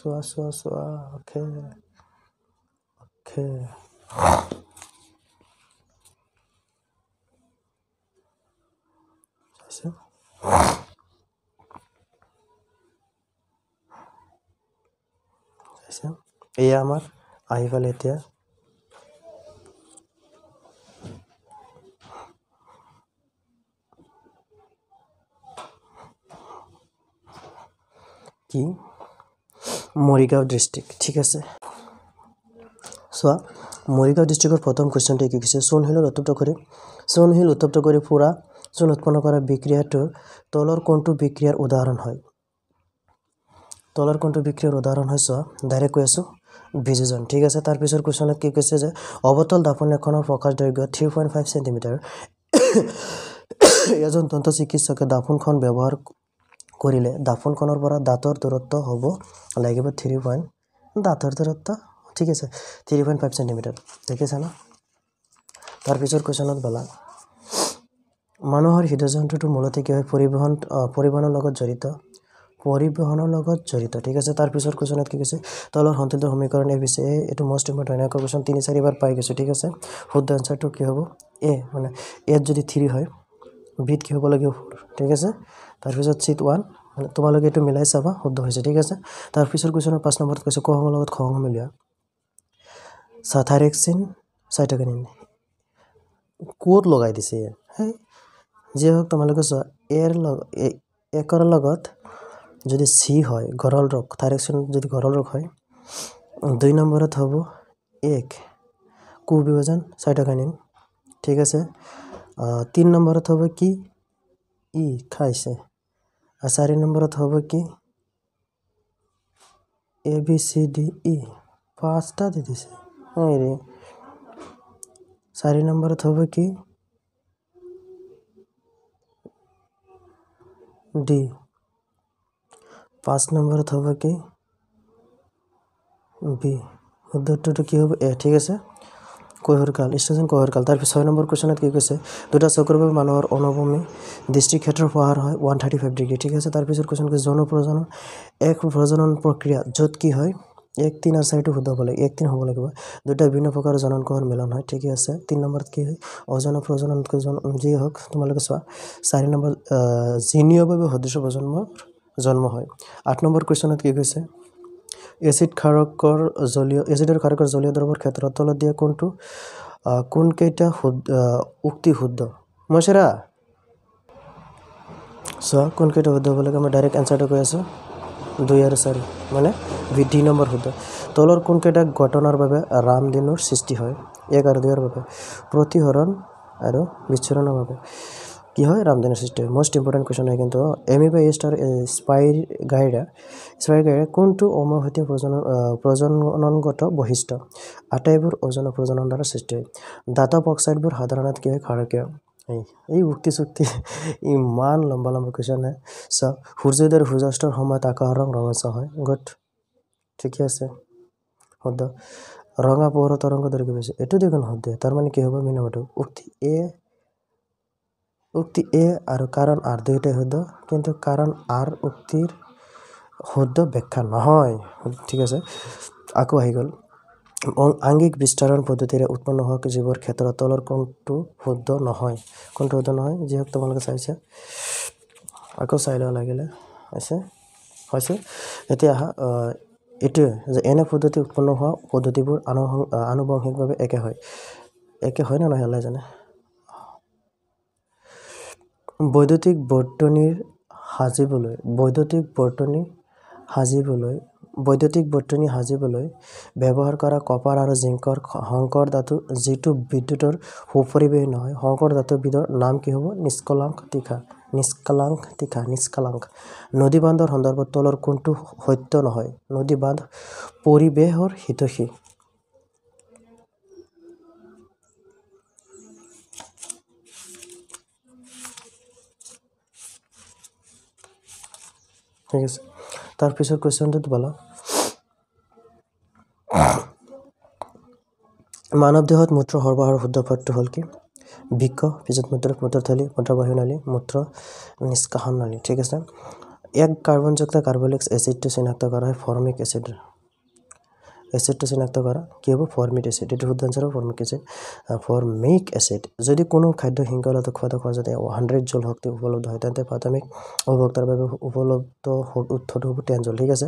A: চোৱা চোৱা চোৱা অ'কে অ'কে все. Все. И я мар, а его летя. Ки, Моригав дистрик, ঠিক আছে চোৱা মৰিগাঁও ডিষ্ট্ৰিক্টৰ প্ৰথম কুৱেশ্যনটোৱে কি কৈছে সোণশিল উত্তপ্ত কৰি সোণশিল উত্তপ্ত কৰি পূৰা জোন উৎপন্ন কৰা বিক্ৰিয়াটো তলৰ কোনটো বিক্ৰিয়াৰ উদাহৰণ হয় তলৰ কোনটো বিক্ৰিয়াৰ উদাহৰণ হয় চোৱা ডাইৰেক্ট কৈ আছোঁ বিযোজন ঠিক আছে তাৰপিছৰ কুৱেশ্যনত কি কৈছে যে অৱতল দাপোন এখনৰ প্ৰকাশ দৈৰ্ঘ্য থ্ৰী পইণ্ট ফাইভ চেণ্টিমিটাৰ এজন দন্ত চিকিৎসকে দাপোনখন ব্যৱহাৰ কৰিলে দাপোনখনৰ পৰা দাঁতৰ দূৰত্ব হ'ব লাগিব থ্ৰী পইণ্ট দাঁতৰ দূৰত্ব ঠিক আছে থ্ৰী পইণ্ট ফাইভ চেণ্টিমিটাৰ ঠিক আছে ন তাৰপিছৰ কুৱেশ্যনত ব'লা মানুহৰ হৃদযন্ত্ৰটো মূলতে কি হয় পৰিবহণ পৰিবহণৰ লগত জড়িত পৰিবহণৰ লগত জড়িত ঠিক আছে তাৰপিছত কুৱেশ্যনত কি কৈছে তলৰ সন্তুলিত সমীকৰণে এই এইটো মষ্ট ইম্পৰ্টেণ্ট এনেকুৱা কুৱেশ্যন তিনি চাৰিবাৰ পাই গৈছোঁ ঠিক আছে শুদ্ধ এনচাৰটো কি হ'ব এ মানে এত যদি থ্ৰী হয় বিত কি হ'ব লাগিব ফ'ৰ ঠিক আছে তাৰপিছত চিট ওৱান মানে তোমালোকে এইটো মিলাই চাবা শুদ্ধ হৈছে ঠিক আছে তাৰপিছৰ কুৱেশ্যনৰ পাঁচ নম্বৰত কৈছে খঙৰ লগত খং মিলোৱা চাথাৰেক্সিন চাইটকেনিন ক'ত লগাই দিছে হে যি হওক তোমালোকে চোৱা এৰ লগত একৰ লগত যদি চি হয় ঘৰল ৰোগ থাইৰেকশ্যন যদি ঘৰল ৰোগ হয় দুই নম্বৰত হ'ব এক কু বিভাজন চাইটকাইনিন ঠিক আছে তিনি নম্বৰত হ'ব কি ই খাইছে আৰু চাৰি নম্বৰত হ'ব কি A B C D E পাঁচটা দি দিছে চাৰি নম্বৰত হ'ব কি ডি পাঁচ নম্বৰত হ'ব কি বি শুদ্ধটো কি হ'ব এ ঠিক আছে কৈহৰকাল ষ্টেচন কৈহৰকাল তাৰপিছত ছয় নম্বৰ কুৱেশ্যনত কি কৈছে দুটা চকুৰ বাবে মানুহৰ অনুভূমি দৃষ্টিক্ষেত্ৰ পোহাৰ হয় ওৱান থাৰ্টি ফাইভ ডিগ্ৰী ঠিক আছে তাৰপিছত কুৱেশ্যন কৈছে যৌন প্ৰজনন এক প্ৰজনন প্ৰক্ৰিয়া য'ত কি হয় এক তিন আছে সেইটো সুধাব লাগে এক তিন হ'ব লাগিব দুটা বিভিন্ন প্ৰকাৰৰ জননকহৰ মিলন হয় ঠিকেই আছে তিনি নম্বৰত কি হয় অজন প্ৰজননতকৈ যি হওক তোমালোকে চোৱা চাৰি নম্বৰ জিনিয়ভাৱে সদৃশ প্ৰজন্মৰ জন্ম হয় আঠ নম্বৰ কুৱেশ্যনত কি কৈছে এচিড খাৰকৰ জলীয় এচিডৰ খাৰকৰ জলীয় দ্ৰৱৰ ক্ষেত্ৰত তলত দিয়া কোনটো কোনকেইটা শুদ্ধ উক্তি শুদ্ধ মই চেৰা চোৱা কোনকেইটা শুদ্ধ হ'ব লাগে মই ডাইৰেক্ট এনচাৰটো কৈ আছোঁ দুই আৰু চাৰি মানে বৃদ্ধি নম্বৰ শুদ্ধ তলৰ কোনকেইটা ঘটনাৰ বাবে ৰাম দিনৰ সৃষ্টি হয় এক আৰু দুইৰ বাবে প্ৰতিহৰণ আৰু বিচ্ছৰণৰ বাবে কি হয় ৰাম দিনৰ সৃষ্টি হয় মষ্ট ইম্পৰ্টেণ্ট কুৱেশ্যন হয় কিন্তু এম ই বাই ষ্টাৰ স্পাই গাইডা স্পাই গাইডা কোনটো অমহতীয়া প্ৰজন প্ৰজননগত বৈশিষ্ট্য আটাইবোৰ ওজন প্ৰজননৰ দ্বাৰা সৃষ্টি হয় দাঁতক অক্সাইডবোৰ সাধাৰণতে কি হয় খাৰকীয় এই উক্তি চুক্তি ইমান লম্বা লম্বা কুৱেশ্যন হে চা সূৰ্যোদয় সূৰ্যাস্তৰ সময়ত আকাশৰ ৰং ৰঙা চা হয় গুড ঠিকে আছে শুদ্ধ ৰঙা পোহৰৰ তৰংগ দৈৰ্ঘ্য বেছি এইটো দেখোন শুদ্ধ তাৰমানে কি হ'ব মিনে বাটো উক্তি এ উক্তি এ আৰু কাৰণ আৰ দুয়োটাই শুদ্ধ কিন্তু কাৰণ আৰ উক্তিৰ শুদ্ধ ব্যাখ্যা নহয় ঠিক আছে আকৌ আহি গ'ল আংগিক বিস্তাৰণ পদ্ধতিৰে উৎপন্ন হোৱা যিবোৰ ক্ষেত্ৰত তলৰ কোনটো শুদ্ধ নহয় কোনটো শুদ্ধ নহয় যি তোমালোকে চাইছে আকৌ চাই ল'ব লাগিলে হৈছে হৈছে এতিয়া আহা এইটোৱে যে এনে পদ্ধতি উৎপন্ন হোৱা পদ্ধতিবোৰ আনুসং আনুবংশিকভাৱে একে হয় একে হয় নে নহয় হ'লে জানে বৈদ্যুতিক বৰ্তনীৰ সাজিবলৈ বৈদ্যুতিক বৰ্তনী সাজিবলৈ বৈদ্যুতিক বৈতনী সাজিবলৈ ব্যৱহাৰ কৰা কপাৰ আৰু জিংকৰ শংকৰ ধাতু যিটো বিদ্যুতৰ সুপৰিৱেশ নহয় শংকৰ ধাতুবিধৰ নাম কি হ'ব নিষ্কলাংক তীখা নিষ্কলাংক তীখা নিষ্কলাংক নদী বান্ধৰ সন্দৰ্ভত তলৰ কোনটো সত্য নহয় নদী বান্ধ পৰিৱেশৰ হিতসী ঠিক আছে তাৰপিছত কুৱেশ্যনটোত পালোঁ মানৱ দেহত মূত্ৰ সৰ্বহাৰৰ শুদ্ধ পথটো হ'ল কি বৃক্ষ পিছত মূত্ৰ মূত্ৰথলী মূত্ৰবাহী নালী মূত্ৰ নিষ্কাশন নালী ঠিক আছে এক কাৰ্বনযুক্ত কাৰ্বলিক এচিডটো চিনাক্ত কৰা হয় ফৰ্মিক এচিডৰ এচিডটো চিনাক্ত কৰা কি হ'ব ফৰ্মিক এচিড এইটো শুদ্ধ আঞ্চাৰ হ'ব ফৰ্মিক এচিড ফৰ্মিক এচিড যদি কোনো খাদ্য শৃংখলাটো খোৱাটো খোৱা যাতে হাণ্ড্ৰেড জল শক্তি উপলব্ধ হয় তেন্তে প্ৰাথমিক উপভোক্তাৰ বাবে উপলব্ধ উৎসটো হ'ব টেন জল ঠিক আছে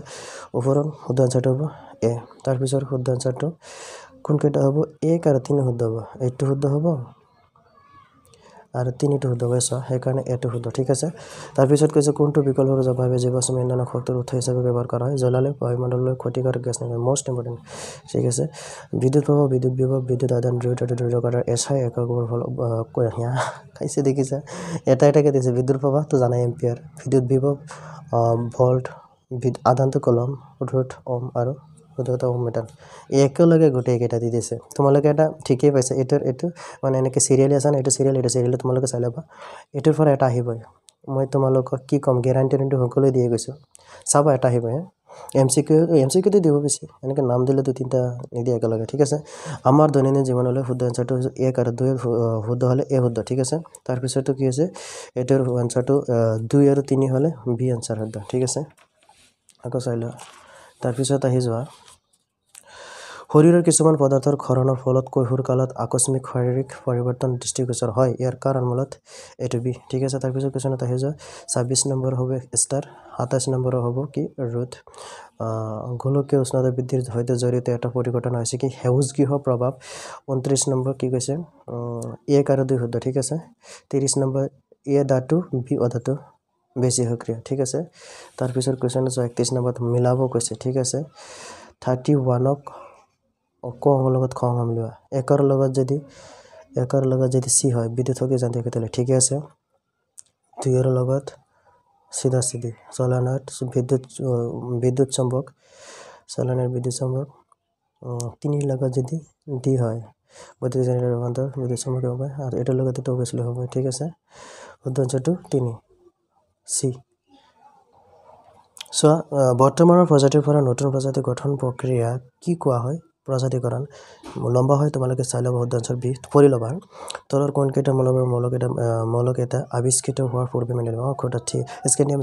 A: ওপৰত শুদ্ধ আঞ্চাৰটো হ'ব এ তাৰপিছত শুদ্ধ আঞ্চাৰটো কোনকেইটা হ'ব এক আৰু তিনি শুদ্ধ হ'ব এইটো শুদ্ধ হ'ব আৰু তিনিটো শুদ্ধ কৈছোঁ সেইকাৰণে এটো শুদ্ধ ঠিক আছে তাৰপিছত কৈছে কোনটো বিকল্প বাবে জীৱাশ্ম ইন্ধনক শক্তিৰ উৎস হিচাপে ব্যৱহাৰ কৰা হয় জ্বলালে বায়ুমণ্ডললৈ ক্ষতিকাৰক গেছ নাই মষ্ট ইম্পৰ্টেণ্ট ঠিক আছে বিদ্যুৎ প্ৰভাৱ বিদ্যুৎ বিভাৱ বিদ্যুৎ আদান দ্ৰুত দ্ৰুতাৰ এছ আই একগৰ খাইছে দেখিছা এটা এটাকৈ দেখিছে বিদ্যুৎ প্ৰভাৱ তো জানাই এম্পিয়াৰ বিদ্যুৎ বিভৱ ভল্ট আদানটো কলম ৰুট অম আৰু সুধোঁতা হোম মেটাল একেলগে গোটেইকেইটা দি দিছে তোমালোকে এটা ঠিকেই পাইছে এইটো এইটো মানে এনেকৈ চিৰিয়েলে আছে ন এইটো চিৰিয়েল এইটো চিৰিয়েলটো তোমালোকে চাই ল'বা এইটোৰ পৰা এটা আহিবই মই তোমালোকক কি ক'ম গেৰাণ্টি টেণ্টি সকলোৱে দিয়ে গৈছোঁ চাবা এটা আহিব হে M C Q M C কিউটো দিব বেছি এনেকৈ নাম দিলে দুই তিনিটা নিদিয়ে একেলগে ঠিক আছে আমাৰ দৈনন্দিন জীৱনলৈ শুদ্ধ হৈছে এক আৰু দুই শুদ্ধ হ'লে এ শুদ্ধ ঠিক আছে তাৰপিছতো কি হৈছে এইটোৰ এনচাৰটো দুই আৰু তিনি হ'লে বি এনচাৰ শুদ্ধ ঠিক আছে আকৌ চাই লোৱা তাৰপিছত আহি যোৱা শৰীৰৰ কিছুমান পদাৰ্থৰ ক্ষৰণৰ ফলত কৈশোৰ কালত আকস্মিক শাৰীৰিক পৰিৱৰ্তন দৃষ্টিগোচৰ হয় ইয়াৰ কাৰণ কাৰণমূলত এইটো বি ঠিক আছে তাৰপিছত কিছুমানত আহি যোৱা ছাব্বিছ নম্বৰ হ'ব ষ্টাৰ সাতাইছ নম্বৰৰ হ'ব কি ৰ'দ গোলকীয় উষ্ণতা বৃদ্ধিৰ সৈতে জড়িত এটা পৰিঘটনা হৈছে কি সেউজ গৃহ প্ৰভাৱ ঊনত্ৰিছ নম্বৰ কি কৈছে এক আৰু দুই শুদ্ধ ঠিক আছে ত্ৰিছ নম্বৰ এ ধাতু বি অধাতু বেছি সক্ৰিয় ঠিক আছে তাৰপিছত কুৱেশ্যন আছে একত্ৰিছ নম্বৰত মিলাব কৈছে ঠিক আছে থাৰ্টি ওৱানক কঙৰ লগত খং আমি লোৱা একৰ লগত যদি একৰ লগত যদি চি হয় বিদ্যুৎ হকে জানি তেতিয়াহ'লে ঠিকে আছে দুইৰ লগত চিধা চিধি চলানত বিদ্যুৎ বিদ্যুৎ চম্বক চলানৰ বিদ্যুৎ চম্বক তিনিৰ লগত যদি ডি হয় বৈদ্যুতিক জেনেৰেটৰ ৰূপান্তৰ বিদ্যুৎ চম্বক হ'ব আৰু এইটোৰ লগত টৌ গৈছিলে হ'ব ঠিক আছে শুদ্ধ তিনি চি চোৱা বৰ্তমানৰ প্ৰজাতিৰ পৰা নতুন প্ৰজাতি গঠন প্ৰক্ৰিয়া কি কোৱা হয় প্ৰজাতিকৰণ লম্বা হয় তোমালোকে চাই ল'বা উদ্যাঞ্চল বি পৰি ল'বা তলৰ কোনকেইটা মূলৰ মৌলকেইটা মৌলকেইটা আৱিষ্কৃত হোৱাৰ পূৰ্বে মানে ল'ব অঁ খুটা স্কেনিয়াম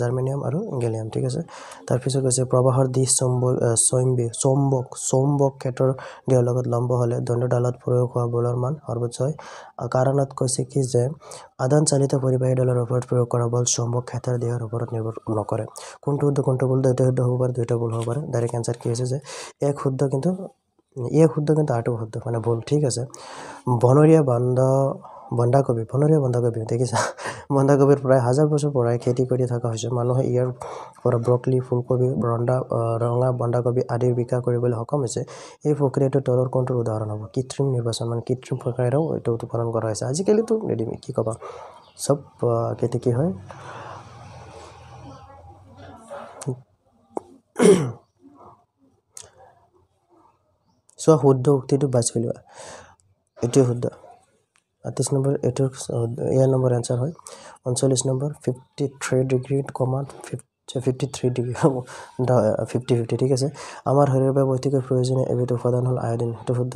A: জাৰ্মেনিয়াম আৰু গেলিয়াম ঠিক আছে তাৰপিছত গৈছে প্ৰৱাহৰ দি চম্ব চম্বি চম্বক চম্বক ক্ষেত্ৰৰ দেহৰ লগত লম্ব হ'লে দণ্ডডালত প্ৰয়োগ হোৱা বলৰ মান সৰ্বোচ্চ হয় কারানাথ কৈছে কি যে আদান চালিত পৰিবাহী দলৰ ওপৰত প্ৰয়োগ কৰা বল চুম্বক ক্ষেত্ৰৰ দেহৰ ওপৰত নিৰ্ভৰ নকৰে কোনটো শুদ্ধ কোনটো বল দুইটা শুদ্ধ হ'ব পাৰে দুইটা ভুল হ'ব পাৰে ডাইৰেক্ট এনচাৰ কি হৈছে যে এক শুদ্ধ কিন্তু এ শুদ্ধ কিন্তু আটো শুদ্ধ মানে ভুল ঠিক আছে বনৰীয়া বান্ধ বন্ধাকবি বনৰীয়া বন্ধাকবি দেখিছা বন্ধাকবিৰ প্ৰায় হাজাৰ বছৰ পৰাই খেতি কৰি থকা হৈছে মানুহে ইয়াৰ পৰা ব্ৰকলি ফুলকবি ৰন্দা ৰঙা বন্ধাকবি আদিৰ বিকাশ কৰিবলৈ সক্ষম হৈছে এই প্ৰক্ৰিয়াটো তলৰ কোনটোৰ উদাহৰণ হ'ব কৃত্ৰিম নিৰ্বাচন মানে কৃত্ৰিম প্ৰক্ৰিয়াৰেও এইটো উৎপাদন কৰা হৈছে আজিকালিতো ৰেডিমেড কি ক'বা চব কেতি কি হয় চোৱা শুদ্ধ উক্তিটো বাছি লোৱা এইটোৱে শুদ্ধ আঠত্ৰিছ নম্বৰ এইটো এয়া নম্বৰ এনচাৰ হয় ঊনচল্লিছ নম্বৰ ফিফটি থ্ৰী ডিগ্ৰী কমাত fifty three degree fifty fifty ঠিক আছে আমাৰ শৰীৰৰ বাবে অতিকৈ প্ৰয়োজনীয় এবিধ উপাদান হ'ল আয়ডিন সেইটো শুদ্ধ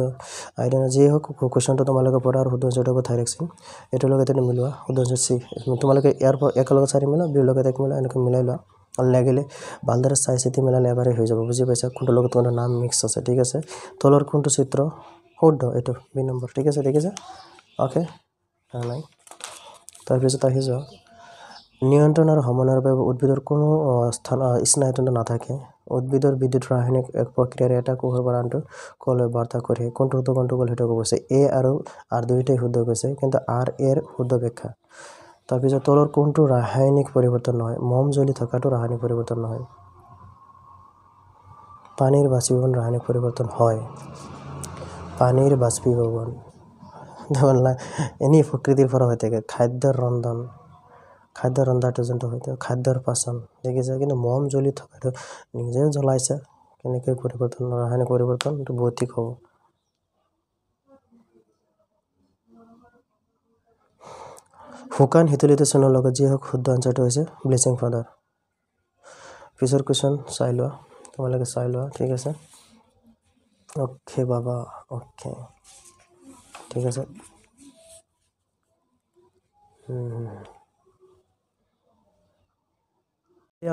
A: আয়ডিন যিয়ে হওক কুৱেশ্যনটো তোমালোকে পঢ়া আৰু শুদ্ধ যোৱাটো থাইৰেক্সিন এইটোৰ লগতে মিলোৱা শুদ্ধ যোৱা চি তোমালোকে ইয়াৰ পৰা একেলগে চাৰি মিলোৱা বিৰ লগত এক মিলোৱা এনেকৈ মিলাই লোৱা আৰু লাগিলে ভালদৰে চাই চিতি মিলালে এবাৰেই হৈ যাব বুজি পাইছা কোনটো লগত তোমাৰ নাম মিক্স আছে ঠিক আছে তলৰ কোনটো চিত্ৰ শুদ্ধ এইটো দুই নম্বৰ ঠিক আছে ঠিক আছে অ'কে নাই তাৰপিছত আহি যাওঁ নিয়ন্ত্ৰণ আৰু সমন্বয়ৰ বাবে উদ্ভিদৰ কোনো স্থান স্নায়ুতন্ত্ৰ নাথাকে উদ্ভিদৰ বিদ্যুৎ ৰাসায়নিক এক প্ৰক্ৰিয়াৰে এটা কোষৰ পৰা আনটো কলৈ বাৰ্তা কৰে কোনটো শুদ্ধ কোনটো কল সেইটো কৈছে এ আৰু আৰ দুয়োটাই শুদ্ধ কৈছে কিন্তু আৰ এৰ শুদ্ধ ব্যাখ্যা তাৰপিছত তলৰ কোনটো ৰাসায়নিক পৰিৱৰ্তন নহয় মম জ্বলি থকাটো ৰাসায়নিক পৰিৱৰ্তন নহয় পানীৰ বাষ্পীভৱন ৰাসায়নিক পৰিৱৰ্তন হয় পানীৰ বাষ্পীভৱন ধৰণে এনেই প্ৰকৃতিৰ পৰা হৈ থাকে খাদ্যৰ ৰন্ধন খাদ্য ৰন্ধাটো যোনটো হৈ থাকে খাদ্যৰ পাচন দেখিছে কিন্তু মম জ্বলি থকাটো নিজে জ্বলাইছে কেনেকৈ পৰিৱৰ্তন ৰাসায়নিক পৰিৱৰ্তন এইটো ভৌতিক হ'ব শুকান শীতলিত চূণৰ লগত যি হওক শুদ্ধ আঞ্চাৰটো হৈছে ব্লিচিং পাউডাৰ পিছৰ কুৱেশ্যন চাই লোৱা তোমালোকে চাই লোৱা ঠিক আছে অ'কে বাবা অ'কে ঠিক আছে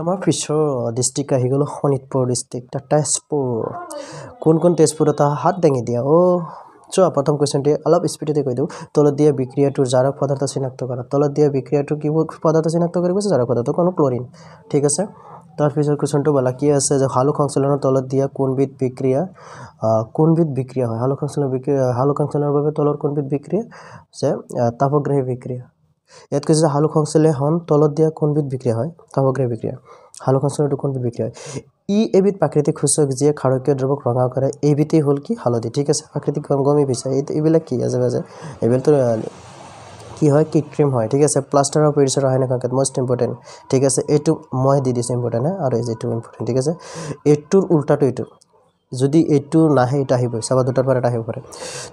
A: আমাৰ পিছৰ ডিষ্ট্ৰিক্ট আহি গ'ল শোণিতপুৰ ডিষ্ট্ৰিক্ট তেজপুৰ কোন কোন তেজপুৰত হাত দাঙি দিয়া অ' চোৱা প্ৰথম কুৱেশ্যনটোৱে অলপ স্পীডতে কৈ দিওঁ তলত দিয়া বিক্ৰিয়াটোৰ জাৰক পদাৰ্থ চিনাক্ত কৰা তলত দিয়া বিক্ৰিয়াটো কিবোৰ পদাৰ্থ চিনাক্ত কৰিব জাৰক পদাৰ্থ কোনো ক্লৰিন ঠিক আছে তাৰপিছত কুৱেশ্যনটো বেলেগ কি আছে যে শালুক সংশ্লনৰ তলত দিয়া কোনবিধ বিক্ৰিয়া কোনবিধ বিক্ৰিয়া হয় শালুক সংশ্লনৰ বিক্ৰিয়া শালুক সংশ্লনৰ বাবে তলৰ কোনবিধ বিক্ৰিয়া যে তাপগ্ৰাহী বিক্ৰিয়া ইয়াত কৈছে যে শালুক সংশ্লেষণ তলত দিয়া কোনবিধ বিক্ৰিয়া হয় তাপগ্ৰাহী বিক্ৰিয়া শালুক সংশ্লনৰটো কোনবিধ বিক্ৰিয়া হয় ই এবিধ প্ৰাকৃতিক সূচক যিয়ে খাৰকীয় দ্ৰৱক ৰঙা কৰে এইবিধেই হ'ল কি হালধি ঠিক আছে প্ৰাকৃতিক গমি বিচাৰে এইবিলাক কি আছে বাজে এইবিলাকতো কি হয় কৃত্ৰিম হয় ঠিক আছে প্লাষ্টাৰ অফ পেৰিছৰ হয় নহয় মষ্ট ইম্পৰ্টেণ্ট ঠিক আছে এইটো মই দি দিছোঁ ইম্পৰ্টেণ্ট আৰু এইটো ইম্পৰ্টেণ্ট ঠিক আছে এইটোৰ উল্টাটো এইটো যদি এইটো নাহে এইটো আহিব চাবা দুটাৰ পৰা এটা আহিব পাৰে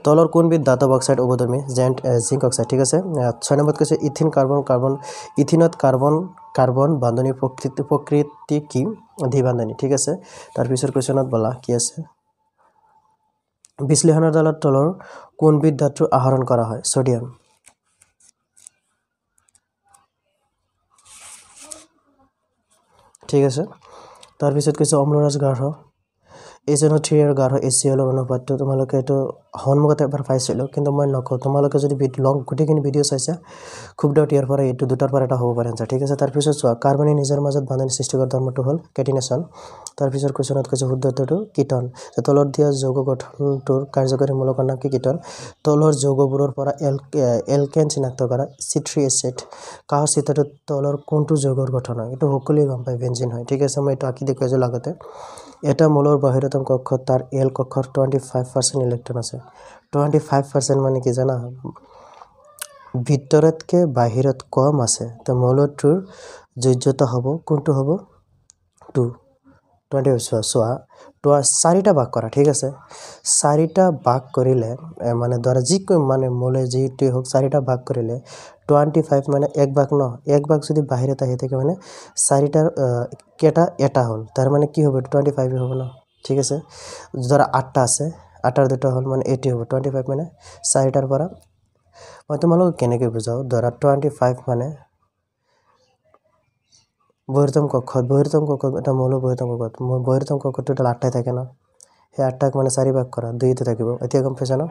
A: তলৰ কোনবিধ ধাতৱ অক্সাইড উভদমী জেণ্ট জিংক অক্সাইড ঠিক আছে ছয় নম্বৰত কৈছে ইথিন কাৰ্বন কাৰ্বন ইথিনত কাৰ্বন কাৰ্বন বান্ধনীৰ প্ৰকৃতি প্ৰকৃতি কি ধি বান্ধনী ঠিক আছে তাৰপিছৰ কুৱেশ্যনত বলা কি আছে বিশ্লেষণৰ দলত তলৰ কোনবিধ দাঁতটো আহৰণ কৰা হয় ছডিয়াম ঠিক আছে তাৰপিছত কৈছে অম্লৰাজ গাঢ় এজন থ্ৰী আৰু গাৰ এ চি এলৰ অনুপাতটো তোমালোকে এইটো সন্মুখত এবাৰ পাইছিলোঁ কিন্তু মই নকওঁ তোমালোকে যদি লং গোটেইখিনি ভিডিঅ' চাইছা খুব ডাউট ইয়াৰ পৰা এইটো দুটাৰ পৰা এটা হ'ব পাৰে আঞ্চাৰ ঠিক আছে তাৰপিছত চোৱা কাৰ্বনে নিজৰ মাজত বান্ধনি সৃষ্টি কৰা ধৰ্মটো হ'ল কেটিনেশ্যন তাৰপিছত কুৱেশ্যনত কৈছে শুদ্ধটো কীৰ্তন যে তলত দিয়া যৌগ গঠনটোৰ কাৰ্যকৰীমূলকৰ নাম কি কীৰ্তন তলৰ যৌগবোৰৰ পৰা এল এল কেন চিনাক্ত কৰা চি থ্ৰী এচিড কাহ চিতাটো তলৰ কোনটো যৌগৰ গঠন হয় এইটো সকলোৱে গম পায় বেঞ্জিন হয় ঠিক আছে মই এইটো আঁকি দেখুৱাইছোঁ লগতে এটা মলৰ বাহিৰতম কক্ষত তাৰ এল কক্ষৰ টুৱেণ্টি ফাইভ পাৰ্চেণ্ট ইলেক্ট্ৰন আছে টুৱেণ্টি ফাইভ পাৰ্চেণ্ট মানে কি জানা ভিতৰতকৈ বাহিৰত কম আছে তো মোলটোৰ টোৰ যোগ্যতা হ'ব কোনটো হ'ব টু টুৱেণ্টি চোৱা চোৱা টু চাৰিটা বাক কৰা ঠিক আছে চাৰিটা বাক কৰিলে মানে ধৰা যিকোনো মানে মলে যিটোৱে হওক চাৰিটা বাক কৰিলে টুৱেণ্টি ফাইভ মানে এক বাক ন এক বাক যদি বাহিৰত আহি থাকে মানে চাৰিটা কেইটা এটা হ'ল তাৰ মানে কি হ'ব টুৱেণ্টি ফাইভ হ'ব ন ঠিক আছে ধৰা আঠটা আছে আঠাৰ দুটা হ'ল মানে এইটি হ'ব টুৱেণ্টি ফাইভ মানে চাৰিটাৰ পৰা মই তোমালোকক কেনেকৈ বুজাওঁ ধৰা টুৱেণ্টি ফাইভ মানে বহিৰ্তম কক্ষত বহিৰ্তম কক্ষত এটা মৌল বহিৰ্তম কক্ষত মই বহিৰ্তম কক্ষত টোটেল আঠটাই থাকে ন সেই আঠটাক মানে চাৰি ভাগ কৰা দুইটা থাকিব এতিয়া গম পাইছা ন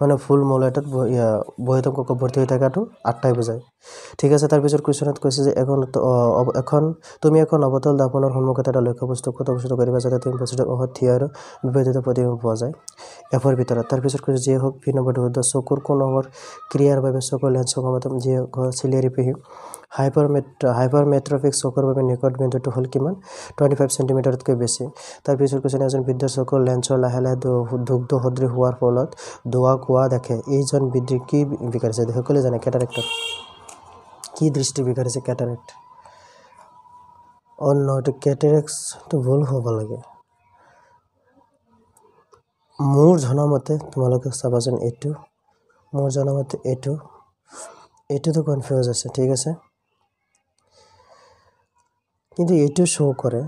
A: মানে ফুল মৌলাইটত বহিতংক ভৰ্তি হৈ থকাটো আঠটাই বুজায় ঠিক আছে তাৰপিছত কুৱেশ্যনত কৈছে যে এখন এখন তুমি এখন অৱতল দাপনৰ সন্মুখত এটা লক্ষ্য বস্তু কত বস্তু কৰিবা যাতে তুমি বস্তুটো অহত থিয় আৰু বিভেদিত প্ৰতিবিম্ব পোৱা যায় এফৰ ভিতৰত তাৰপিছত কৈছে যিয়ে হওক পি নম্বৰটো চকুৰ কোনো ক্ৰিয়াৰ বাবে চকুৰ লেন্সৰ সময়ত যিয়ে চিলিয়াৰি পিহিম হাইপাৰমেট হাইপাৰমেট্ৰফিক চকৰ বাবে নিকট বিন্দুটো হ'ল কিমান টুৱেণ্টি ফাইভ চেণ্টিমিটাৰতকৈ বেছি তাৰপিছত কৈছে এজন বিদ্যুৎ চকুৰ লেন্সৰ লাহে লাহে দুগ্ধ সদৃশ হোৱাৰ ফলত ধোৱা কোৱা দেখে এইজন বৃদ্ধি কি বিকাৰিছে সকলোৱে জানে কেটাৰেক্টৰ কি দৃষ্টি বিকাৰিছে কেটাৰেক্ট অন্য এইটো কেটেৰেক্সটো ভুল হ'ব লাগে মোৰ জনামতে তোমালোকে চাবাচোন এইটো মোৰ জনামতে এইটো এইটোতো কনফিউজ আছে ঠিক আছে কিন্তু এইটো শ্ব' কৰে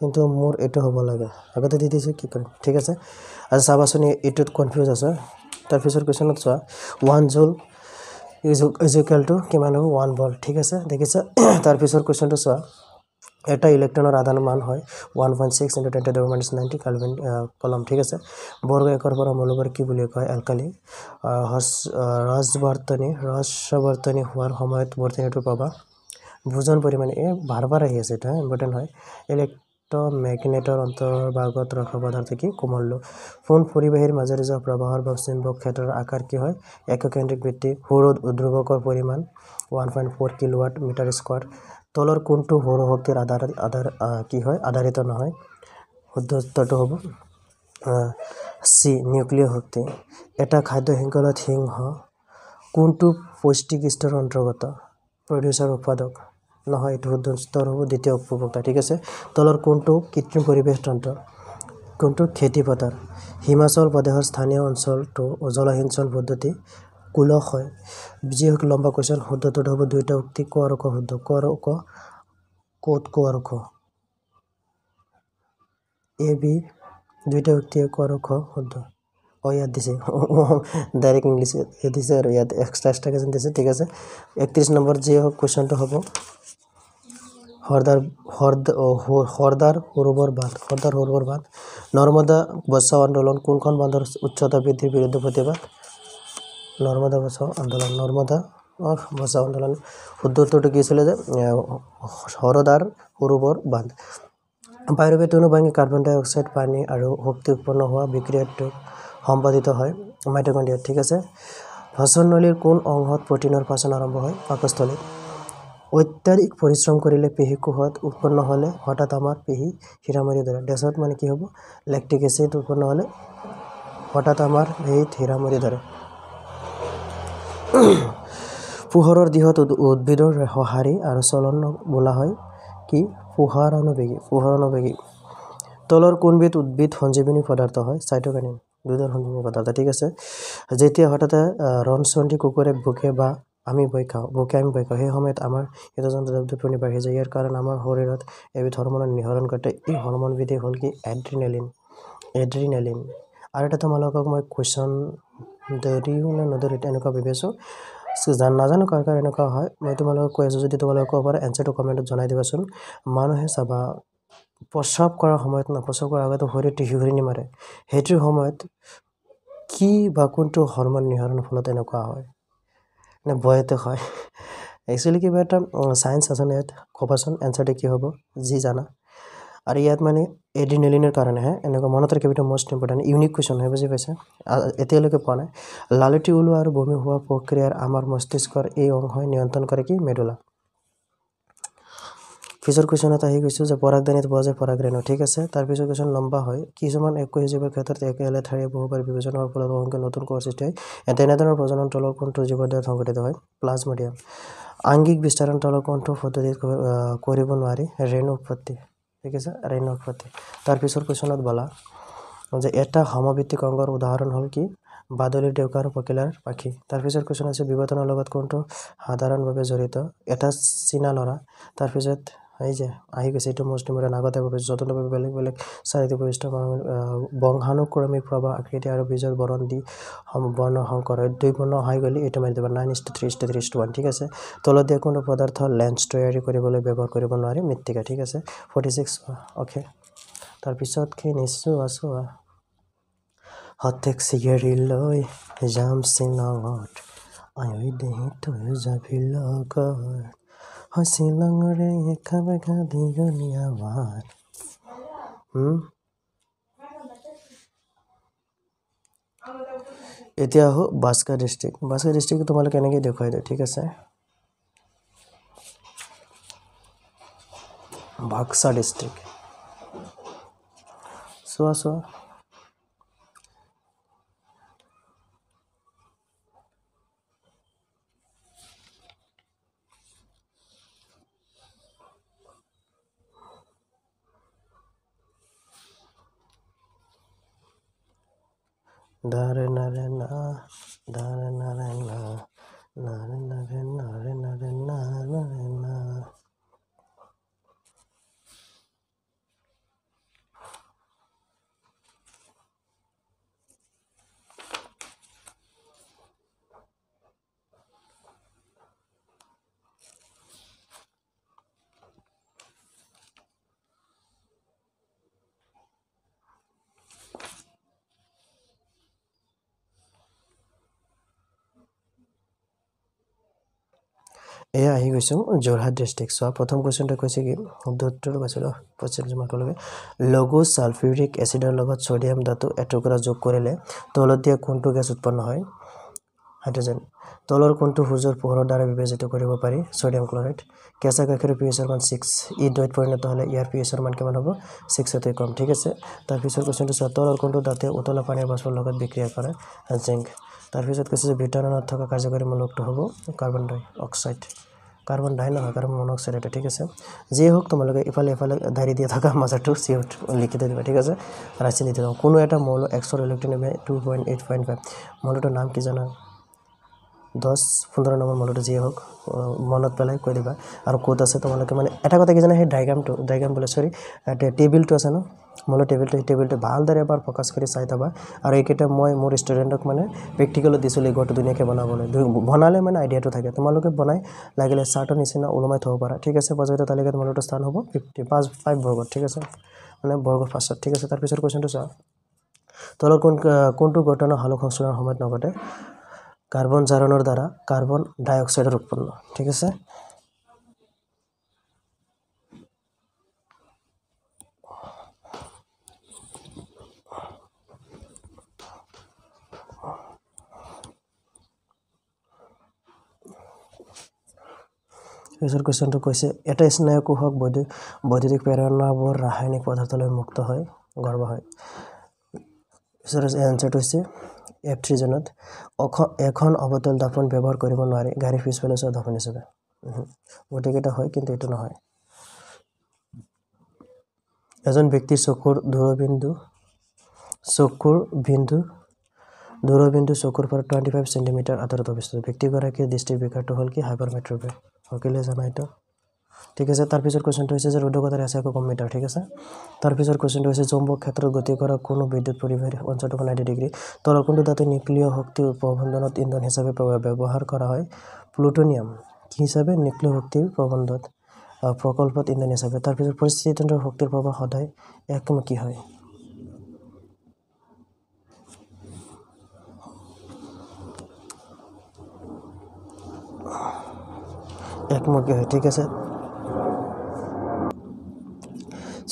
A: কিন্তু মোৰ এইটো হ'ব লাগে আগতে দি দিছোঁ কি কৰিম ঠিক আছে আৰু চাবাচোন এইটোত কনফিউজ আছে তাৰপিছত কুৱেশ্যনত চোৱা ওৱান জোল ইজুকেলটো কিমান হ'ব ওৱান বল ঠিক আছে দেখিছে তাৰপিছৰ কুৱেশ্যনটো চোৱা এটা ইলেক্ট্ৰনৰ আদান মান হয় one point six into twenty double minus ninety coulomb কলম ঠিক আছে বৰগ একৰ পৰা মলবাৰ কি বুলি কয় এলকালি হ্ৰস হ্ৰস্বৰ্তনী হ্ৰস্বৰ্তনী হোৱাৰ সময়ত বৰ্তনীটো পাবা ভোজন পৰিমাণে এই বাৰ বাৰ আহি আছে এইটো ইম্পৰ্টেণ্ট হয় ইলেক্ট্ৰমেগনেটৰ অন্তৰ্ভাগত ৰখা পদাৰ্থ কি কোমললো ফোন পৰিবাহীৰ মাজেৰে যোৱা প্ৰৱাহৰ বস্তিম্বক ক্ষেত্ৰৰ আকাৰ কি হয় একেন্দ্ৰিক বৃত্তি সৌৰ উদ্ৰৱকৰ পৰিমাণ one point four kilowatt metre square তলৰ কোনটো সৌৰ শক্তিৰ আধাৰ আধাৰ কি হয় আধাৰিত নহয় শুদ্ধ উত্তৰটো হ'ব চি নিউক্লিয় শক্তি এটা খাদ্য শৃংখলত সিংহ কোনটো পৌষ্টিক স্তৰৰ অন্তৰ্গত প্ৰডিউচাৰ উৎপাদক নহয় এইটো শুদ্ধ স্তৰ হ'ব দ্বিতীয় উপভোক্তা ঠিক আছে তলৰ কোনটো কৃত্ৰিম পৰিৱেশতন্ত্ৰ কোনটো খেতি পথাৰ হিমাচল প্ৰদেশৰ স্থানীয় অঞ্চলটো জলসিঞ্চন পদ্ধতি কুলস হয় যি হওক লম্বা কৈছন শুদ্ধটোত হ'ব দুয়োটা উক্তি ক আৰু ক শুদ্ধ ক আৰু ক ক'ত ক আৰু খ এ বি দুয়োটা উক্তিয়ে ক আৰু খ শুদ্ধ অঁ ইয়াত দিছে ডাইৰেক্ট ইংলিছ দিছে আৰু ইয়াত এক্সট্ৰা এক্সট্ৰা কুৱেশ্যন দিছে ঠিক আছে একত্ৰিছ নম্বৰ যি হওক কুৱেশ্যনটো হ'ব হরদার হরদ হরদার সৰোবৰ বান্ধ হরদার সৰোবৰ বান্ধ নৰ্মদা বচাও আন্দোলন কোনখন বান্ধৰ উচ্চতা বৃদ্ধিৰ বিৰুদ্ধে প্ৰতিবাদ নৰ্মদা বচাও আন্দোলন নৰ্মদা বচাও আন্দোলন শুদ্ধ উত্তৰটো কি আছিলে যে হৰদাৰ সৰোবৰ বাঁধ বায়ুৰৱে তনুবাহিনী কাৰ্বন ডাই অক্সাইড পানী আৰু শক্তি উৎপন্ন হোৱা বিক্ৰিয়াটো সম্পাদিত হয় মাইটকণ্ড্ৰিয়াত ঠিক আছে ভাষণ পাচননলীৰ কোন অংশত প্ৰটিনৰ পাচন আৰম্ভ হয় পাকস্থলীত অত্যাধিক পৰিশ্ৰম কৰিলে পেহী কোষত উৎপন্ন হ'লে হঠাৎ আমাৰ পেহী হীৰামাৰিৰ ধৰে ডেছত মানে কি হ'ব লেক্ট্ৰিক এচিড উৎপন্ন হ'লে হঠাৎ আমাৰ পেহীত হীৰামাৰিৰ ধৰে পোহৰৰ দিশত উদ্ভিদৰ সঁহাৰি আৰু চলন বোলা হয় কি পোহৰানুবেগী পোহৰানুবেগী তলৰ কোনবিধ উদ্ভিদ সঞ্জীৱনী পদাৰ্থ হয় চাইটকানিন দুধৰ সঞ্জীৱনী পদাৰ্থ ঠিক আছে যেতিয়া হঠাতে ৰণচন্দী কুকুৰে ভোকে বা আমি ভয় খাওঁ বুকে আমি ভয় খাওঁ সেই সময়ত আমাৰ সেইটোজন দুপুৰণি বাঢ়ি যায় ইয়াৰ কাৰণে আমাৰ শৰীৰত এবিধ হৰ্মনৰ নিহৰণ কৰে এই হৰ্মনবিধেই হ'ল কি এড্ৰিনেলিন এড্ৰিনেলিন আৰু এটা তোমালোকক মই কুৱেশ্যন দৰিও নে নদৰি এনেকুৱা ভাবিছোঁ জান নাজানো কাৰ কাৰণ এনেকুৱা হয় মই তোমালোকক কৈ আছোঁ যদি তোমালোকক ক'ব পাৰা এনচাৰটো কমেণ্টত জনাই দিবাচোন মানুহে চাবা প্ৰস্ৰাৱ কৰাৰ সময়ত ন প্ৰস্ৰাৱ কৰাৰ আগতে শৰীৰ টিহিঘূৰি নিমাৰে সেইটোৰ সময়ত কি বা কোনটো হৰ্মন নিহৰণৰ ফলত এনেকুৱা হয় মানে ভয়তে হয় একচুৱেলি কিবা এটা চায়েঞ্চ আছে নে ইয়াত ক'বাচোন এনচাৰটো কি হ'ব যি জানা আৰু ইয়াত মানে এডিনেলিনৰ কাৰণেহে এনেকুৱা মনত ৰাখিবিটো মষ্ট ইম্পৰ্টেণ্ট ইউনিক কুৱেশ্যন হয় বুজি পাইছে এতিয়ালৈকে পোৱা নাই লালটি ওলোৱা আৰু বমি হোৱা প্ৰক্ৰিয়াৰ আমাৰ মস্তিষ্কৰ এই অংশই নিয়ন্ত্ৰণ কৰে কি মেডুলা ফিজৰ কুৱেশ্যনত আহি গৈছোঁ যে পৰাগদানীত পোৱা যায় পৰাগ ৰেণু ঠিক আছে তাৰপিছৰ কুৱেশ্যন লম্বা হয় কিছুমান একৈছ জীৱৰ ক্ষেত্ৰত একে এলে ঠাইৰে বহুবাৰ বিভাজনৰ ফলত অসংখ্য নতুন কোৱাৰ সৃষ্টি হয় তেনেধৰণৰ প্ৰজনন তলৰ কণ্ঠ জীৱৰ দ্বাৰা সংঘটিত হয় প্লাজমডিয়াম আংগিক বিস্তাৰণ তলৰ কোনটো পদ্ধতিত কৰিব নোৱাৰি ৰেণু উৎপত্তি ঠিক আছে ৰেণু উৎপত্তি তাৰপিছৰ কুৱেশ্যনত বলা যে এটা সমভিত্তিক অংগৰ উদাহৰণ হ'ল কি বাদলিৰ ডেউকা আৰু পকিলাৰ পাখি তাৰপিছত কুৱেশ্যন আছে বিভাজনৰ লগত কোনটো সাধাৰণভাৱে জড়িত এটা চীনা ল'ৰা তাৰপিছত এই যে আহি গৈছে এইটো মুষ্টিমুঠান আগতে যতনভাৱে বেলেগ বেলেগ চাৰিটো বৈশিষ্ট্য বংশানুক্ৰমিক প্ৰভাৱ আকৃতি আৰু বীজৰ বৰণ দি বৰ্ণ শংকৰ দুই বৰ্ণ হৈ গ'লে এইটো মাৰি দিব nine is to three is to three is to one ঠিক আছে তলত দিয়া কোনো পদাৰ্থ লেন্স তৈয়াৰী কৰিবলৈ ব্যৱহাৰ কৰিব নোৱাৰি মৃত্তিকা ঠিক আছে ফৰ্টি ছিক্স অ'কে তাৰপিছত কি নিচু আছো হতে চিঞৰি লৈ যাম চিনঙত আই দেহি যাবি লগত हसी लंगड़े खब खदी गनियावार এতিয়া আহোঁ বাস্কা ডিষ্ট্ৰিক্ট বাস্কা ডিষ্ট্ৰিক্ট তোমালোকে এনেকৈ দেখুৱাই দিওঁ ঠিক আছে বাক্সা ডিষ্ট্ৰিক্ট চোৱা চোৱা Dare nare na, dare nare na, nare nare এয়া আহি গৈছোঁ যোৰহাট ডিষ্ট্ৰিক্ট চোৱা প্ৰথম কুৱেশ্যনটো কৈছে কি শব্দ উত্তৰটো পাইছিলোঁ পঁচিছ মাৰ্কলৈকে লঘু ছালফিউৰিক এচিডৰ লগত চডিয়াম ধাতু এটুকুৰা যোগ কৰিলে তলত দিয়া কোনটো গেছ উৎপন্ন হয় হাইড্ৰজেন তলৰ কোনটো সূৰ্যৰ পোহৰৰ দ্বাৰা বিভাজিত কৰিব পাৰি চডিয়াম ক্লৰাইড কেঁচা গাখীৰৰ পি এছৰ মান ছিক্স ই দৈত পৰিণত হ'লে ইয়াৰ পি এছৰ মান কিমান হ'ব ছিক্সতে কম ঠিক আছে তাৰপিছৰ কুৱেশ্যনটো চোৱা তলৰ কোনটো দাঁতে উতলা পানীৰ বাছৰ লগত বিক্ৰিয়া কৰে জিংক তাৰপিছত কৈছে যে বিতৰণত থকা কাৰ্যকৰী মূলকটো হ'ব carbon dioxide carbon di নহয় কাৰ্বন মনক্সাইড এটা ঠিক আছে যিয়ে হওক তোমালোকে ইফালে ইফালে ধাৰি দিয়া থকা মাজাটো চি অ' লিখি দি দিবা ঠিক আছে ৰাচি নিদিওঁ কোনো এটা মৌল এক্সৰ electronic two point eight point five মৌলটোৰ নাম কি জানা দহ পোন্ধৰ নম্বৰ মডেলটো যিয়ে হওক মনত পেলাই কৈ দিবা আৰু ক'ত আছে তোমালোকে মানে এটা কথা কি জানা সেই ডায়েগ্ৰামটো ডায়েগ্ৰাম বোলে চৰি টেবিলটো আছে ন মোলৈ টেবিলটো সেই টেবিলটো ভালদৰে এবাৰ ফ'কাছ কৰি চাই থবা আৰু এইকেইটা মই মোৰ ষ্টুডেণ্টক মানে প্ৰেক্টিকেলত দিছিলোঁ ঘৰটো ধুনীয়াকৈ বনাবলৈ বনালে মানে আইডিয়াটো থাকে তোমালোকে বনাই লাগিলে চাৰ্টৰ নিচিনা ওলমাই থ'ব পাৰা ঠিক আছে বজাৰ তালিকাত মোলৈটো স্থান হ'ব ফিফটি পাঁচ ফাইভ বৰ্গত ঠিক আছে মানে বৰ্গ ফাৰ্ষ্টত ঠিক আছে তাৰপিছত কুৱেশ্যনটো চোৱা তলৰ কোন কোনটো ঘটনা সালোক সংশোধনৰ সময়ত নঘটে কাৰ্বন জাৰণৰ দ্বাৰা কাৰ্বন ডাই অক্সাইডৰ উৎপন্ন ঠিক আছে কুৱেশ্যনটো কৈছে এটা স্নায়ুকো হওক বৈদ্যুত বৈদ্যুতিক প্ৰেৰণাবোৰ ৰাসায়নিক পদাৰ্থলৈ মুক্ত হয় গৰ্ব হয় এনচাৰটো হৈছে এফ থ্ৰীজনত অখ এখন অৱতল দাপন ব্যৱহাৰ কৰিব নোৱাৰি গাড়ীৰ পিছফালে চোৱা দাপোন হিচাপে গোটেইকেইটা হয় কিন্তু এইটো নহয় এজন ব্যক্তিৰ চকুৰ দূৰবিন্দু চকুৰ বিন্দু দূৰবিন্দু চকুৰ পৰা টুৱেণ্টি ফাইভ চেণ্টিমিটাৰ আঁতৰত অৱস্থিত ব্যক্তিগৰাকীৰ দৃষ্টিৰ বিকাৰটো হ'ল কি মেট্ৰ' সকলোৱে জানা এইটো ঠিক আছে তাৰপিছত কুৱেশ্যনটো হৈছে যে ৰুদ্ৰকতাৰে আছে একো কম মিটাৰ ঠিক আছে তাৰপিছত কুৱেশ্যনটো হৈছে জম্বু ক্ষেত্ৰত গতি কৰা কোনো বিদ্যুৎ পৰিবাহী অঞ্চলটো নাইণ্টি ডিগ্ৰী তলৰ কোনটো তাতে নিউক্লিয় শক্তি প্ৰবন্ধনত ইন্ধন হিচাপে ব্যৱহাৰ কৰা হয় প্লুটনিয়াম কি হিচাপে নিউক্লিয় শক্তি প্ৰবন্ধত প্ৰকল্পত ইন্ধন হিচাপে তাৰপিছত পৰিস্থিতিতন্ত্ৰৰ শক্তিৰ প্ৰভাৱ সদায় একমুখী হয় একমুখী হয় ঠিক আছে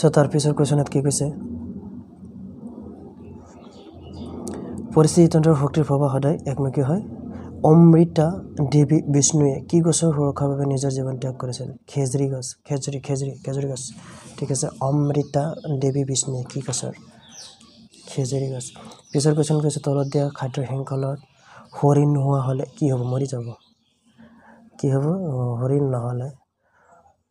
A: চ' তাৰ পিছৰ কুৱেশ্যনত কি কৈছে পৰিস্থিতিতন্ত্ৰৰ শক্তিৰ প্ৰভাৱ সদায় একমুখী হয় অমৃতা দেৱী বিষ্ণুৱে কি গছৰ সুৰক্ষাৰ বাবে নিজৰ জীৱন ত্যাগ কৰিছিল খেজৰি গছ খেজৰি খেজৰি খেজৰি গছ ঠিক আছে অমৃতা দেৱী বিষ্ণুৱে কি গছৰ খেজৰি গছ পিছৰ কুৱেশ্যন কৈছে তলত দিয়া খাদ্য শৃংখলত হৰিণ নোহোৱা হ'লে কি হ'ব মৰি যাব কি হ'ব হৰিণ নহ'লে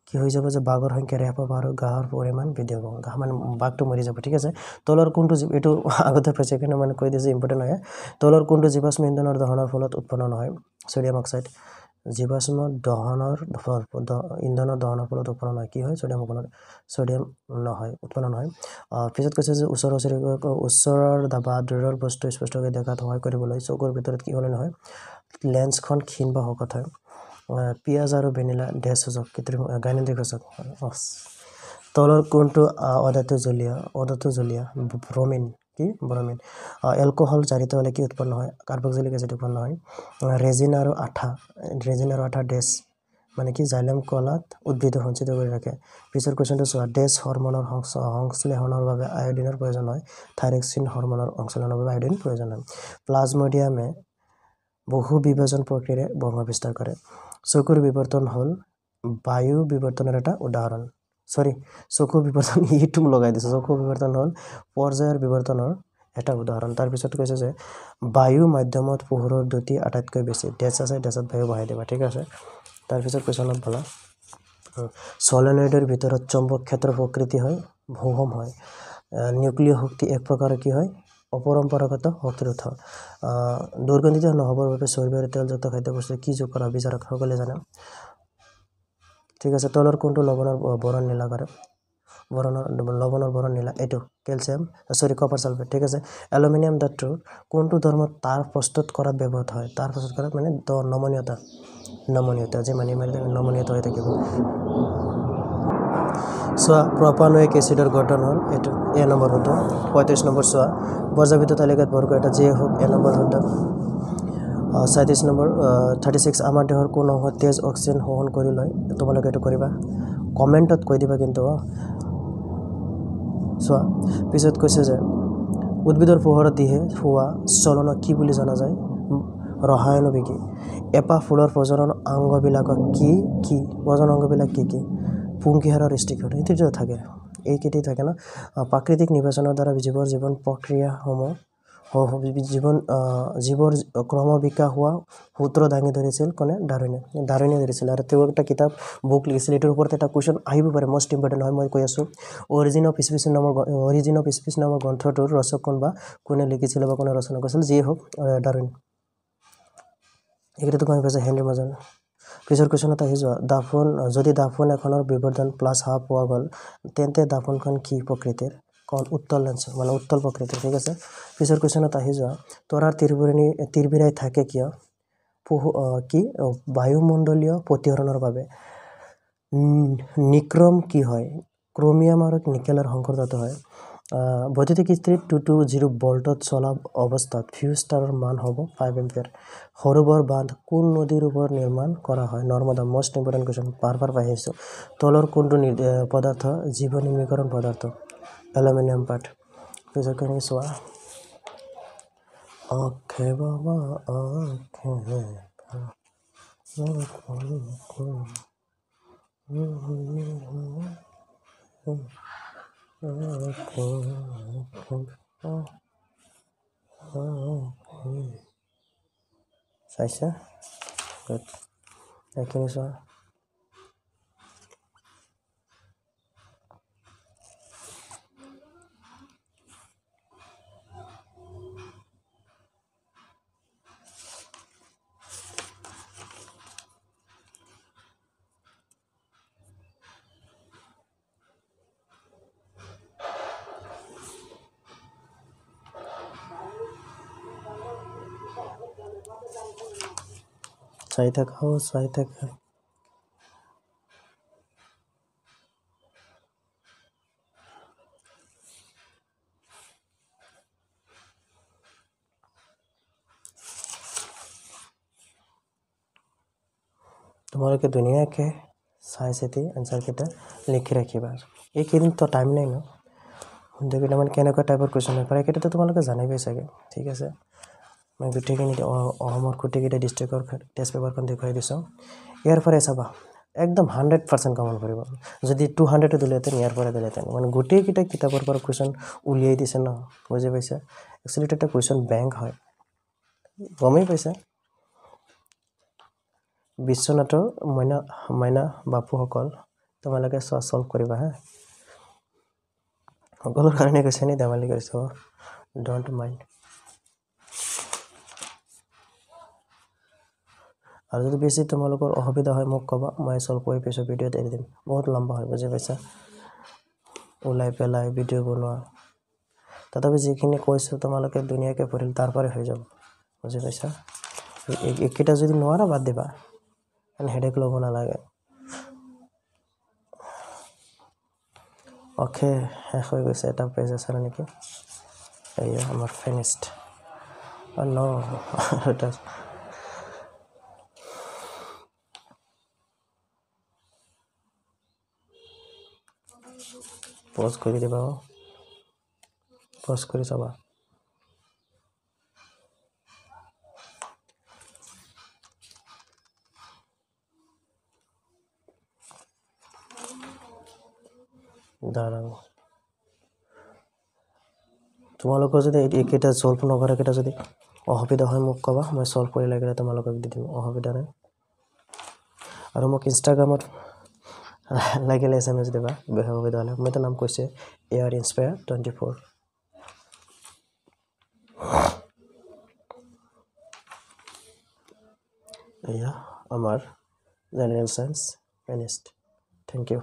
A: কি হৈ যাব যে বাঘৰ সংখ্যা ৰেহাই পাব আৰু ঘাঁহৰ পৰিমাণ বৃদ্ধি হ'ব গাহ মানে বাঘটো মৰি যাব ঠিক আছে তলৰ কোনটো জীৱ এইটো আগতে পাইছে সেইকাৰণে মানে কৈ দিয়ে যে ইম্পৰ্টেণ্ট হয় তলৰ কোনটো জীৱাশ্ম ইন্ধনৰ দহনৰ ফলত উৎপন্ন নহয় ছ'ডিয়াম অক্সাইড জীৱাশ্ম দহনৰ ফল ইন্ধনৰ দহনৰ ফলত উৎপন্ন নহয় কি হয় চডিয়াম উৎপন্ন ছ'ডিয়াম নহয় উৎপন্ন নহয় পিছত কৈছে যে ওচৰ ওচৰি ওচৰৰ বা দূৰৰ বস্তু স্পষ্টকৈ দেখাত সহায় কৰিবলৈ চকুৰ ভিতৰত কি হ'লে নহয় লেন্সখন ক্ষীণ বা শকত হয় পিঁয়াজ আৰু ভেনিলা ডেচক কৃত্ৰিম গাইনেণ্ডি গছক তলৰ কোনটো অদাটো জলীয়া অদাটো জলীয়া ভ্ৰমিন কি ভ্ৰমিন এলকহল জাৰিত হ'লে কি উৎপন্ন হয় কাৰ্বক্জলিক এচিড উৎপন্ন হয় ৰেজিন আৰু আঠা ৰেজিন আৰু আঠা ডেছ মানে কি জাইলেম কলাত উদ্ভিদ সঞ্চিত কৰি ৰাখে পিছৰ কুৱেশ্যনটো চোৱা ডেচ হৰ্মনৰ সংশ্লেষণৰ বাবে আয়'ডিনৰ প্ৰয়োজন হয় থাইৰেক্সিন হৰমনৰ সংশ্লেষণৰ বাবে আয়'ডিন প্ৰয়োজন হয় প্লাজমডিয়ামে বহু বিভাজন প্ৰক্ৰিয়াৰে বংশ বিস্তাৰ কৰে চকুৰ বিৱৰ্তন হ'ল বায়ু বিৱৰ্তনৰ এটা উদাহৰণ চৰি চকু বিৱৰ্তন ইটো মোক লগাই দিছোঁ চকু বিৱৰ্তন হ'ল পৰ্যায়ৰ বিৱৰ্তনৰ এটা উদাহৰণ তাৰপিছত কৈছে যে বায়ু মাধ্যমত পোহৰৰ দুটি আটাইতকৈ বেছি ডেছ আছে ডেছত বায়ু বঢ়াই দিবা ঠিক আছে তাৰপিছত কৈছে অলপ ভালা চলেনয়েডৰ ভিতৰত চম্বক ক্ষেত্ৰ প্ৰকৃতি হয় ভৌসম হয় নিউক্লিয় শক্তি এক প্ৰকাৰৰ কি হয় অপৰম্পৰাগত শক্তিৰোধ দুৰ্গন্ধিত নহ'বৰ বাবে চৰ্বীৰ তেলযুক্ত খাদ্যবস্তুৰ কি যোগ কৰা বিচাৰক বিচাৰকসকলে জানে ঠিক আছে তলৰ কোনটো লৱণৰ বৰণ নীলা কৰে বৰণৰ লৱণৰ বৰণ নীলা এইটো কেলছিয়াম চৰি কপাৰ চালফেট ঠিক আছে এলুমিনিয়াম দাঁতটো কোনটো ধৰ্মত তাৰ প্ৰস্তুত কৰাত ব্যৱহৃত হয় তাৰ প্ৰস্তুত কৰাত মানে দ নমনীয়তা নমনীয়তা যিমান ইমান নমনীয়তা হৈ থাকিব চোৱা প্ৰপানয়িক এচিডৰ গঠন হ'ল এইটো এ নম্বৰ শুদ্ধ পঁয়ত্ৰিছ নম্বৰ চোৱা বজ্ৰবিদ্যুৎ তালিকাত ভৰ কৰা এটা যিয়ে হওক এ নম্বৰ শুদ্ধ ছয়ত্ৰিছ নম্বৰ থাৰ্টি ছিক্স আমাৰ দেহৰ কোনো অংশত তেজ অক্সিজেন শোষণ কৰি লয় তোমালোকে এইটো কৰিবা কমেণ্টত কৈ দিবা কিন্তু চোৱা পিছত কৈছে যে উদ্ভিদৰ পোহৰত দিহে হোৱা চলন কি বুলি জনা যায় ৰসায়নবিকি এপাহ ফুলৰ প্ৰজনন অংগবিলাকক কি কি প্ৰজন অংগবিলাক কি কি পুংকিহাৰৰ সৃষ্টি কৰে এইটো থাকে এইকেইটি থাকে ন প্ৰাকৃতিক নিৰ্বাচনৰ দ্বাৰা জীৱৰ জীৱন প্ৰক্ৰিয়াসমূহ জীৱন জীৱৰ ক্ৰম বিকাশ হোৱা সূত্ৰ দাঙি ধৰিছিল কোনে ধাৰণে ধাৰণে ধৰিছিল আৰু তেওঁ এটা কিতাপ বুক লিখিছিল এইটোৰ ওপৰত এটা কুৱেশ্যন আহিব পাৰে মষ্ট ইম্পৰ্টেণ্ট হয় মই কৈ আছোঁ অৰিজিন অফ স্পিচ নামৰ অৰিজিন অফ স্পিচ নামৰ গ্ৰন্থটোৰ ৰচক কোন বা কোনে লিখিছিল বা কোনে ৰচনা কৰিছিল যিয়ে হওক ধাৰণ এইকেইটাটো কৈছে হেনৰি মাজৰ পিছৰ কুৱেশ্যনত আহি যোৱা দাফোন যদি দাফোন এখনৰ বিবৰ্ধন প্লাছ হাফ পোৱা গ'ল তেন্তে দাফোনখন কি প্ৰকৃতিৰ কল উত্তল লেঞ্চ মানে উত্তল প্ৰকৃতিৰ ঠিক আছে পিছৰ কুৱেশ্যনত আহি যোৱা তৰাৰ তিৰবিৰণী তিৰবিৰাই থাকে কিয় পহু কি বায়ুমণ্ডলীয় প্ৰতিহৰণৰ বাবে নিক্ৰম কি হয় ক্ৰমিয়াম আৰু নিকেলৰ সংকৰ্ধত হয় বৈদ্যুতিক ইস্ত্ৰীত টু টু জিৰ' বল্টত চলা অৱস্থাত ফিউজ ষ্টাৰৰ মান হ'ব ফাইভ এম্পিয়াৰ সৰুবৰ বান্ধ কোন নদীৰ ওপৰত নিৰ্মাণ কৰা হয় নৰ্মদা মষ্ট ইম্পৰ্টেণ্ট কুৱেশ্যন পাৰ পাৰ পাই আহিছোঁ তলৰ কোনটো পদাৰ্থ জীৱনীমীকৰণ পদাৰ্থ এলুমিনিয়াম পাৰ্ট পিছৰখিনি চোৱা অক্ষে 啊啊啊啊啊！再见，我，再见说。সাই টেক হাউস সাই টেক তোমার কে দুনিয়া কে সাইন্স এতি आंसर केটা লিখি রাখিবো এক দিন তো টাইম নাই না তবে আমরা কেনে কো টাইপ অফ কোশ্চেন পড়া এটা তো তোমাকে জানিবে থাকে ঠিক আছে মই গোটেইখিনি অসমৰ গোটেইকেইটা ডিষ্ট্ৰিক্টৰ টেষ্ট পেপাৰখন দেখুৱাই দিছোঁ ইয়াৰ পৰাই চাবা একদম হাণ্ড্ৰেড পাৰ্চেণ্ট কমন কৰিব যদি টু হাণ্ড্ৰেড দিলেহেঁতেন ইয়াৰ পৰা দিলেহেঁতেন মানে গোটেইকেইটা কিতাপৰ পৰা কুৱেশ্যন উলিয়াই দিছে ন বুজি পাইছে একচুৱেলিটো এটা কুৱেশ্যন বেংক হয় গমেই পাইছে বিশ্বনাথৰ মইনা মইনা বাপুসকল তোমালোকে চোৱা চল্ভ কৰিবা হা সকলোৰ কাৰণে কৈছে নে ধেমালি কৰিছে ডণ্ট মাইণ্ড আৰু যদি বেছি তোমালোকৰ অসুবিধা হয় মোক ক'বা মই চল্ভ কৰি পিছত ভিডিঅ'ত এৰি দিম বহুত লম্বা হয় বুজি পাইছা ওলাই পেলাই ভিডিঅ' বনোৱা তথাপি যিখিনি কৈছোঁ তোমালোকে ধুনীয়াকৈ পঢ়িলে তাৰপৰাই হৈ যাব বুজি পাইছা এইকেইটা যদি নোৱাৰা বাদ দিবা কাৰণ হেডেক ল'ব নালাগে অ'কে শেষ হৈ গৈছে এটা পেজ আছে নেকি এই আমাৰ ফেনিষ্ট ন পজ কৰি দিবা পজ কৰি চাবা দাঁড়াও তোমালোকৰ যদি এইকেইটা চল্ভ নকৰাকেইটা যদি অসুবিধা হয় মোক ক'বা মই চল্ভ কৰি লাগিলে তোমালোকক দি দিম অসুবিধা নাই আৰু মোক ইনষ্টাগ্ৰামত লাগিলে এসএমএস দিবা গহব বিদাল আমি তো নাম কইছে এয়ার ইনস্পায়ার 24 এইয়া আমার জেনারেল সেলস নিস্ট থ্যাংক ইউ